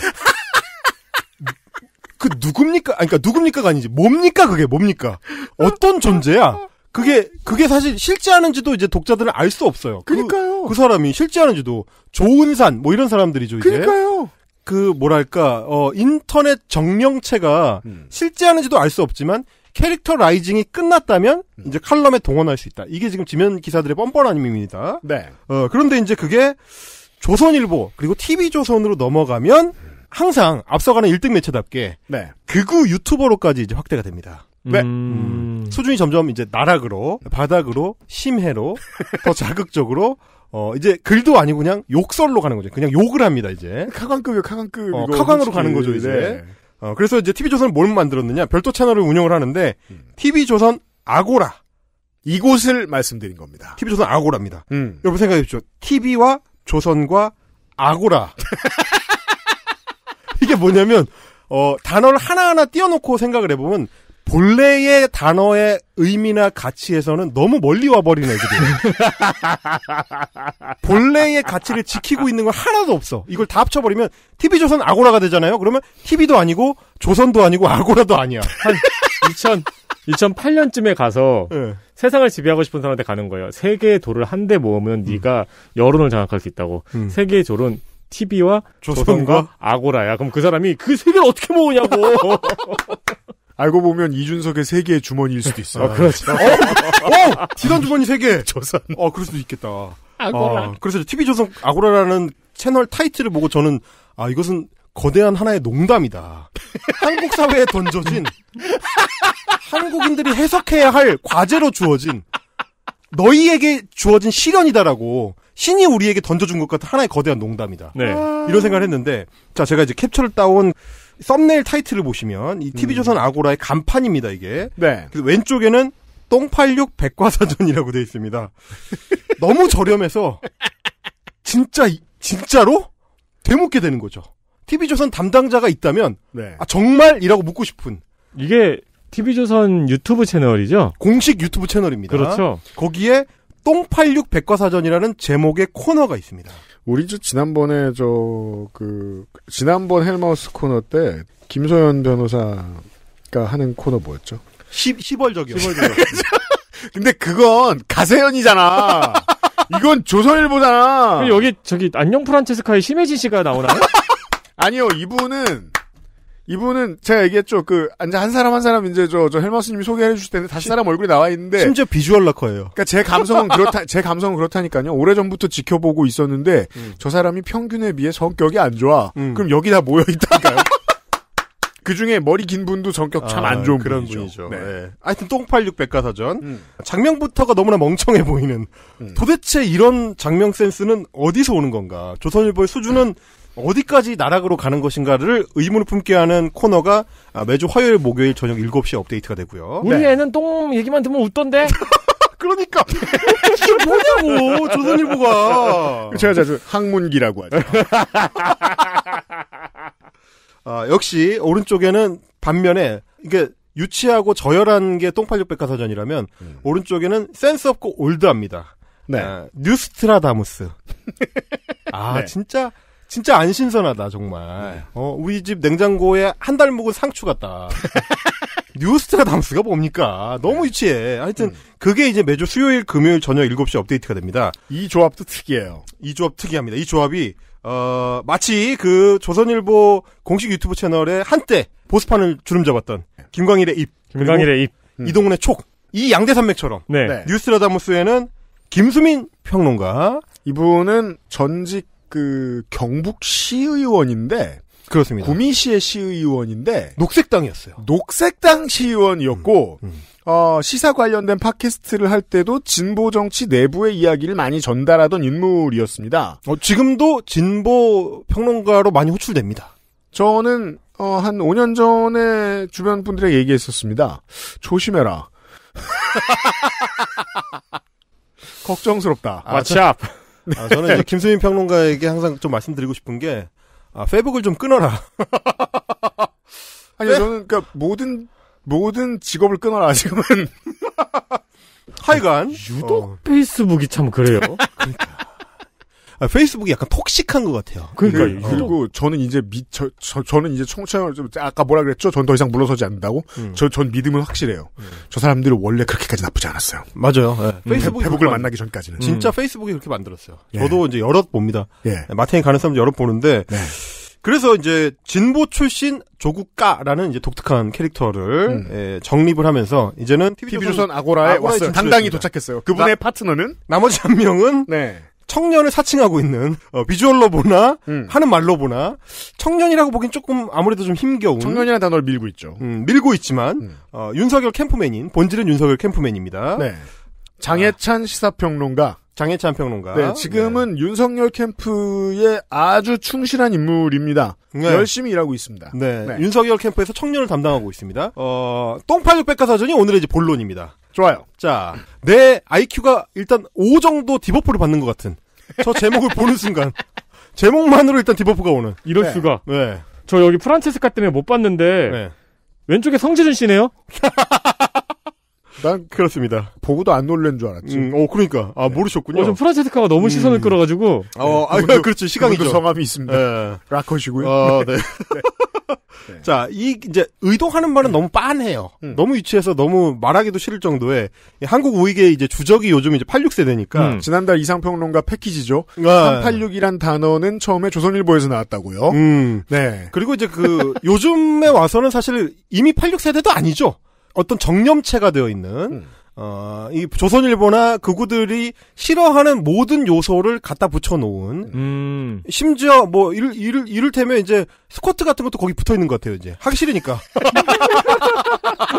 S5: 그 누굽니까? 아니, 그니까 누굽니까가 아니지. 뭡니까? 그게 뭡니까? 어떤 존재야? 그게 그게 사실 실제하는지도 이제 독자들은 알 수 없어요. 그, 그니까요. 그, 그, 사람이 실제하는지도 조은산 뭐 이런 사람들이죠. 이제. 그니까요. 그 뭐랄까 어 인터넷 정령체가 음. 실제 하는지도 알 수 없지만 캐릭터 라이징이 끝났다면 음. 이제 칼럼에 동원할 수 있다. 이게 지금 지면 기사들의 뻔뻔한 의미입니다. 네. 어 그런데 이제 그게 조선일보 그리고 TV 조선으로 넘어가면 항상 앞서가는 1등 매체답게 네. 극우 유튜버로까지 이제 확대가 됩니다. 네. 음... 수준이 점점 이제 나락으로 바닥으로 심해로 더 자극적으로 어, 이제 글도 아니고 그냥 욕설로 가는 거죠. 그냥 욕을 합니다, 이제. 카광급이요, 카광급.
S1: 어, 카광으로 가는 거죠, 이제. 네.
S5: 어, 그래서 이제 TV조선 을뭘 만들었느냐? 별도 채널을 운영을 하는데, 음. TV조선 아고라. 이곳을 말씀드린 겁니다. TV조선 아고라입니다. 음. 여러분 생각해 보십시오. TV와 조선과 아고라. 이게 뭐냐면, 어, 단어를 하나하나 띄워놓고 생각을 해보면, 본래의 단어의 의미나 가치에서는 너무 멀리 와버린 애들이에요. 본래의 가치를 지키고 있는 건 하나도 없어. 이걸 다 합쳐버리면 TV조선 아고라가 되잖아요. 그러면 TV도 아니고 조선도 아니고 아고라도 아니야. 한 2000,
S4: 2008년쯤에 가서 네. 세상을 지배하고 싶은 사람한테 가는 거예요. 세계의 돌을 한 대 모으면 음. 네가 여론을 장악할 수 있다고. 음. 세계의 돌은 TV와 조선과, 조선과 아고라야. 그럼 그 사람이 그 세계를 어떻게 모으냐고. 알고 보면 이준석의
S5: 세계의 주머니일 수도 있어요. 아, 그렇죠. 어, 어, 어? 디단 주머니 세계 조선. 어, 그럴 수도 있겠다. 아고라. 아, 그래서 TV 조선 아고라라는 채널 타이틀을 보고 저는 아 이것은 거대한 하나의 농담이다. 한국 사회에 던져진 한국인들이 해석해야 할 과제로 주어진 너희에게 주어진 시련이다라고 신이 우리에게 던져준 것 같은 하나의 거대한 농담이다. 네. 이런 생각을 했는데 자 제가 이제 캡처를 따온 썸네일 타이틀을 보시면 이 TV조선 음. 아고라의 간판입니다 이게. 네. 그래서 왼쪽에는 똥86 백과사전이라고 되어 있습니다. 너무 저렴해서 진짜 진짜로 되묻게 되는 거죠. TV조선 담당자가 있다면 네. 아, 정말이라고 묻고 싶은. 이게 TV조선 유튜브 채널이죠? 공식 유튜브 채널입니다. 그렇죠. 거기에 똥86 백과사전이라는 제목의 코너가 있습니다.
S1: 우리 저 지난번에 저 그 지난번 헬마우스 코너 때 김소연 변호사가 하는 코너 뭐였죠?
S5: 시, 시벌적이요. 시벌적.
S4: 근데 그건 가세연이잖아. 이건 조선일보잖아. 여기 저기 안녕 프란체스카의 심혜진 씨가 나오나요?
S1: 아니요, 이분은 이분은 제가 얘기했죠. 그 이제 한 사람 한 사람 이제 저, 저 헬마스님이 소개해 주실 때는 다시 사람 얼굴이 나와 있는데 심지어 비주얼 락커예요. 그러니까 제 감성은 그렇다 제 감성은 그렇다니까요. 오래 전부터 지켜보고 있었는데 음. 저 사람이 평균에 비해 성격이 안 좋아. 음. 그럼 여기 다
S5: 모여 있다니까요. 그 중에 머리 긴 분도 성격 참안 아, 좋은 그런 분이죠. 분이죠. 네. 네. 하여튼 똥팔육백 과사전 음. 장면부터가 너무나 멍청해 보이는 음. 도대체 이런 장면 센스는 어디서 오는 건가? 조선일보의 수준은 음. 어디까지 나락으로 가는 것인가를 의문을 품게 하는 코너가 아, 매주 화요일, 목요일 저녁 7시에 업데이트가 되고요.
S4: 우리 네. 애는 똥 얘기만 들으면 웃던데? 그러니까 이게 뭐냐고
S1: 조선일보가 제가 자주
S5: 항문기라고 하죠. 아, 역시 오른쪽에는 반면에 이게 유치하고 저열한 게 똥팔육 백과사전이라면 음. 오른쪽에는 센스 없고 올드합니다. 네. 아, 뉴스트라다무스. 아 네. 진짜 진짜 안 신선하다 정말. 네. 어, 우리 집 냉장고에 한 달 묵은 상추 같다. 뉴스트라담스가 뭡니까? 너무 네. 유치해. 하여튼 음. 그게 이제 매주 수요일 금요일 저녁 7시 업데이트가 됩니다. 이 조합도 특이해요. 이 조합 특이합니다. 이 조합이 어, 마치 그 조선일보 공식 유튜브 채널에 한때 보스판을 주름 잡았던 김광일의 입, 김광일의 입, 음. 이동훈의 촉, 이 양대 산맥처럼 네. 네. 뉴스라다무스에는 김수민 평론가 이분은 전직 그 경북 시의원인데
S1: 그렇습니다. 구미시의 시의원인데 녹색당이었어요. 녹색당 시의원이었고 음, 음. 어, 시사 관련된 팟캐스트를 할 때도 진보 정치 내부의 이야기를 많이 전달하던 인물이었습니다. 어, 지금도 진보 평론가로 많이 호출됩니다. 저는 어, 한 5년 전에 주변 분들에게 얘기했었습니다.
S5: 조심해라. 걱정스럽다. 왓츠업. 아, 저는 이제 김수민 평론가에게 항상 좀 말씀드리고 싶은 게 아, 페북을 좀 끊어라. 아니 네. 저는 그러니까 모든 모든 직업을
S1: 끊어라 지금은. 하여간 유독 어.
S4: 페이스북이 참 그래요.
S1: 그러니까. 아, 페이스북이 약간 톡식한 것 같아요. 그러니까 어. 그리고 저는 이제 미, 저, 저는 이제 청취자 아까 뭐라 그랬죠? 전 더 이상 물러서지 않는다고. 음. 저, 전 믿음은 확실해요.
S5: 음. 저사람들은 원래 그렇게까지 나쁘지 않았어요. 맞아요. 네. 예. 음, 페이스북 페북을 만나기 전까지는 진짜 음. 페이스북이 그렇게 만들었어요. 예. 저도 이제 여럿 봅니다. 예. 예 마틴이가능성람들 여럿 보는데. 네. 그래서 이제 진보 출신 조국가라는 이제 독특한 캐릭터를 음. 예, 정립을 하면서 이제는 TV조선, TV조선 아고라에, 아고라 아, 네, 왔어요. 당당히 도착했어요. 그분의 나, 파트너는 나머지 한 명은 네. 청년을 사칭하고 있는 어, 비주얼로 보나 음. 하는 말로 보나 청년이라고 보기엔 조금 아무래도 좀 힘겨운 청년이라는 단어를 밀고 있죠. 음, 밀고 있지만 음. 어, 윤석열 캠프맨인 본질은 윤석열 캠프맨입니다. 네. 장해찬 아. 시사평론가 장해찬 평론가. 네, 지금은 네. 윤석열 캠프의
S1: 아주 충실한
S5: 인물입니다. 네. 열심히 일하고 있습니다. 네. 네. 윤석열 캠프에서 청년을 담당하고 있습니다. 어, 똥파육 백과사전이 오늘의 이제 본론입니다. 좋아요. 자, 내 IQ가 일단 5 정도 디버프를 받는 것 같은. 저 제목을 보는 순간. 제목만으로 일단 디버프가 오는. 이럴 네. 수가.
S4: 네. 저 여기 프란체스카 때문에 못 봤는데. 네. 왼쪽에 성지준 씨네요? 난 그렇습니다. 보고도 안 놀란 줄 알았지. 음, 어, 그러니까. 아, 네. 모르셨군요. 어, 좀 프란체스카가
S1: 너무 음. 시선을
S5: 끌어가지고. 어, 네. 아, 그렇죠시간이죠 성함이 있습니다. 네. 라커시고요. 아, 네. 네. 네. 자, 이 이제 의도하는 말은 음. 너무 빤해요. 음. 너무 유치해서 너무 말하기도 싫을 정도의 한국 우익의 이제 주적이 요즘 이제 86세대니까 음. 지난달 이상평론가 패키지죠. 아.
S1: 386이란 단어는 처음에 조선일보에서 나왔다고요. 음. 네.
S5: 그리고 이제 그 요즘에 와서는 사실 이미 86세대도 아니죠. 어떤 정념체가 되어 있는 음. 어, 이 조선일보나 그구들이 싫어하는 모든 요소를 갖다 붙여놓은,
S2: 음.
S5: 심지어 뭐, 이를, 이를, 이를테면 이제 스쿼트 같은 것도 거기 붙어 있는 것 같아요, 이제. 하기 싫으니까.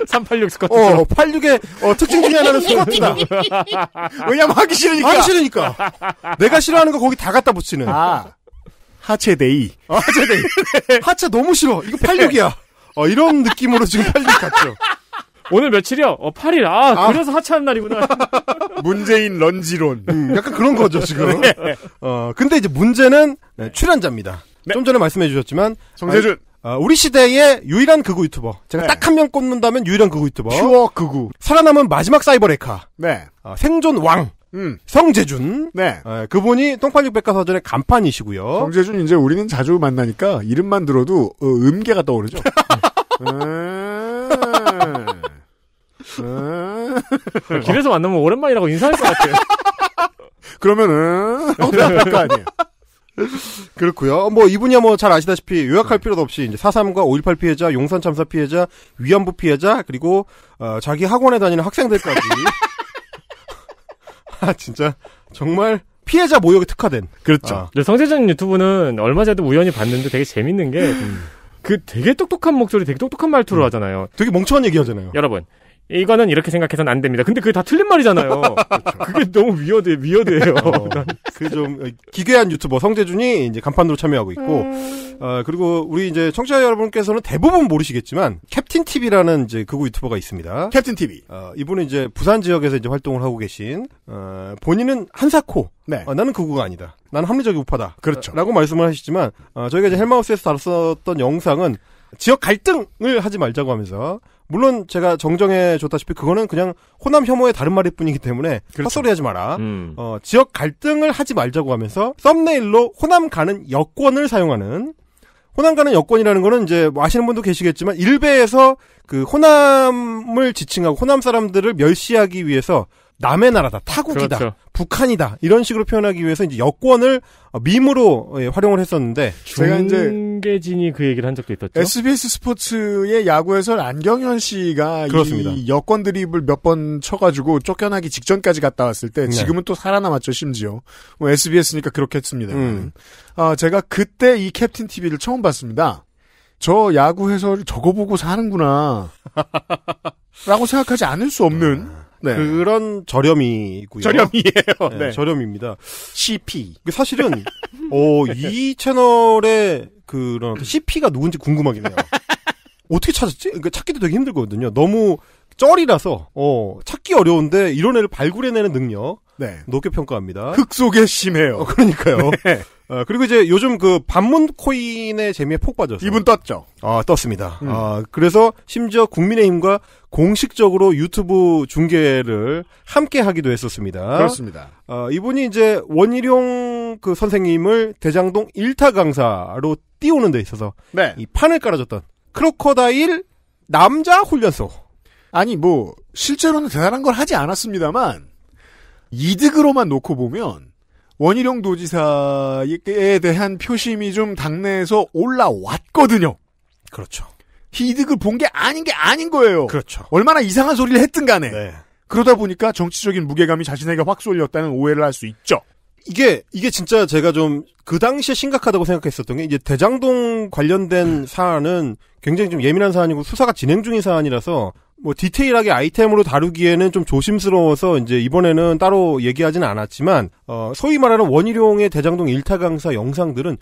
S5: 386 스쿼트. 어, 86의 어, 특징 중에 하나는 스쿼트다. 왜냐면 하기 싫으니까. 하기 싫으니까. 내가 싫어하는 거 거기 다 갖다 붙이는. 아. 하체데이. 어, 하체데이. 하체 너무 싫어. 이거 86이야. 어, 이런 느낌으로 지금 86 같죠. 오늘 며칠이요? 어, 8일. 아, 아. 그래서 하차한 날이구나. 문재인 런지론. 음, 약간 그런 거죠, 지금. 네. 어, 근데 이제 문제는 네, 네. 출연자입니다. 네. 좀 전에 말씀해 주셨지만. 정세준. 아, 어, 우리 시대의 유일한 극우 유튜버. 제가 네. 딱한 명 꼽는다면 유일한 극우 유튜버. 퓨어 극우. 살아남은 마지막 사이버레카. 네. 어, 생존 왕. 음. 성재준. 네. 네. 그분이 똥파육 백과사전의 간판이시고요. 성재준 이제 우리는 자주 만나니까 이름만
S1: 들어도 어, 음계가 떠오르죠.
S4: 네.
S5: 길에서 만나면 오랜만이라고 인사할 것 같아요. 그러면은 하고 어, 나거 아니에요. 그렇고요. 뭐 이분이야 뭐 잘 아시다시피 요약할 필요도 없이 이제 4.3과 5.18 피해자, 용산 참사 피해자, 위안부 피해자 그리고 어, 자기 학원에 다니는 학생들까지 아 진짜 정말 피해자 모욕에 특화된
S4: 그렇죠. 아. 성세전 유튜브는 얼마 전에도 우연히 봤는데 되게 재밌는 게그 음. 되게 똑똑한 목소리, 되게 똑똑한 말투로 음. 하잖아요. 되게 멍청한 얘기 하잖아요. 여러분, 이거는 이렇게 생각해서는 안 됩니다. 근데 그게 다 틀린
S5: 말이잖아요. 그렇죠. 그게
S4: 너무 위어드
S5: 위어드예요. 어, 그좀 어, 기괴한 유튜버 성재준이 이제 간판으로 참여하고 있고, 음... 어, 그리고 우리 이제 청취자 여러분께서는 대부분 모르시겠지만 캡틴 TV라는 이제 극우 유튜버가 있습니다. 캡틴 TV. 어, 이분은 이제 부산 지역에서 이제 활동을 하고 계신 어, 본인은 한사코. 네. 어, 나는 그우가 아니다. 나는 합리적인 우파다. 그렇죠. 라고 말씀을 하시지만 저희가 이제 헬마우스에서 다뤘었던 영상은 지역 갈등을 하지 말자고 하면서 물론 제가 정정해 줬다시피 그거는 그냥 호남 혐오의 다른 말일 뿐이기 때문에 그렇 헛소리 하지 마라. 음. 어, 지역 갈등을 하지 말자고 하면서 썸네일로 호남 가는 여권을 사용하는 호남 가는 여권이라는 거는 이제 뭐 아시는 분도 계시겠지만 일베에서 그 호남을 지칭하고 호남 사람들을 멸시하기 위해서 남의 나라다, 타국이다, 그렇죠. 북한이다 이런 식으로 표현하기 위해서 이제 여권을 밈으로 예, 활용을 했었는데 제가 이제
S4: 중계진이 그 얘기를
S5: 한 적도 있었죠.
S1: SBS 스포츠의 야구에서 안경현 씨가 그렇습니다. 이 여권 드립을 몇 번 쳐가지고 쫓겨나기 직전까지 갔다 왔을 때 네. 지금은 네. 또 살아남았죠 심지어 뭐 SBS니까 그렇게 했습니다. 음. 음. 아, 제가 그때 이 캡틴 TV를 처음 봤습니다. 저 야구 해설을 저거 보고 사는구나. 라고 생각하지
S5: 않을 수 없는 아. 네. 그런 저렴이고요. 저렴이에요. 네. 네. 저렴입니다. CP. 그 사실은 어, 이 채널의 그런 CP가 누군지 궁금하긴 해요. 어떻게 찾았지? 그러니까 찾기도 되게 힘들거든요. 너무 쩔이라서 어, 찾기 어려운데 이런 애를 발굴해내는 능력 네. 높게 평가합니다. 흙 속에 심해요. 어, 그러니까요. 네. 어, 그리고 이제 요즘 그 반문 코인의 재미에 폭 빠졌어요. 이분 떴죠. 아, 떴습니다. 음. 아, 그래서 심지어 국민의힘과 공식적으로 유튜브 중계를 함께 하기도 했었습니다. 그렇습니다. 아, 이분이 이제 원희룡 그 선생님을 대장동 1타 강사로 띄우는 데 있어서 네. 이 판을 깔아줬던 크로커다일 남자 훈련소. 아니, 뭐,
S1: 실제로는 대단한 걸 하지 않았습니다만, 이득으로만 놓고 보면 원희룡 도지사에 대한 표심이 좀 당내에서 올라왔거든요. 그렇죠. 이득을 본 게 아닌 게 아닌 거예요. 그렇죠. 얼마나 이상한 소리를
S5: 했든 간에. 네. 그러다 보니까 정치적인 무게감이 자신에게 확 쏠렸다는 오해를 할 수 있죠. 이게 이게 진짜 제가 좀 그 당시에 심각하다고 생각했었던 게 이제 대장동 관련된 사안은 굉장히 좀 예민한 사안이고 수사가 진행 중인 사안이라서 뭐 디테일하게 아이템으로 다루기에는 좀 조심스러워서 이제 이번에는 따로 얘기하진 않았지만 어, 소위 말하는 원희룡의 대장동 일타 강사 영상들은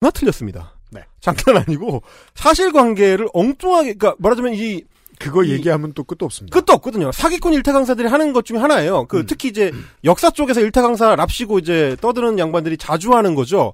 S5: 나 틀렸습니다. 네. 장난 아니고 사실관계를 엉뚱하게 그러니까 말하자면 이 그거 얘기하면 또 끝도 없습니다. 끝도 없거든요. 사기꾼 일타 강사들이 하는 것 중에 하나예요. 그 음. 특히 이제 음. 역사 쪽에서 일타 강사 랍시고 이제 떠드는 양반들이 자주 하는 거죠.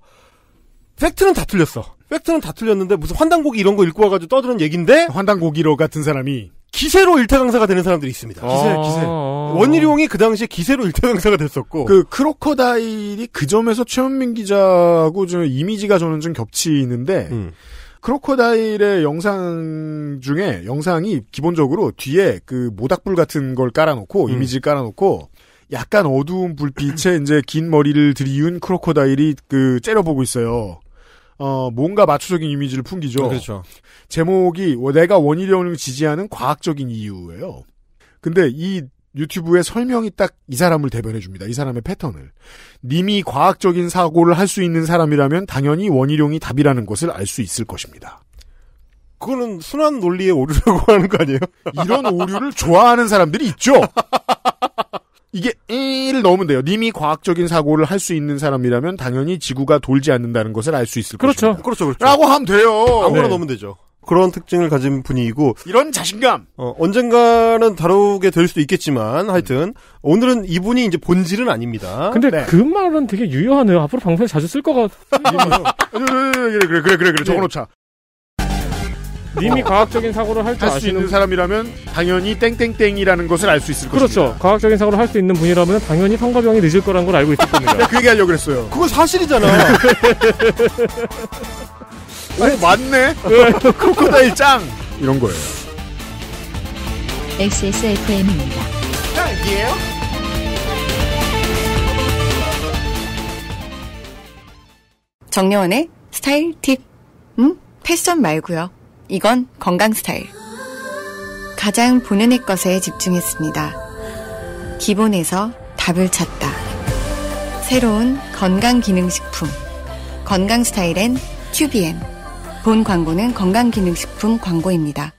S5: 팩트는 다 틀렸어. 팩트는 다 틀렸는데 무슨 환단고기 이런 거 읽고 와가지고 떠드는 얘긴데 환단고기로 같은 사람이 기세로 일타강사가 되는 사람들이 있습니다. 기세, 아. 기세. 원희룡이 그 당시에 기세로 일타강사가 됐었고. 그
S1: 크로커다일이 그 점에서 최현민 기자하고 좀 이미지가 저는 좀 겹치는데, 음. 크로커다일의 영상 중에 영상이 기본적으로 뒤에 그 모닥불 같은 걸 깔아놓고, 음. 이미지 를 깔아놓고, 약간 어두운 불빛에 이제 긴 머리를 들이운 크로커다일이 그 째려보고 있어요. 어, 뭔가 마초적인 이미지를 풍기죠. 그렇죠. 제목이 내가 원희룡을 지지하는 과학적인 이유예요. 근데 이 유튜브의 설명이 딱 이 사람을 대변해 줍니다. 이 사람의 패턴을. 님이 과학적인 사고를 할 수 있는 사람이라면 당연히 원희룡이 답이라는 것을 알 수 있을 것입니다.
S5: 그거는 순환 논리의 오류라고 하는 거 아니에요? 이런 오류를 좋아하는
S1: 사람들이 있죠. 이게 1을 넣으면 돼요. 님이 과학적인 사고를 할 수 있는 사람이라면 당연히 지구가 돌지 않는다는 것을 알 수 있을 그렇죠. 것입니다. 그렇죠. 그렇죠. 라고 하면 돼요. 아무거나 네. 넣으면
S5: 되죠. 그런 특징을 가진 분이고 이런 자신감. 어, 언젠가는 다루게 될 수도 있겠지만 하여튼 오늘은 이분이 이제 본질은 아닙니다. 근데 네. 그 말은
S4: 되게 유효하네요. 앞으로 방송에 자주 쓸 것
S5: 같아요. 그래 그래 그래 그래 그래 적어놓자.
S1: 님이 어. 과학적인 사고를 할 줄 아시는 있는 사람이라면 당연히 땡땡땡이라는 것을 알 수
S4: 있을 그렇죠. 것입니다. 과학적인 사고를 할 수 있는 분이라면 당연히 성과병이 늦을 거란 걸 알고 있을 겁니다. 네, 그 얘기하려고 그랬어요.
S1: 그건 사실이잖아. 오 맞네. 크로코다일 짱 이런 거예요. XSFM입니다.
S2: 정려원의 스타일 팁. 음? 패션 말고요. 이건 건강 스타일. 가장 본연의 것에 집중했습니다. 기본에서 답을 찾다. 새로운 건강기능식품. 건강 스타일엔 튜비엔. 본 광고는 건강기능식품 광고입니다.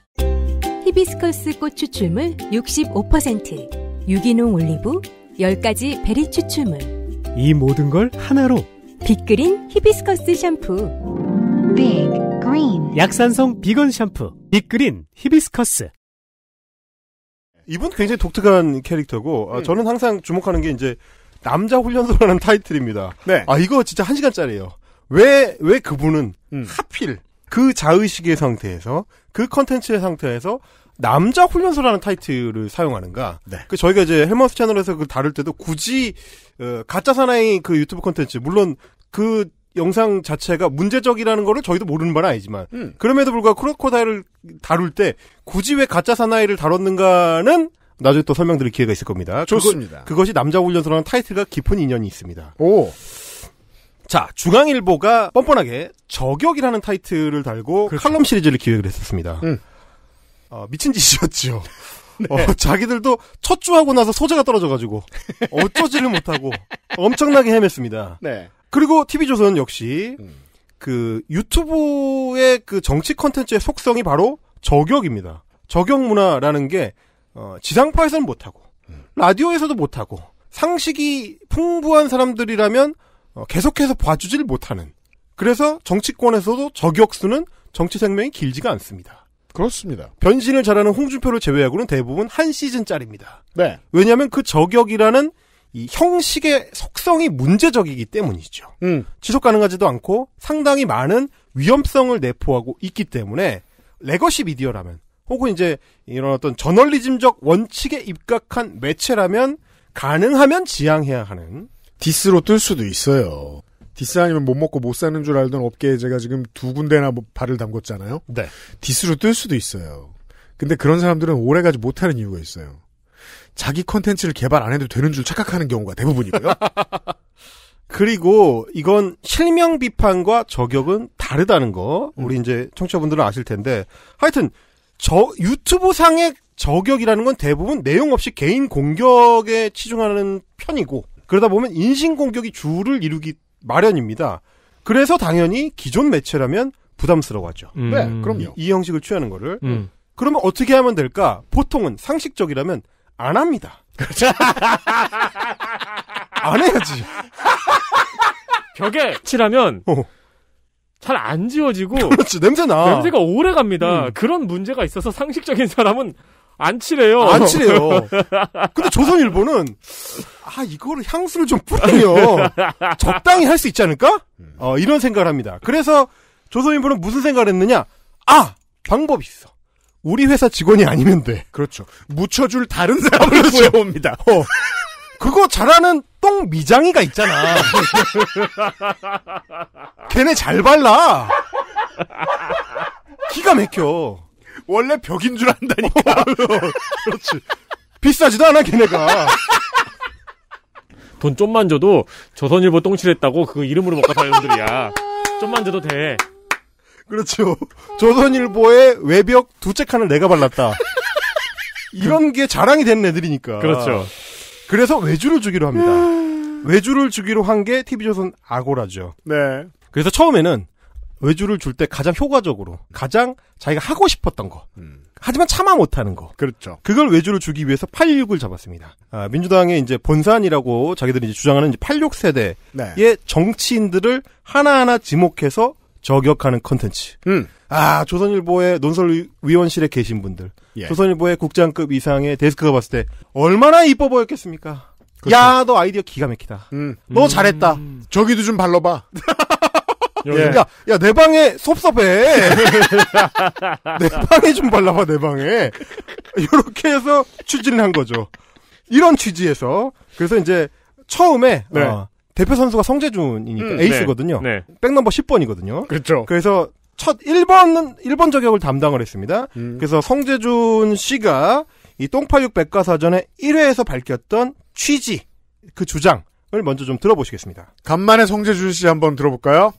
S2: 히비스커스 꽃 추출물
S3: 65%. 유기농 올리브 10가지 베리 추출물. 이 모든 걸 하나로. 빅그린 히비스커스 샴푸. 빅. g r e
S5: 약산성 비건 샴푸 빅그린 히비스커스. 이분 굉장히 독특한 캐릭터고 아, 음. 아, 저는 항상 주목하는 게 이제 남자 훈련소라는 타이틀입니다. 네. 아 이거 진짜 한 시간짜리예요. 왜 왜 그분은 음. 하필 그 자의식의 상태에서 그 컨텐츠의 상태에서 남자 훈련소라는 타이틀을 사용하는가? 네. 그 저희가 이제 헬머스 채널에서 그 다룰 때도 굳이 어, 가짜 사나이 그 유튜브 컨텐츠 물론 그 영상 자체가 문제적이라는 거를 저희도 모르는 바는 아니지만 음. 그럼에도 불구하고 크로코다일을 다룰 때 굳이 왜 가짜 사나이를 다뤘는가는 나중에 또 설명드릴 기회가 있을 겁니다. 좋습니다. 그것, 이 남자 훈련소라는 타이틀과 깊은 인연이 있습니다. 오. 자, 중앙일보가 뻔뻔하게 저격이라는 타이틀을 달고 그렇죠. 칼럼 시리즈를 기획을 했었습니다. 음. 어, 미친 짓이었죠 네. 어, 자기들도 첫 주하고 나서 소재가 떨어져가지고 어쩌지를 못하고 엄청나게 헤맸습니다. 네. 그리고 TV조선 역시 음. 그 유튜브의 그 정치 컨텐츠의 속성이 바로 저격입니다. 저격 문화라는 게 어, 지상파에서는 못하고 음. 라디오에서도 못하고 상식이 풍부한 사람들이라면 어, 계속해서 봐주질 못하는. 그래서 정치권에서도 저격수는 정치 생명이 길지가 않습니다. 그렇습니다. 변신을 잘하는 홍준표를 제외하고는 대부분 한 시즌짜리입니다. 네. 왜냐하면 그 저격이라는 이 형식의 속성이 문제적이기 때문이죠. 음. 지속 가능하지도 않고 상당히 많은 위험성을 내포하고 있기 때문에 레거시 미디어라면 혹은 이제 이런 어떤 저널리즘적 원칙에 입각한 매체라면 가능하면 지향해야 하는 디스로 뜰 수도
S1: 있어요. 디스 아니면 못 먹고 못 사는 줄 알던 업계에 제가 지금 두 군데나 뭐 발을 담궜잖아요. 네. 디스로 뜰 수도 있어요. 근데 그런 사람들은 오래가지 못하는 이유가 있어요.
S5: 자기 컨텐츠를 개발 안 해도 되는 줄 착각하는 경우가 대부분이고요. 그리고 이건 실명 비판과 저격은 다르다는 거 우리 음. 이제 청취자분들은 아실 텐데 하여튼 저 유튜브 상의 저격이라는 건 대부분 내용 없이 개인 공격에 치중하는 편이고 그러다 보면 인신 공격이 주를 이루기 마련입니다. 그래서 당연히 기존 매체라면 부담스러워하죠. 음. 네, 그럼요. 이, 형식을 취하는 거를. 음. 그러면 어떻게 하면 될까? 보통은 상식적이라면 안 합니다. 그렇죠. 안 해야지.
S4: 벽에 칠하면 어. 잘안 지워지고 그렇지 냄새 나 냄새가 오래 갑니다. 음. 그런 문제가 있어서 상식적인 사람은 안 칠해요. 안 칠해요.
S5: 근데 조선일보는 아 이거를 향수를 좀 뿌리면 적당히 할 수 있지 않을까? 어, 이런 생각을 합니다. 그래서 조선일보는 무슨 생각을 했느냐? 아 방법이 있어. 우리 회사 직원이 아니면 돼. 그렇죠. 묻혀줄 다른 사람을 그렇 구해옵니다. 어. 그거 잘하는 똥 미장이가 있잖아.
S4: 걔네 잘 발라.
S5: 기가 막혀. 원래 벽인 줄 안다니까. 그렇지. 비싸지도 않아 걔네가.
S4: 돈 좀만 줘도 조선일보 똥칠했다고 그 이름으로 먹고 사는 놈들이야. 좀만 줘도 돼.
S5: 그렇죠. 조선일보의 외벽 두째 칸을 내가 발랐다. 이런 게 자랑이 되는 애들이니까. 그렇죠. 그래서 외주를 주기로 합니다. 외주를 주기로 한 게 TV조선 아고라죠. 네. 그래서 처음에는 외주를 줄 때 가장 효과적으로 가장 자기가 하고 싶었던 거 음. 하지만 참아 못하는 거 그렇죠 그걸 외주를 주기 위해서 86을 잡았습니다 아, 민주당의 이제 본산이라고 자기들이 이제 주장하는 이제 86세대의 네. 정치인들을 하나하나 지목해서 저격하는 컨텐츠. 음. 아, 조선일보의 논설위원실에 계신 분들. 예. 조선일보의 국장급 이상의 데스크가 봤을 때 얼마나 이뻐 보였겠습니까? 그렇죠. 야, 너 아이디어 기가 막히다. 음. 너 잘했다. 음. 저기도 좀 발라봐. 예. 야, 내 방에 섭섭해. 내 방에 좀 발라봐, 내 방에. 이렇게 해서 취진을한 거죠. 이런 취지에서. 그래서 이제 처음에 네. 어, 대표 선수가 성재준이니까 음, 네. 에이스거든요. 네, 네. 백넘버 10번이거든요. 그렇죠. 그래서 첫 1번은 1번 저격을 담당을 했습니다. 음. 그래서 성재준 씨가 이 똥파육 백과사전에 1회에서 밝혔던 취지, 그 주장을 먼저 좀 들어보시겠습니다. 간만에 성재준 씨 한번 들어볼까요?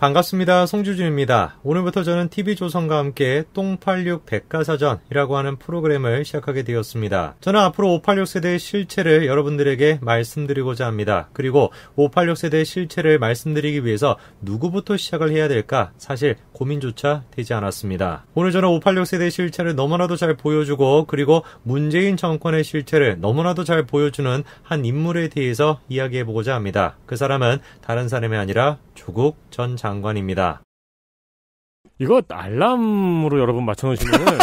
S3: 반갑습니다. 송주준입니다. 오늘부터 저는 TV조선과 함께 똥86 백과사전이라고 하는 프로그램을 시작하게 되었습니다. 저는 앞으로 586 세대의 실체를 여러분들에게 말씀드리고자 합니다. 그리고 586 세대의 실체를 말씀드리기 위해서 누구부터 시작을 해야 될까 사실 고민조차 되지 않았습니다. 오늘 저는 586 세대의 실체를 너무나도 잘 보여주고 그리고 문재인 정권의 실체를 너무나도 잘 보여주는 한 인물에 대해서 이야기해보고자 합니다. 그 사람은 다른 사람이 아니라 조국 전 장관 입니다 장관입니다.
S4: 이거 알람으로 여러분 맞춰놓으시면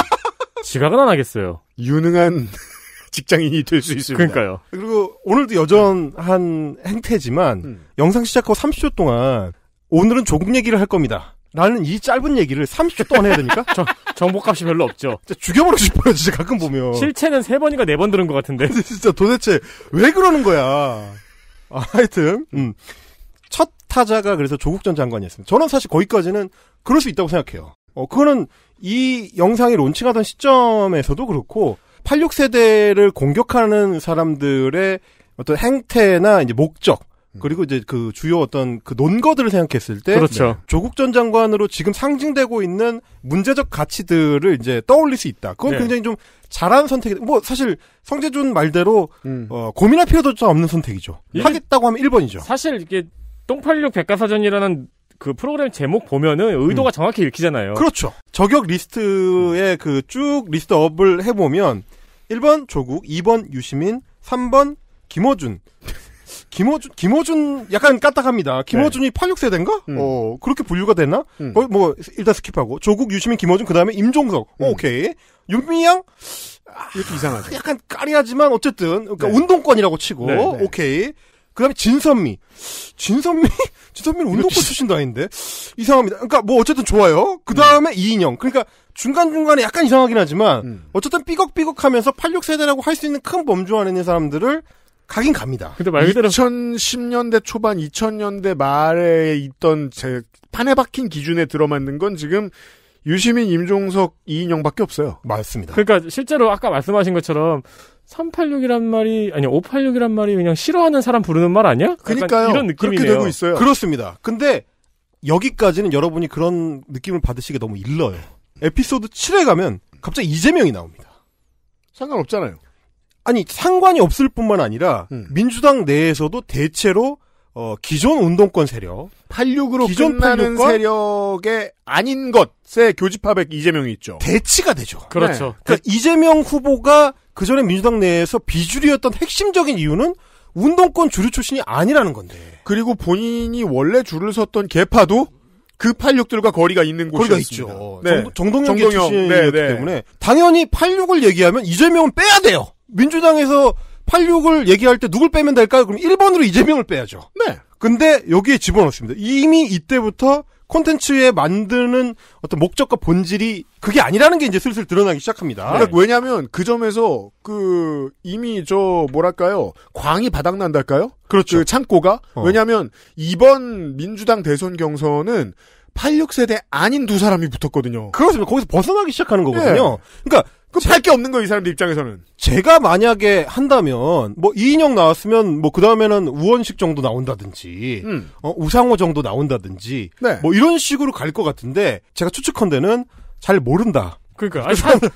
S4: 지각은 안 하겠어요. 유능한 직장인이 될 수 있습니다.
S1: 그러니까요.
S5: 그리고 오늘도 여전한 행태지만 음. 영상 시작하고 30초 동안 오늘은 조국 얘기를 할 겁니다. 나는 이 짧은 얘기를 30초 동안 해야 되니까? 정, 정보값이 별로 없죠. 죽여버리고 싶어요, 진짜 가끔 보면. 실체는 3번인가 4번 들은 것 같은데. 진짜 도대체 왜 그러는 거야. 아, 하여튼, 음. 타자가 그래서 조국 전 장관이었습니다. 저는 사실 거기까지는 그럴 수 있다고 생각해요. 어, 그거는 이 영상이 론칭하던 시점에서도 그렇고 86세대를 공격하는 사람들의 어떤 행태나 이제 목적 음. 그리고 이제 그 주요 어떤 그 논거들을 생각했을 때 그렇죠. 네. 조국 전 장관으로 지금 상징되고 있는 문제적 가치들을 이제 떠올릴 수 있다. 그건 네. 굉장히 좀 잘한 선택이 뭐 사실 성재준 말대로 음. 어, 고민할 필요도 없는 선택이죠. 예. 하겠다고 하면 1번이죠.
S4: 사실 이게 똥팔육 백과사전이라는 그 프로그램 제목 보면은 의도가 음. 정확히 읽히잖아요. 그렇죠.
S5: 저격 리스트에 음. 그쭉 리스트업을 해보면 1번 조국, 2번 유시민, 3번 김어준. 김어준, 김어준 약간 까딱합니다. 김어준이 네. 86세대인가? 음. 어, 그렇게 분류가 됐나? 어, 음. 뭐, 일단 스킵하고. 조국, 유시민, 김어준, 그 다음에 임종석. 어, 오케이. 윤미향? 이렇게 이상하죠. 아, 약간 까리하지만 어쨌든, 그러니까 네. 운동권이라고 치고. 네, 네. 오케이. 그다음에 진선미. 진선미? 진선미는 운동권 출신도 아닌데? 이상합니다. 그러니까 뭐 어쨌든 좋아요. 그다음에 음. 이인영. 그러니까 중간중간에 약간 이상하긴 하지만 음. 어쨌든 삐걱삐걱 하면서 86세대라고 할 수 있는 큰 범주 안에 있는 사람들을 가긴 갑니다. 근데 말 그대로 2010년대
S1: 초반 2000년대 말에 있던 제 판에 박힌 기준에 들어맞는 건 지금
S4: 유시민, 임종석, 이인영밖에 없어요. 맞습니다. 그러니까 실제로 아까 말씀하신 것처럼 386이란 말이 아니 586이란 말이 그냥 싫어하는 사람 부르는 말 아니야? 그러니까요.
S1: 이런 느낌이 그렇게 되고 있어요.
S5: 그렇습니다. 근데 여기까지는 여러분이 그런 느낌을 받으시게 너무 일러요. 에피소드 7에 가면 갑자기 이재명이 나옵니다. 상관없잖아요. 아니 상관이 없을 뿐만 아니라 음. 민주당 내에서도 대체로 어, 기존 운동권 세력, 86으로 기존 끝나는 86권?
S1: 세력의 아닌
S5: 것의 교집합에 이재명이 있죠. 대치가 되죠. 그렇죠. 네. 그러니까 이재명 후보가 그 전에 민주당 내에서 비주류였던 핵심적인 이유는 운동권 주류 출신이 아니라는 건데. 그리고 본인이 원래 줄을 섰던 개파도 그 86들과 거리가 있는 거리가 곳이었습니다. 있죠. 네. 정동영 출신이기 네, 네. 때문에 당연히 86을 얘기하면 이재명은 빼야 돼요. 민주당에서 86을 얘기할 때 누굴 빼면 될까요? 그럼 1번으로 이재명을 빼야죠. 네. 근데 여기에 집어넣습니다. 이미 이때부터 콘텐츠에 만드는 어떤 목적과 본질이 그게 아니라는 게 이제 슬슬 드러나기 시작합니다. 네. 왜냐하면 그 점에서
S1: 그 이미 저 뭐랄까요 광이 바닥난달까요? 그렇죠. 그 창고가 어. 왜냐하면 이번 민주당 대선 경선은 86세대 아닌 두 사람이
S5: 붙었거든요. 그렇습니다. 거기서 벗어나기 시작하는 거거든요. 네. 그러니까 그팔게 없는 거예요, 이 사람들 입장에서는. 제가 만약에 한다면, 뭐, 2인영 나왔으면, 뭐, 그 다음에는 우원식 정도 나온다든지, 음. 어, 우상호 정도 나온다든지, 네. 뭐, 이런 식으로 갈 것 같은데, 제가 추측한데는잘 모른다.
S4: 그러니까 아니,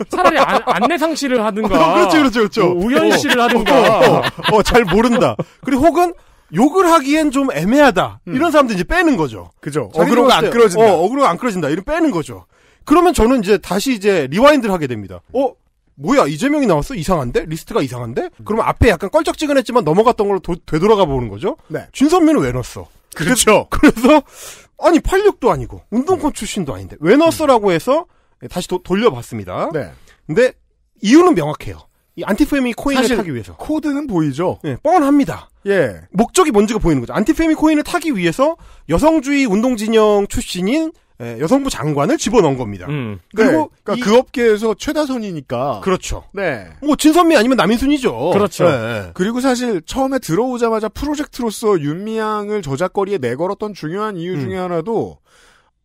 S4: 차, 라리 안, 내상 실을 하든가 어, 그렇죠 그렇죠
S5: 그렇죠 뭐, 우현 씨를 어, 하든가 어, 어, 어, 잘 모른다 그리고 혹은 욕을 하기엔 좀 애매하다 음. 이런 사람들 이제 빼는 거죠
S1: 그죠 어그로가 안 끌어진다
S5: 어, 어그로가 안 끌어진다 이런 빼는 거죠 그러면 저는 이제 다시 이제 리와인드를 하게 됩니다. 어? 뭐야 이재명이 나왔어 이상한데 리스트가 이상한데 음. 그러면 앞에 약간 껄쩍지근했지만 넘어갔던 걸로 도, 되돌아가 보는 거죠. 네. 진선민은 왜 넣었어? 그렇죠. 그래서 아니 86도 아니고 운동권 출신도 아닌데 왜 넣었어라고 해서 다시 도, 돌려봤습니다. 네. 근데 이유는 명확해요. 이 안티페미 코인을 타기 위해서 코드는 보이죠. 예, 뻔합니다. 예. 목적이 뭔지가 보이는 거죠. 안티페미 코인을 타기 위해서 여성주의 운동 진영 출신인 예, 여성부 장관을 집어넣은 겁니다. 음. 그리고 네. 그러니까 이... 그 업계에서 최다선이니까 그렇죠. 네. 뭐 진선미
S1: 아니면 남인순이죠. 그렇죠. 네. 그리고 사실 처음에 들어오자마자 프로젝트로서 윤미향을 저작거리에 내걸었던 중요한 이유 중에 음. 하나도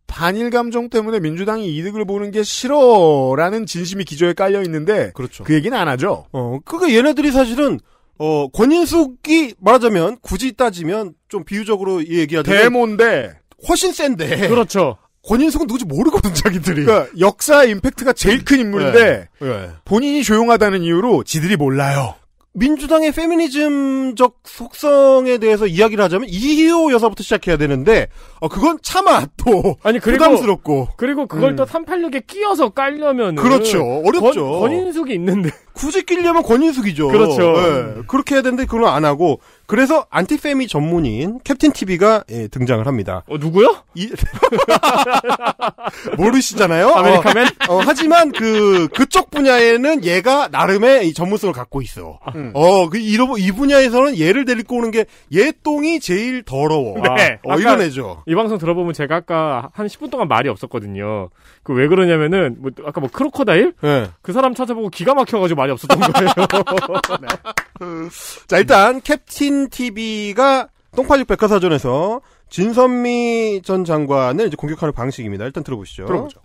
S1: 반일 감정 때문에
S5: 민주당이 이득을 보는 게 싫어라는 진심이 기저에 깔려 있는데 그렇죠. 그 얘기는 안 하죠. 어, 그게 그러니까 얘네들이 사실은 어, 권인숙이 말하자면 굳이 따지면 좀 비유적으로 얘기하자면 대모인데 훨씬 센데. 그렇죠. 권인숙은 누구지 모르거든 자기들이. 그러니까 역사 임팩트가 제일 큰 인물인데 네. 네. 본인이 조용하다는 이유로 지들이 몰라요. 민주당의 페미니즘적 속성에 대해서 이야기를 하자면 이희호 여사부터 시작해야 되는데 어, 그건 참아 또 아니 그리고, 부담스럽고 그리고 그걸 음. 또 386에 끼어서 깔려면 그렇죠 어렵죠 권, 인숙이 있는데 굳이 끼려면 권인숙이죠 그렇죠 네. 그렇게 해야 되는데 그건 안 하고 그래서 안티페미 전문인 캡틴 TV가 예, 등장을 합니다. 어 누구요? 이... 모르시잖아요. 어, 아메리카맨. 어, 어, 하지만 그 그쪽 분야에는 얘가 나름의 전문성을 갖고 있어. 아. 음. 어그 이러 이 분야에서는 얘를 데리고 오는 게 얘 똥이 제일 더러워. 네. 어, 이런 애죠.
S4: 이 방송 들어보면 제가 아까 한 10분 동안 말이 없었거든요. 그왜 그러냐면은 뭐 아까 뭐 크로커다일 네. 그 사람 찾아보고 기가 막혀가지고 많이 없었던 거예요.
S1: 네.
S5: 자 일단 캡틴 TV가 똥파죽 백과사전에서 진선미 전 장관을 이제 공격하는 방식입니다. 일단 들어보시죠. 들어보죠.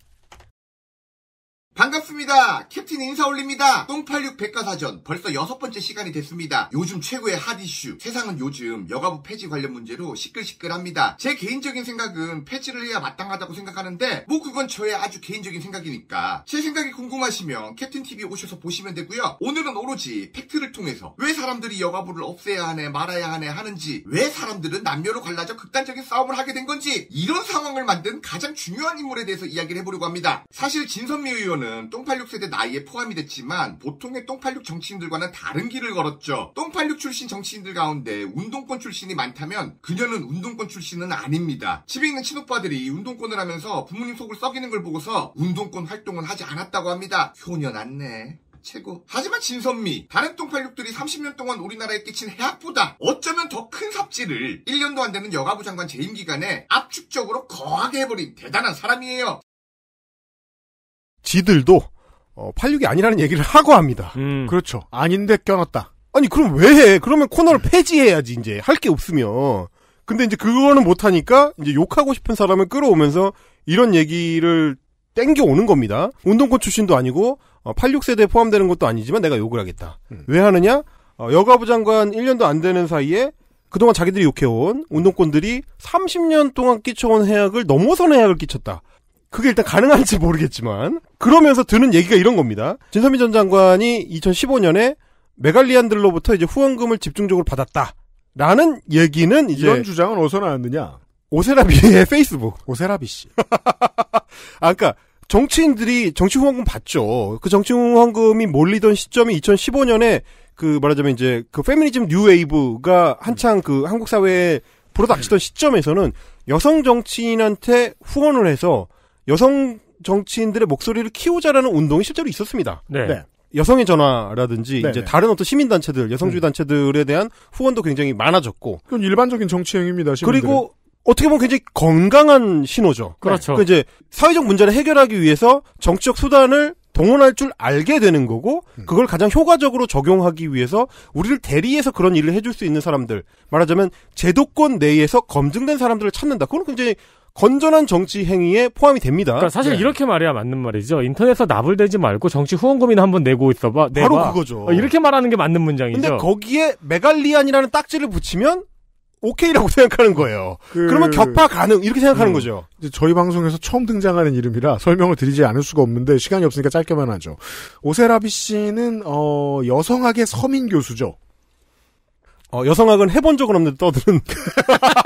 S2: 반갑습니다. 캡틴 인사 올립니다. 똥86 백과사전 벌써 여섯 번째 시간이 됐습니다. 요즘 최고의 핫 이슈. 세상은 요즘 여가부 폐지 관련 문제로 시끌시끌합니다. 제 개인적인 생각은 폐지를 해야 마땅하다고 생각하는데 뭐 그건 저의 아주 개인적인 생각이니까 제 생각이 궁금하시면 캡틴 TV 오셔서 보시면 되고요. 오늘은 오로지 팩트를 통해서 왜 사람들이 여가부를 없애야 하네 말아야 하네 하는지 왜 사람들은 남녀로 갈라져 극단적인 싸움을 하게 된 건지 이런 상황을 만든 가장 중요한 인물에 대해서 이야기를 해보려고 합니다. 사실 진선미 의원 정치권똥팔육 세대 나이에 포함이 됐지만 보통의 똥팔육 정치인들과는 다른 길을 걸었죠. 똥팔육 출신 정치인들 가운데 운동권 출신이 많다면 그녀는 운동권 출신은 아닙니다. 집에 있는 친오빠들이 운동권을 하면서 부모님 속을 썩이는 걸 보고서 운동권 활동은 하지 않았다고 합니다. 효녀 낫네. 최고. 하지만 진선미, 다른 똥팔육들이 30년 동안 우리나라에 끼친 해악보다 어쩌면 더 큰 삽질을 1년도 안 되는 여가부 장관 재임 기간에 압축적으로 거하게 해버린 대단한 사람이에요.
S5: 지들도 어, 86이 아니라는 얘기를 하고 합니다. 음. 그렇죠. 아닌데 껴놨다. 아니 그럼 왜 해? 그러면 코너를 폐지해야지 이제 할 게 없으면. 근데 이제 그거는 못하니까 이제 욕하고 싶은 사람을 끌어오면서 이런 얘기를 땡겨 오는 겁니다. 운동권 출신도 아니고 어, 86세대에 포함되는 것도 아니지만 내가 욕을 하겠다. 음. 왜 하느냐? 어, 여가부 장관 1년도 안 되는 사이에 그동안 자기들이 욕해온 운동권들이 30년 동안 끼쳐온 해악을 넘어선 해악을 끼쳤다. 그게 일단 가능한지 모르겠지만 그러면서 드는 얘기가 이런 겁니다. 진선미 전 장관이 2015년에 메갈리안들로부터 이제 후원금을 집중적으로 받았다. 라는 얘기는 이제 이런 주장은 어디서 나왔느냐? 오세라비의 페이스북. 오세라비 씨. 아, 그러니까 정치인들이 정치 후원금 받죠. 그 정치 후원금이 몰리던 시점이 2015년에 그 말하자면 이제 그 페미니즘 뉴웨이브가 한창 그 한국 사회에 불어닥치던 시점에서는 여성 정치인한테 후원을 해서 여성 정치인들의 목소리를 키우자라는 운동이 실제로 있었습니다. 네. 네. 여성의 전화라든지 네네. 이제 네. 다른 어떤 시민 단체들, 여성주의 음. 단체들에 대한 후원도 굉장히 많아졌고. 그건 일반적인 정치 행위입니다. 그리고 어떻게 보면 굉장히 건강한 신호죠. 그렇죠. 그 이제 사회적 문제를 해결하기 위해서 정치적 수단을 동원할 줄 알게 되는 거고 음. 그걸 가장 효과적으로 적용하기 위해서 우리를 대리해서 그런 일을 해줄 수 있는 사람들 말하자면 제도권 내에서 검증된 사람들을 찾는다. 그건 굉장히 건전한 정치 행위에 포함이 됩니다. 그러니까 사실 네. 이렇게
S4: 말해야 맞는 말이죠. 인터넷에서 납을대지 말고 정치 후원금이나 한번 내고 있어봐. 네, 내봐. 로 그거죠. 어, 이렇게
S5: 말하는 게 맞는 문장이죠. 근데 거기에 메갈리안이라는 딱지를 붙이면 오케이라고 생각하는 거예요. 그... 러면 격파 가능 이렇게 생각하는 음. 거죠.
S1: 저희 방송에서 처음 등장하는 이름이라 설명을 드리지 않을 수가 없는데 시간이 없으니까 짧게만 하죠. 오세라비 씨는 어, 여성학의 서민 교수죠. 어, 여성학은 해본 적은 없는데 떠드는.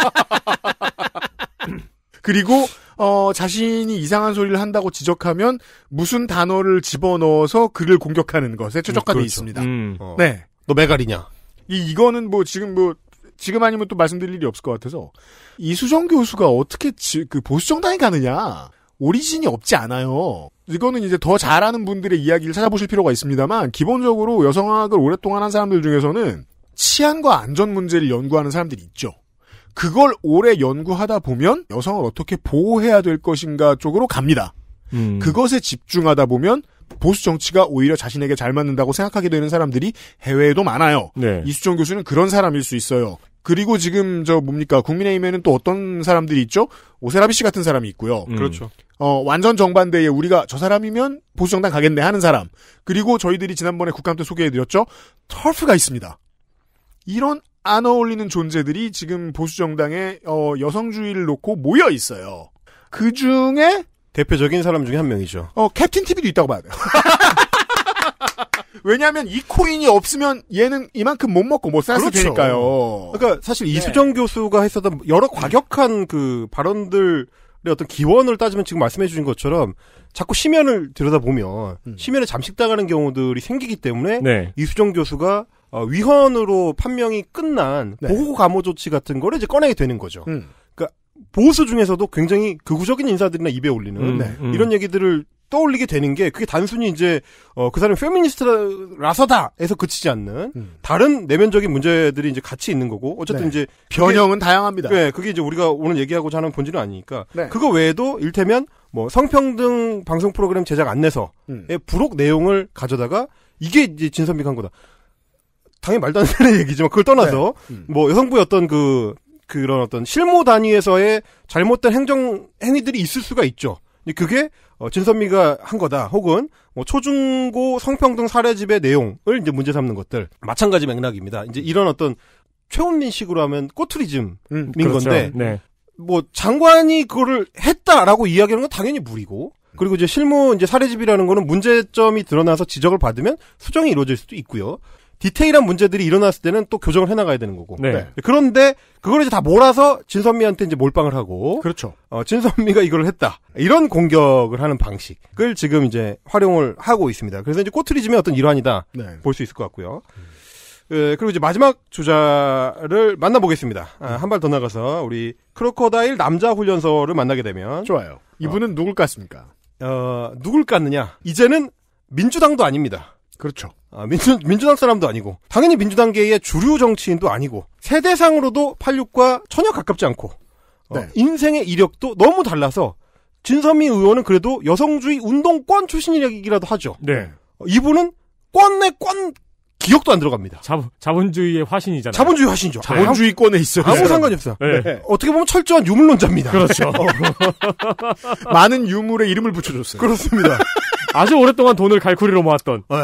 S1: 그리고 어, 자신이 이상한 소리를 한다고 지적하면 무슨 단어를 집어넣어서 그를 공격하는 것에 최적화되어 음, 그렇죠. 있습니다.
S5: 음. 어. 네. 너 메갈이냐?
S1: 이, 이거는 뭐 지금 뭐 지금 아니면 또 말씀드릴 일이 없을 것 같아서 이수정 교수가 어떻게 지, 그 보수 정당에 가느냐 오리진이 없지 않아요. 이거는 이제 더 잘하는 분들의 이야기를 찾아보실 필요가 있습니다만 기본적으로 여성학을 오랫동안 한 사람들 중에서는 치안과 안전 문제를 연구하는 사람들이 있죠. 그걸 오래 연구하다 보면 여성을 어떻게 보호해야 될 것인가 쪽으로 갑니다. 음. 그것에 집중하다 보면 보수 정치가 오히려 자신에게 잘 맞는다고 생각하게 되는 사람들이 해외에도 많아요. 네. 이수정 교수는 그런 사람일 수 있어요. 그리고 지금 저 뭡니까 국민의힘에는 또 어떤 사람들이 있죠? 오세라비 씨 같은 사람이 있고요. 음. 그렇죠. 어 완전 정반대에 우리가 저 사람이면 보수 정당 가겠네 하는 사람. 그리고 저희들이 지난번에 국감 때 소개해드렸죠. 털프가 있습니다. 이런 안 어울리는 존재들이 지금 보수 정당에 어, 여성주의를 놓고 모여 있어요. 그 중에 대표적인 사람 중에 한 명이죠. 어 캡틴 TV도 있다고 봐야 돼요. 왜냐하면 이 코인이
S5: 없으면 얘는 이만큼 못 먹고 못살 그렇죠. 테니까요. 그러니까 사실 네. 이수정 교수가 했었던 여러 과격한 그 발언들. 의 어떤 기원을 따지면 지금 말씀해 주신 것처럼 자꾸 시면을 들여다보면 음. 시면에 잠식당하는 경우들이 생기기 때문에 네. 이수정 교수가 어, 위헌으로 판명이 끝난 네. 보호 감호 조치 같은 거를 이제 꺼내게 되는 거죠. 음. 그러니까 보수 중에서도 굉장히 극우적인 인사들이나 입에 올리는 음, 네. 음. 이런 얘기들을 떠올리게 되는 게 그게 단순히 이제 어, 그 사람이 페미니스트라서다에서 그치지 않는 음. 다른 내면적인 문제들이 이제 같이 있는 거고 어쨌든 네. 이제 변형은 다양합니다. 네, 그게 이제 우리가 오늘 얘기하고자 하는 본질은 아니니까 네. 그거 외에도 일테면 뭐 성평등 방송 프로그램 제작 안내서의 음. 부록 내용을 가져다가 이게 이제 진선비한 거다. 당연히 말도 안 되는 얘기지만 그걸 떠나서 네. 음. 뭐 여성부의 어떤 그 그런 어떤 실무 단위에서의 잘못된 행정 행위들이 있을 수가 있죠. 근데 그게 어, 진선미가 한 거다. 혹은 뭐 초중고 성평등 사례집의 내용을 이제 문제 삼는 것들 마찬가지 맥락입니다. 이제 이런 어떤 최훈민식으로 하면 꼬투리즘인 음, 그렇죠. 건데 네. 뭐 장관이 그거를 했다라고 이야기하는 건 당연히 무리고 그리고 이제 실무 이제 사례집이라는 거는 문제점이 드러나서 지적을 받으면 수정이 이루어질 수도 있고요. 디테일한 문제들이 일어났을 때는 또 교정을 해나가야 되는 거고. 네. 네. 그런데 그걸 이제 다 몰아서 진선미한테 이제 몰빵을 하고. 그렇죠. 어, 진선미가 이걸 했다. 이런 공격을 하는 방식을 지금 이제 활용을 하고 있습니다. 그래서 이제 꼬트리즘의 어떤 일환이다. 네. 볼수 있을 것 같고요. 음. 예, 그리고 이제 마지막 주자를 만나보겠습니다. 아, 한발 더 나가서 우리 크로커다일 남자 훈련서를 만나게 되면 좋아요. 이분은 어. 누굴 깠습니까? 어, 누굴 깠느냐? 이제는 민주당도 아닙니다. 그렇죠. 아, 민주, 민주당 사람도 아니고 당연히 민주당계의 주류 정치인도 아니고 세대상으로도 86과 전혀 가깝지 않고 어, 네. 인생의 이력도 너무 달라서 진선미 의원은 그래도 여성주의 운동권 출신이라기라도 하죠. 네. 어, 이분은 권내 권 기억도 안 들어갑니다. 자, 자본주의의 화신이잖아요. 자본주의 화신이죠. 네, 자본주의권에 있어요. 아무 상관이 없어요. 네. 네. 어떻게 보면 철저한 유물론자입니다. 그렇죠. 어. 많은 유물에 이름을 붙여줬어요. 그렇습니다. 아주 오랫동안 돈을 갈코리로 모았던. 네.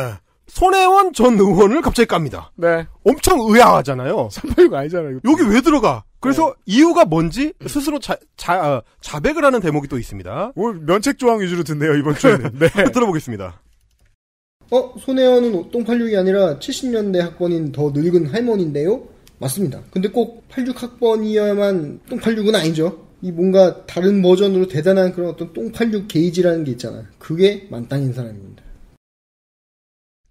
S5: 손혜원 전 의원을 갑자기 깝니다. 네. 엄청 의아하잖아요. 386 아니잖아요. 이거. 여기 왜 들어가? 그래서 네. 이유가 뭔지 스스로 자, 자, 어, 자백을 하는 대목이 또 있습니다. 오늘 면책 조항 위주로 듣네요, 이번 주에는. 네. 들어보겠습니다. 어, 손혜원은 똥86이 아니라 70년대 학번인 더 늙은 할머니인데요? 맞습니다. 근데 꼭 86학번이어야만 똥86은 아니죠. 이 뭔가 다른 버전으로 대단한 그런 어떤 똥86 게이지라는 게 있잖아요. 그게 만땅인 사람입니다.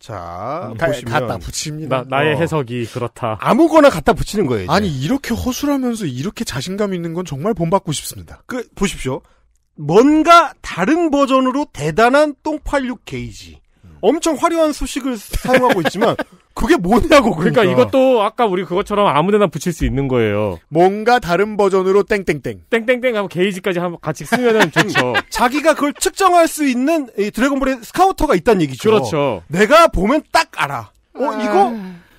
S4: 자,
S5: 다, 음. 보시면
S1: 갖다
S4: 붙입니다. 나, 의 어. 해석이 그렇다.
S1: 아무거나 갖다 붙이는 거예요. 이제. 아니 이렇게 허술하면서 이렇게
S5: 자신감 있는 건 정말 본받고 싶습니다. 그 보십시오. 뭔가 다른 버전으로 대단한 똥팔육 게이지. 음. 엄청 화려한 소식을 사용하고 있지만 그게 뭐냐고 그러니까. 그러니까.
S4: 이것도 아까 우리 그것처럼 아무데나 붙일 수 있는 거예요. 뭔가 다른
S5: 버전으로 땡땡땡
S4: 땡땡땡 하고 게이지까지 한번 같이 쓰면은 좋죠.
S5: 자기가 그걸 측정할 수 있는 이 드래곤볼의 스카우터가 있다는 얘기죠. 그렇죠. 내가 보면 딱 알아. 어 아. 이거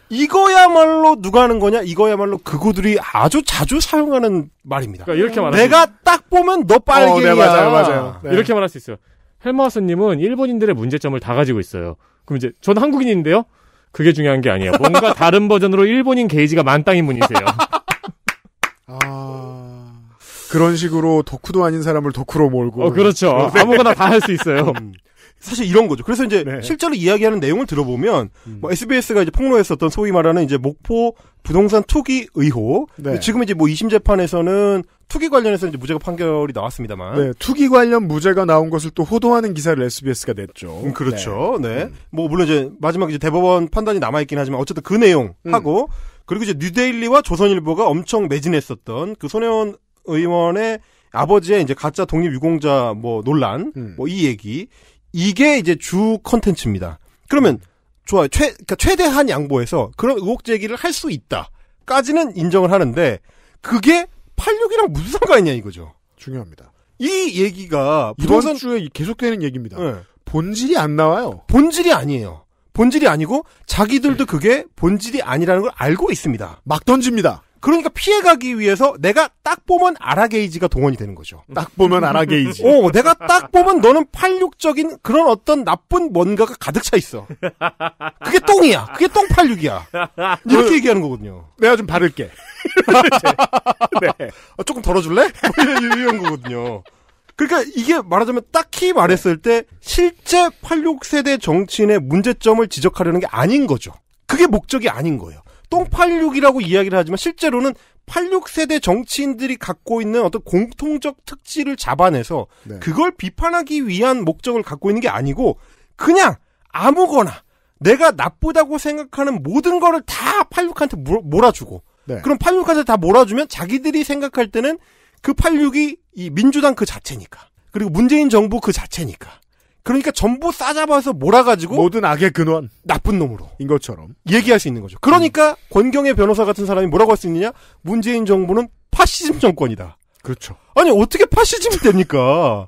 S5: 이거야말로 누가 하는 거냐? 이거야말로 그구들이 아주 자주 사용하는 말입니다. 그러니까 이렇게 말하 내가 딱 보면 너 빨갱이야. 어, 네, 맞아요, 맞아요. 네. 이렇게
S4: 말할 수 있어요. 헬마우스님은 일본인들의 문제점을 다 가지고 있어요. 그럼 이제 전 한국인인데요. 그게 중요한 게 아니에요. 뭔가 다른 버전으로 일본인 게이지가 만땅인 분이세요.
S5: 아... 그런 식으로 덕후도 아닌 사람을 덕후로 몰고. 어, 그렇죠. 네. 아무거나 다 할 수 있어요. 음. 사실 이런 거죠. 그래서 이제 네. 실제로 이야기하는 내용을 들어보면 음. 뭐 SBS가 이제 폭로했었던 소위 말하는 이제 목포 부동산 투기 의혹. 네. 지금 이제 뭐 2심 재판에서는 투기 관련해서 이제 무죄가 판결이 나왔습니다만. 네, 투기 관련 무죄가 나온 것을 또 호도하는 기사를 SBS가 냈죠. 음, 그렇죠. 네. 네. 음. 뭐 물론 이제 마지막 이제 대법원 판단이 남아 있긴 하지만 어쨌든 그 내용 음. 하고 그리고 이제 뉴데일리와 조선일보가 엄청 매진했었던 그 손혜원 의원의 아버지의 이제 가짜 독립 유공자 뭐 논란 음. 뭐이 얘기 이게 이제 주 컨텐츠입니다. 그러면 좋아요. 최, 그러니까 최대한 양보해서 그런 의혹 제기를 할 수 있다까지는 인정을 하는데 그게 86이랑 무슨 상관이냐 이거죠. 중요합니다. 이 얘기가 이번 산 주에 계속되는 얘기입니다. 네. 본질이 안 나와요. 본질이 아니에요. 본질이 아니고 자기들도 그게 본질이 아니라는 걸 알고 있습니다. 막 던집니다. 그러니까 피해가기 위해서 내가 딱 보면 아라게이지가 동원이 되는 거죠. 딱 보면 아라게이지. 어, 내가 딱 보면 너는 86적인 그런 어떤 나쁜 뭔가가 가득 차 있어.
S4: 그게 똥이야.
S5: 그게 똥86이야. 이렇게 얘기하는 거거든요. 내가 좀 바를게. 네. 아, 조금 덜어줄래? 이런 거거든요. 그러니까 이게 말하자면 딱히 말했을 때 실제 86세대 정치인의 문제점을 지적하려는 게 아닌 거죠. 그게 목적이 아닌 거예요. 똥86이라고 이야기를 하지만 실제로는 86세대 정치인들이 갖고 있는 어떤 공통적 특질을 잡아내서 네. 그걸 비판하기 위한 목적을 갖고 있는 게 아니고 그냥 아무거나 내가 나쁘다고 생각하는 모든 거를 다 86한테 몰아주고 네. 그럼 86한테 다 몰아주면 자기들이 생각할 때는 그 86이 이 민주당 그 자체니까 그리고 문재인 정부 그 자체니까 그러니까 전부 싸잡아서 몰아가지고 모든 악의 근원 나쁜 놈으로 인 것처럼 얘기할 수 있는 거죠. 그러니까 음. 권경의 변호사 같은 사람이 뭐라고 할 수 있느냐? 문재인 정부는 파시즘 정권이다. 그렇죠. 아니 어떻게 파시즘이 됩니까?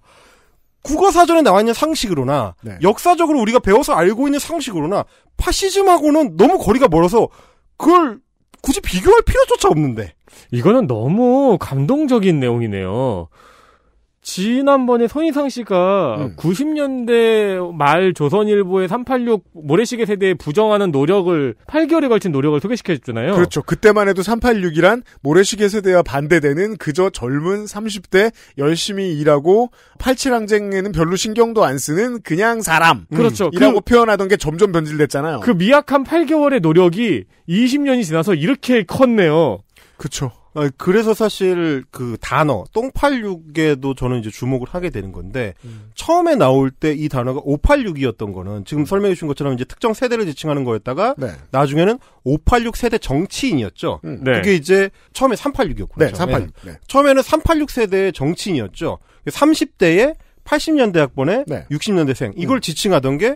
S5: 국어 사전에 나와 있는 상식으로나 네. 역사적으로 우리가 배워서 알고 있는 상식으로나 파시즘하고는 너무 거리가 멀어서 그걸 굳이 비교할 필요조차 없는데 이거는 너무
S4: 감동적인 내용이네요. 지난번에 손희상 씨가 음. 90년대 말 조선일보의 386 모래시계 세대에 부정하는 노력을 8개월에 걸친 노력을 소개시켜줬잖아요.
S1: 그렇죠. 그때만 해도 386이란 모래시계 세대와 반대되는 그저 젊은 30대 열심히 일하고 8 7항쟁에는 별로 신경도 안 쓰는 그냥 사람. 음. 그렇죠. 이라고 그, 표현하던 게 점점 변질됐잖아요.
S4: 그 미약한 8개월의
S5: 노력이 20년이 지나서 이렇게 컸네요. 그렇죠. 아, 그래서 사실 그 단어 똥팔육에도 저는 이제 주목을 하게 되는 건데 음. 처음에 나올 때 이 단어가 586이었던 거는 지금 음. 설명해 주신 것처럼 이제 특정 세대를 지칭하는 거였다가 네. 나중에는 586 세대 정치인이었죠. 음. 네. 그게 이제 처음에 386이었고 네, 386. 네. 처음에는 386 세대의 정치인이었죠. 30대에 80년대 학번에 60년대생 이걸 음. 지칭하던 게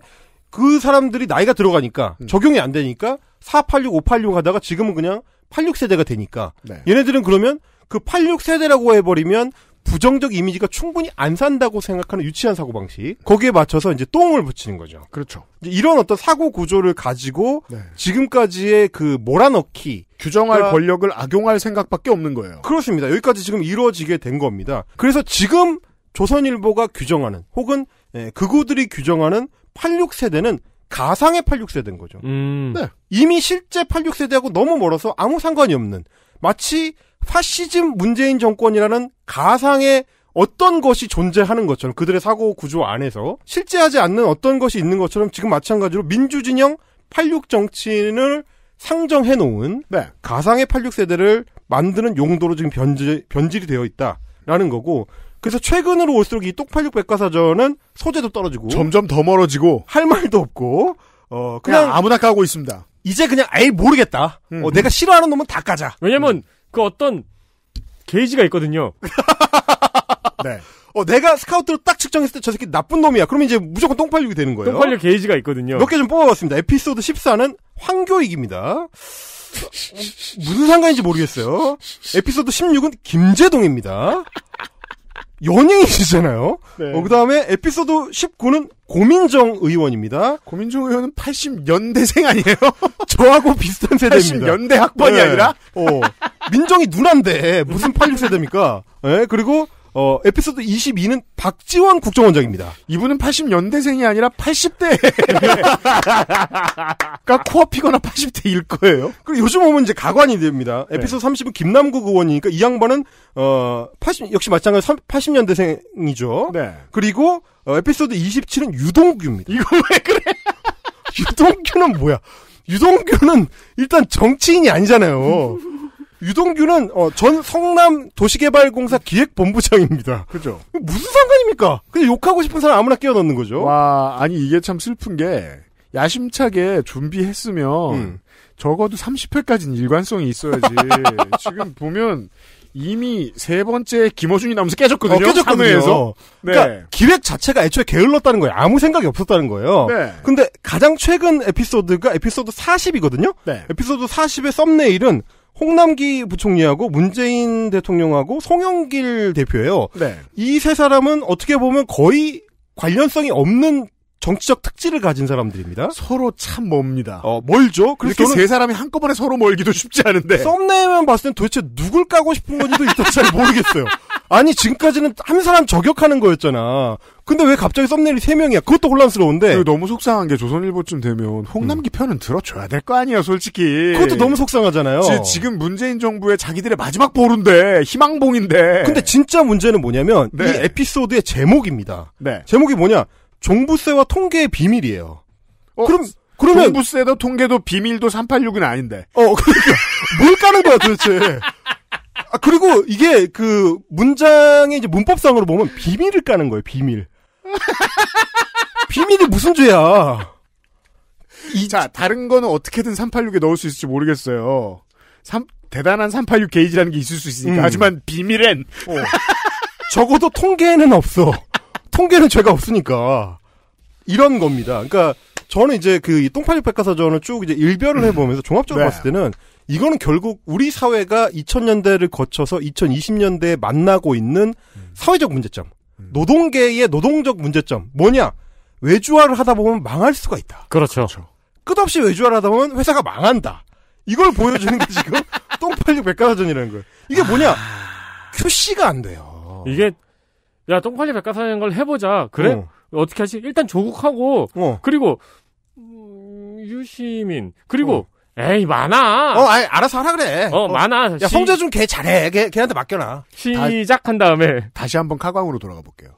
S5: 그 사람들이 나이가 들어가니까 음. 적용이 안 되니까 486, 586 하다가 지금은 그냥 86세대가 되니까 네. 얘네들은 그러면 그 86세대라고 해버리면 부정적 이미지가 충분히 안 산다고 생각하는 유치한 사고 방식 거기에 맞춰서 이제 똥을 붙이는 거죠. 그렇죠. 이런 어떤 사고 구조를 가지고 네. 지금까지의 그 몰아넣기 규정할 그러니까 권력을 악용할 생각밖에 없는 거예요. 그렇습니다. 여기까지 지금 이루어지게 된 겁니다. 그래서 지금 조선일보가 규정하는 혹은 예, 극우들이 규정하는 86세대는 가상의 86세대인 거죠. 음. 네. 이미 실제 86세대하고 너무 멀어서 아무 상관이 없는 마치 파시즘 문재인 정권이라는 가상의 어떤 것이 존재하는 것처럼 그들의 사고 구조 안에서 실제하지 않는 어떤 것이 있는 것처럼 지금 마찬가지로 민주진영 86 정치인을 상정해 놓은 네. 가상의 86세대를 만드는 용도로 지금 변질, 변질이 되어 있다라는 거고 그래서 최근으로 올수록 이 똑팔육 백과사전은 소재도 떨어지고 점점 더 멀어지고 할 말도 없고 어 그냥, 그냥 아무나 까고 있습니다. 이제
S1: 그냥
S4: 아예 모르겠다. 음. 어, 내가 싫어하는 놈은 다 까자. 왜냐면 음. 그 어떤 게이지가
S5: 있거든요. 네. 어, 내가 스카우트로 딱 측정했을 때 저 새끼 나쁜 놈이야. 그러면 이제 무조건 똑팔육이 되는 거예요. 똑팔육
S4: 게이지가 있거든요. 몇
S5: 개 좀 뽑아봤습니다. 에피소드 14는 황교익입니다. 무슨 상관인지 모르겠어요. 에피소드 16은 김재동입니다. 연예인이잖아요. 네. 어, 그다음에 에피소드 19는 고민정 의원입니다. 고민정 의원은 80년대생 아니에요? 저하고 비슷한 세대입니다. 80년대 학번이 네. 아니라? 어, 민정이 누난데 무슨 86세대입니까? 예, 네, 그리고 어, 에피소드 22는 박지원 국정원장입니다. 이분은 80년대생이 아니라 80대. 그러니까 코앞이거나 80대일 거예요. 그리고 요즘 오면 이제 가관이 됩니다. 네. 에피소드 네. 30은 김남국 의원이니까 이 양반은 어, 80 역시 마찬가지로 3 80년대생이죠. 네. 그리고 어, 에피소드 27은 유동규입니다. 이거 왜 그래? 유동규는 뭐야? 유동규는 일단 정치인이 아니잖아요. 유동규는 어, 전 성남 도시개발공사 기획본부장입니다. 그죠? 무슨 상관입니까? 그냥 욕하고 싶은 사람 아무나 끼워 넣는
S1: 거죠. 와, 아니 이게 참 슬픈 게 야심차게 준비했으면 음. 적어도 30회까지는 일관성이 있어야지. 지금 보면 이미
S5: 세 번째 김어준이
S1: 나오면서 깨졌거든요. 어, 깨졌거든요. 그러니까 네. 그러니까
S5: 기획 자체가 애초에 게을렀다는 거예요. 아무 생각이 없었다는 거예요. 네. 근데 가장 최근 에피소드가 에피소드 40이거든요. 네. 에피소드 40의 썸네일은 홍남기 부총리하고 문재인 대통령하고 송영길 대표예요. 네. 이세 사람은 어떻게 보면 거의 관련성이 없는 정치적 특질을 가진 사람들입니다. 서로 참 멉니다. 어, 멀죠? 그래서 이렇게 세 사람이 한꺼번에 서로 멀기도 쉽지 않은데. 썸네일만 봤을 땐 도대체 누굴 까고 싶은 건지도 일단 잘 모르겠어요. 아니 지금까지는 한 사람 저격하는 거였잖아. 근데 왜 갑자기 썸네일이 세 명이야? 그것도 혼란스러운데. 그 너무 속상한 게 조선일보쯤 되면 홍남기 음. 편은 들어줘야 될 거 아니야, 솔직히. 그것도 너무 속상하잖아요. 지, 금 문재인 정부의 자기들의 마지막 보루인데 희망봉인데. 근데 진짜 문제는 뭐냐면 네. 이 에피소드의 제목입니다. 네. 제목이 뭐냐? 종부세와 통계의 비밀이에요. 어, 그럼 그러면 종부세도 통계도 비밀도 386은 아닌데. 어, 그러니까 뭘 까는 거야 도대체. 아, 그리고 이게 그 문장의 이제 문법상으로 보면 비밀을 까는 거예요, 비밀. 비밀이 무슨 죄야? 이, 자, 다른 거는 어떻게든 386에
S1: 넣을 수 있을지 모르겠어요. 3, 대단한 386 게이지라는 게 있을 수 있으니까. 음. 하지만 비밀엔.
S5: 어. 적어도 통계에는 없어. 통계는 죄가 없으니까. 이런 겁니다. 그러니까 저는 이제 그 똥파리 백과사전을 쭉 이제 일별을 해보면서 종합적으로 네. 봤을 때는 이거는 결국 우리 사회가 2000년대를 거쳐서 2020년대에 만나고 있는 음. 사회적 문제점. 음. 노동계의 노동적 문제점. 뭐냐? 외주화를 하다 보면 망할 수가 있다. 그렇죠. 그렇죠. 끝없이 외주화를 하다 보면 회사가 망한다. 이걸 보여주는 게 지금 똥팔육 백과사전이라는 거예요. 이게 뭐냐?
S4: 큐씨가안 아. 돼요. 이게 야 똥팔육 백과사전 인걸 해보자. 그래? 어. 떻게 하지? 일단 조국하고 어. 그리고 음, 유시민 그리고 어.
S5: 에이 많아. 어, 아이, 알아서 하라 그래. 어, 어 많아. 야, 시... 성재좀걔 잘해. 걔 걔한테 맡겨놔. 시작한
S4: 다음에
S1: 다시 한번 카광으로 돌아가 볼게요.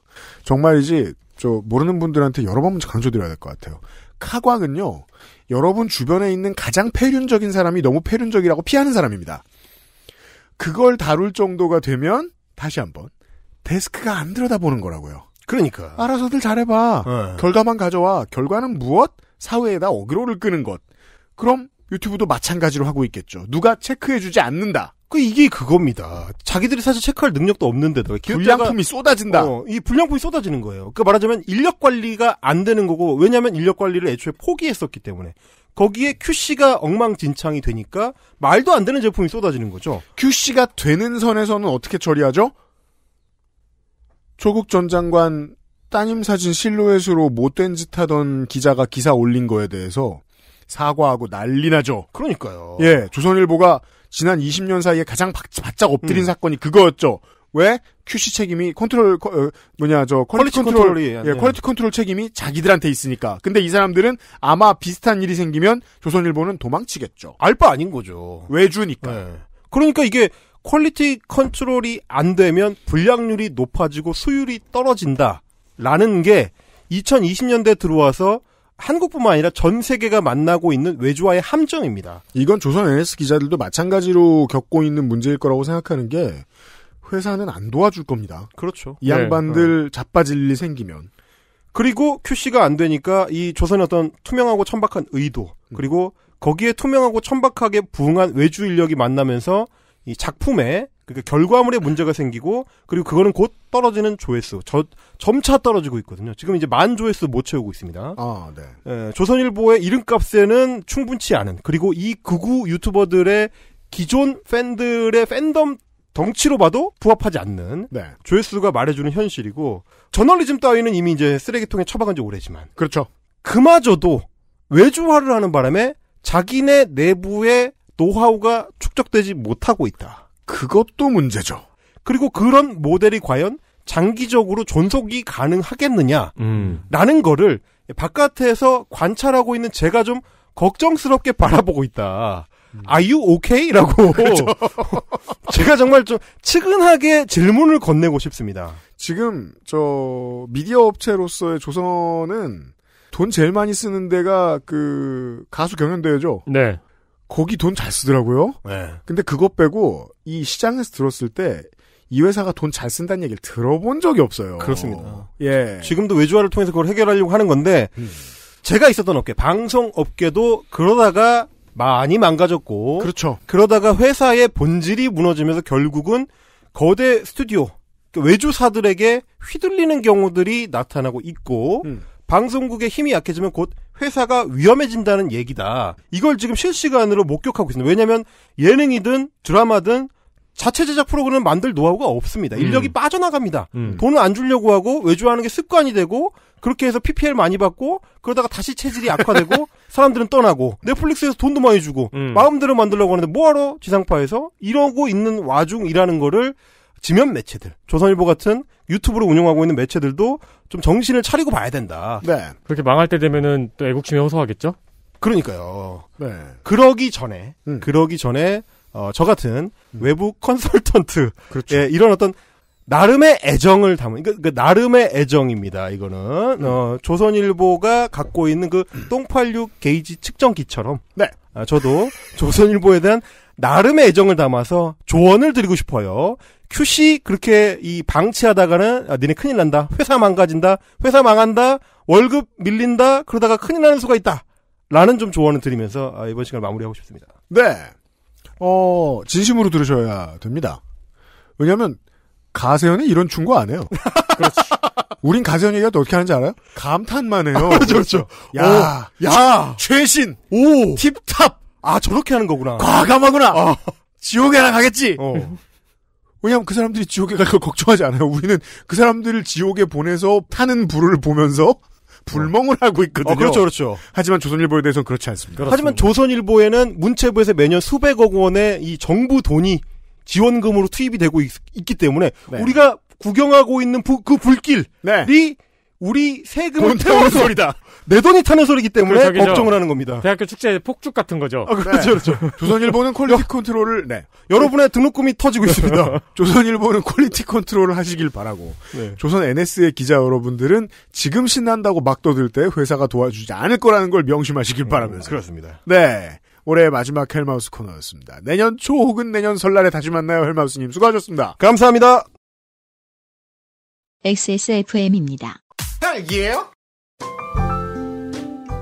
S1: 정말이지 저 모르는 분들한테 여러 번 강조드려야 될 것 같아요. 카광은요 여러분 주변에 있는 가장 폐륜적인 사람이 너무 폐륜적이라고 피하는 사람입니다. 그걸 다룰 정도가 되면 다시 한번 데스크가 안 들여다보는 거라고요. 그러니까 알아서들 잘해봐. 네. 결과만 가져와. 결과는 무엇? 사회에다 어그로를 끄는 것. 그럼 유튜브도
S5: 마찬가지로 하고 있겠죠. 누가 체크해주지 않는다. 그 이게 그겁니다. 자기들이 사실 체크할 능력도 없는데다가 불량품이 쏟아진다. 어, 이 불량품이 쏟아지는 거예요. 그 말하자면 인력 관리가 안 되는 거고 왜냐하면 인력 관리를 애초에 포기했었기 때문에 거기에 QC가 엉망진창이 되니까 말도 안 되는 제품이 쏟아지는 거죠. QC가 되는 선에서는 어떻게
S1: 처리하죠? 조국 전 장관 따님 사진 실루엣으로 못된 짓 하던 기자가 기사 올린 거에 대해서 사과하고 난리 나죠.
S5: 그러니까요.
S1: 예, 조선일보가 지난 20년 사이에 가장 바짝 엎드린 음. 사건이 그거였죠. 왜 QC 책임이 컨트롤 어, 뭐냐 저 퀄리티, 퀄리티 컨트롤, 컨트롤이, 예, 네. 퀄리티 컨트롤 책임이 자기들한테 있으니까. 근데 이 사람들은 아마 비슷한 일이 생기면 조선일보는 도망치겠죠.
S5: 알 바 아닌 거죠. 외주니까. 네. 그러니까 이게 퀄리티 컨트롤이 안 되면 불량률이 높아지고 수율이 떨어진다라는 게 2020년대 들어와서 한국뿐만 아니라 전 세계가 만나고 있는 외주화의 함정입니다.
S1: 이건 조선 NS 기자들도 마찬가지로 겪고 있는 문제일 거라고 생각하는 게
S5: 회사는 안 도와줄 겁니다. 그렇죠. 이 네. 양반들 네. 어. 자빠질 일이 생기면. 그리고 QC가 안 되니까 이 조선의 어떤 투명하고 천박한 의도, 음. 그리고 거기에 투명하고 천박하게 부응한 외주 인력이 만나면서 이 작품에 그러니까 결과물에 문제가 생기고 그리고 그거는 곧 떨어지는 조회수 저, 점차 떨어지고 있거든요. 지금 이제 만 조회수 못 채우고 있습니다. 아, 네. 에, 예, 조선일보의 이름값에는 충분치 않은 그리고 이 극우 유튜버들의 기존 팬들의 팬덤 덩치로 봐도 부합하지 않는 네. 조회수가 말해주는 현실이고 저널리즘 따위는 이미 이제 쓰레기통에 처박은 지 오래지만 그렇죠. 그마저도 외주화를 하는 바람에 자기네 내부의 노하우가 축적되지 못하고 있다. 그것도 문제죠. 그리고 그런 모델이 과연 장기적으로 존속이 가능하겠느냐라는
S1: 음.
S5: 거를 바깥에서 관찰하고 있는 제가 좀 걱정스럽게 바라보고 있다. 아유 오케 o 라고그 라고. 그렇죠. 제가 정말 좀 측은하게 질문을 건네고 싶습니다. 지금 저 미디어 업체로서의
S1: 조선은 돈 제일 많이 쓰는 데가 그 가수 경연대회죠. 네. 거기 돈 잘 쓰더라고요. 네. 근데 그것 빼고 이 시장에서 들었을 때 이
S5: 회사가 돈 잘 쓴다는 얘기를 들어본 적이 없어요. 그렇습니다. 예. 지금도 외주화를 통해서 그걸 해결하려고 하는 건데 음. 제가 있었던 업계 방송 업계도 그러다가 많이 망가졌고 그렇죠. 그러다가 회사의 본질이 무너지면서 결국은 거대 스튜디오 외주사들에게 휘둘리는 경우들이 나타나고 있고 음. 방송국의 힘이 약해지면 곧 회사가 위험해진다는 얘기다. 이걸 지금 실시간으로 목격하고 있습니다. 왜냐하면 예능이든 드라마든 자체 제작 프로그램 만들 노하우가 없습니다. 인력이 음. 빠져나갑니다. 음. 돈을 안 주려고 하고 외주하는 게 습관이 되고 그렇게 해서 PPL 많이 받고 그러다가 다시 체질이 악화되고 사람들은 떠나고 넷플릭스에서 돈도 많이 주고 음. 마음대로 만들려고 하는데 뭐하러 지상파에서 이러고 있는 와중이라는 거를 지면 매체들 조선일보 같은 유튜브를 운영하고 있는 매체들도 좀 정신을 차리고 봐야 된다. 네. 그렇게 망할 때 되면은 또 애국심이 호소하겠죠? 그러니까요. 네. 그러기 전에, 음. 그러기 전에, 어, 저 같은 음. 외부 컨설턴트. 그렇죠. 예, 이런 어떤, 나름의 애정을 담은, 그, 그 나름의 애정입니다, 이거는. 음. 어, 조선일보가 갖고 있는 그똥팔육 음. 게이지 측정기처럼. 네. 아, 저도 조선일보에 대한 나름의 애정을 담아서 조언을 드리고 싶어요. 큐씨 그렇게 이 방치하다가는 아, 니네 큰일 난다. 회사 망가진다. 회사 망한다. 월급 밀린다. 그러다가 큰일 나는 수가 있다. 라는 좀 조언을 드리면서 아, 이번 시간 을 마무리하고 싶습니다. 네. 어, 진심으로 들으셔야 됩니다. 왜냐면
S1: 가세현이 이런 충고 안 해요. 그렇지. 우린 가세현 얘기할 때 어떻게 하는지 알아요? 감탄만 해요. 그렇죠, 그렇죠. 야, 오, 야, 최신, 오, 팁탑, 아 저렇게 하는 거구나. 과감하구나. 어. 아. 지옥에나 가겠지. 어. 왜냐하면 그 사람들이 지옥에 갈 걸 걱정하지 않아요. 우리는 그 사람들을 지옥에 보내서 타는 불을 보면서 불멍을 어. 하고 있거든요. 어, 그렇죠, 그렇죠. 하지만 조선일보에 대해서는 그렇지 않습니다. 그렇습 하지만
S5: 조선일보에는 문체부에서 매년 수백억 원의 이 정부 돈이 지원금으로 투입이 되고 있, 기 때문에 네. 우리가 구경하고 있는 부, 그 불길이 네. 우리 세금을 태우는 소리다. 내 돈이 타는 소리기 때문에 그렇죠, 그렇죠, 걱정을 하는
S4: 겁니다. 대학교 축제 폭죽 같은 거죠. 아, 그렇죠, 네.
S5: 그렇죠. 조선일보는 퀄리티 컨트롤을 네. 여러분의 등록금이 터지고 있습니다. 조선일보는
S1: 퀄리티 컨트롤을 하시길 바라고 네. 조선 NS의 기자 여러분들은 지금 신난다고 막 떠들 때 회사가 도와주지 않을 거라는 걸 명심하시길 음, 바라면서 그렇습니다. 네. 올해 마지막 헬마우스 코너였습니다. 내년 초 혹은 내년 설날에 다시 만나요, 헬마우스님. 수고하셨습니다. 감사합니다. XSFM입니다.
S5: 딸기예요?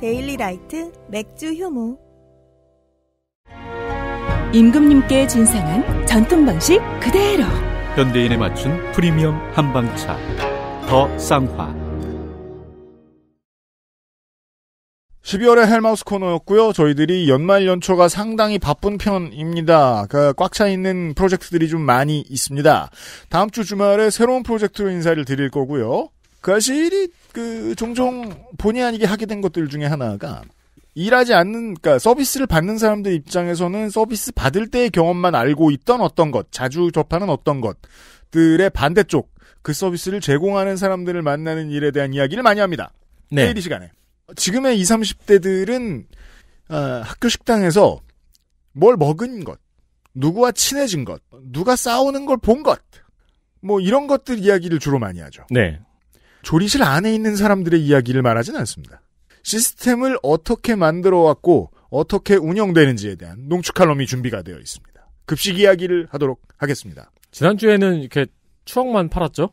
S2: 데일리 라이트 맥주 효모 임금님께 진상한 전통 방식 그대로
S3: 현대인에
S1: 맞춘 프리미엄 한방차 더 쌍화 12월의 헬마우스 코너였고요. 저희들이 연말 연초가 상당히 바쁜 편입니다. 그 꽉차 있는 프로젝트들이 좀 많이 있습니다. 다음 주 주말에 새로운 프로젝트로 인사를 드릴 거고요. 사실이 그 종종 본의 아니게 하게 된 것들 중에 하나가 일하지 않는 그러니까 서비스를 받는 사람들 입장에서는 서비스 받을 때의 경험만 알고 있던 어떤 것, 자주 접하는 어떤 것들의 반대쪽 그 서비스를 제공하는 사람들을 만나는 일에 대한 이야기를 많이 합니다. 네. 내일 이 시간에 지금의 20, 30대들은 어, 아, 학교 식당에서 뭘 먹은 것, 누구와 친해진 것, 누가 싸우는 걸 본 것, 뭐 이런 것들 이야기를 주로 많이 하죠. 네. 조리실 안에 있는 사람들의 이야기를 말하진 않습니다. 시스템을 어떻게 만들어 왔고 어떻게 운영되는지에 대한
S4: 농축칼럼이 준비가 되어 있습니다. 급식 이야기를 하도록 하겠습니다. 지난주에는 이렇게 추억만 팔았죠?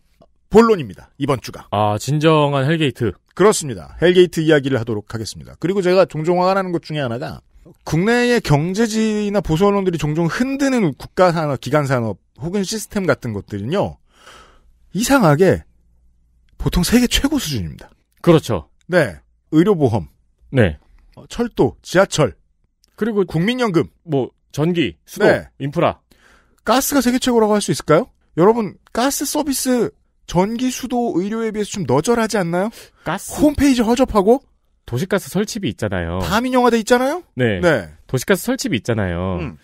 S4: 본론입니다. 이번 주가. 아, 진정한 헬게이트. 그렇습니다.
S1: 헬게이트 이야기를 하도록 하겠습니다. 그리고 제가 종종 화가 나는 것 중에 하나가 국내의 경제지나 보수 언론들이 종종 흔드는 국가 산업, 기관 산업 혹은 시스템 같은 것들은요. 이상하게 보통 세계 최고 수준입니다. 그렇죠. 네. 의료보험. 네. 어, 철도, 지하철. 그리고 국민연금. 뭐 전기, 수도, 네. 인프라. 가스가 세계 최고라고 할 수 있을까요? 여러분 가스 서비스 전기, 수도, 의료에 비해서 좀 너절하지 않나요? 가스 홈페이지 허접하고
S4: 도시가스 설치비 있잖아요.
S1: 다민영화돼 있잖아요.
S4: 네. 네. 도시가스 설치비 있잖아요. 음.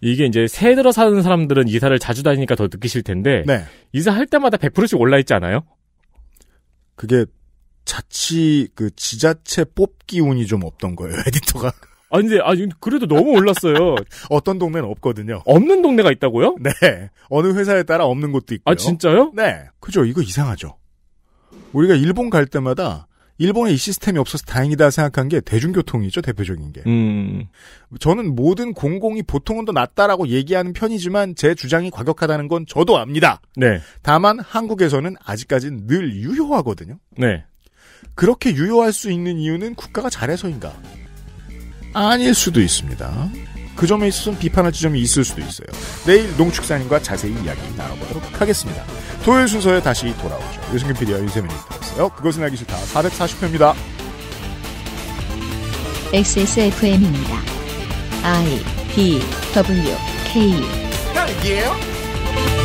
S4: 이게 이제 새 들어 사는 사람들은 이사를 자주 다니니까 더 느끼실 텐데 네. 이사할 때마다 100%씩 올라 있지 않아요? 그게 자치 그 지자체 뽑기 운이 좀 없던 거예요 에디터가. 아 근데 아 그래도 너무
S1: 올랐어요. 어떤 동네는 없거든요. 없는 동네가 있다고요? 네. 어느 회사에 따라 없는 곳도 아, 있고요. 아 진짜요? 네. 그죠. 이거 이상하죠. 우리가 일본 갈 때마다 일본에 이 시스템이 없어서 다행이다 생각한 게 대중교통이죠 대표적인 게. 음. 저는 모든 공공이 보통은 더 낫다라고 얘기하는 편이지만 제 주장이 과격하다는 건 저도 압니다. 네. 다만 한국에서는 아직까진늘 유효하거든요. 네. 그렇게 유효할 수 있는 이유는 국가가 잘해서인가? 아닐 수도 있습니다. 그 점에 있어서는 비판할 지점이 있을 수도 있어요. 내일 농축산인과 자세히 이야기 나눠보도록 하겠습니다. 토요일 순서에 다시 돌아오죠. 유승균 PD와 윤세민이었어요. 그것은 알기 싫다. 440회입니다.
S3: XSFM입니다. I D W K.
S5: 딸기요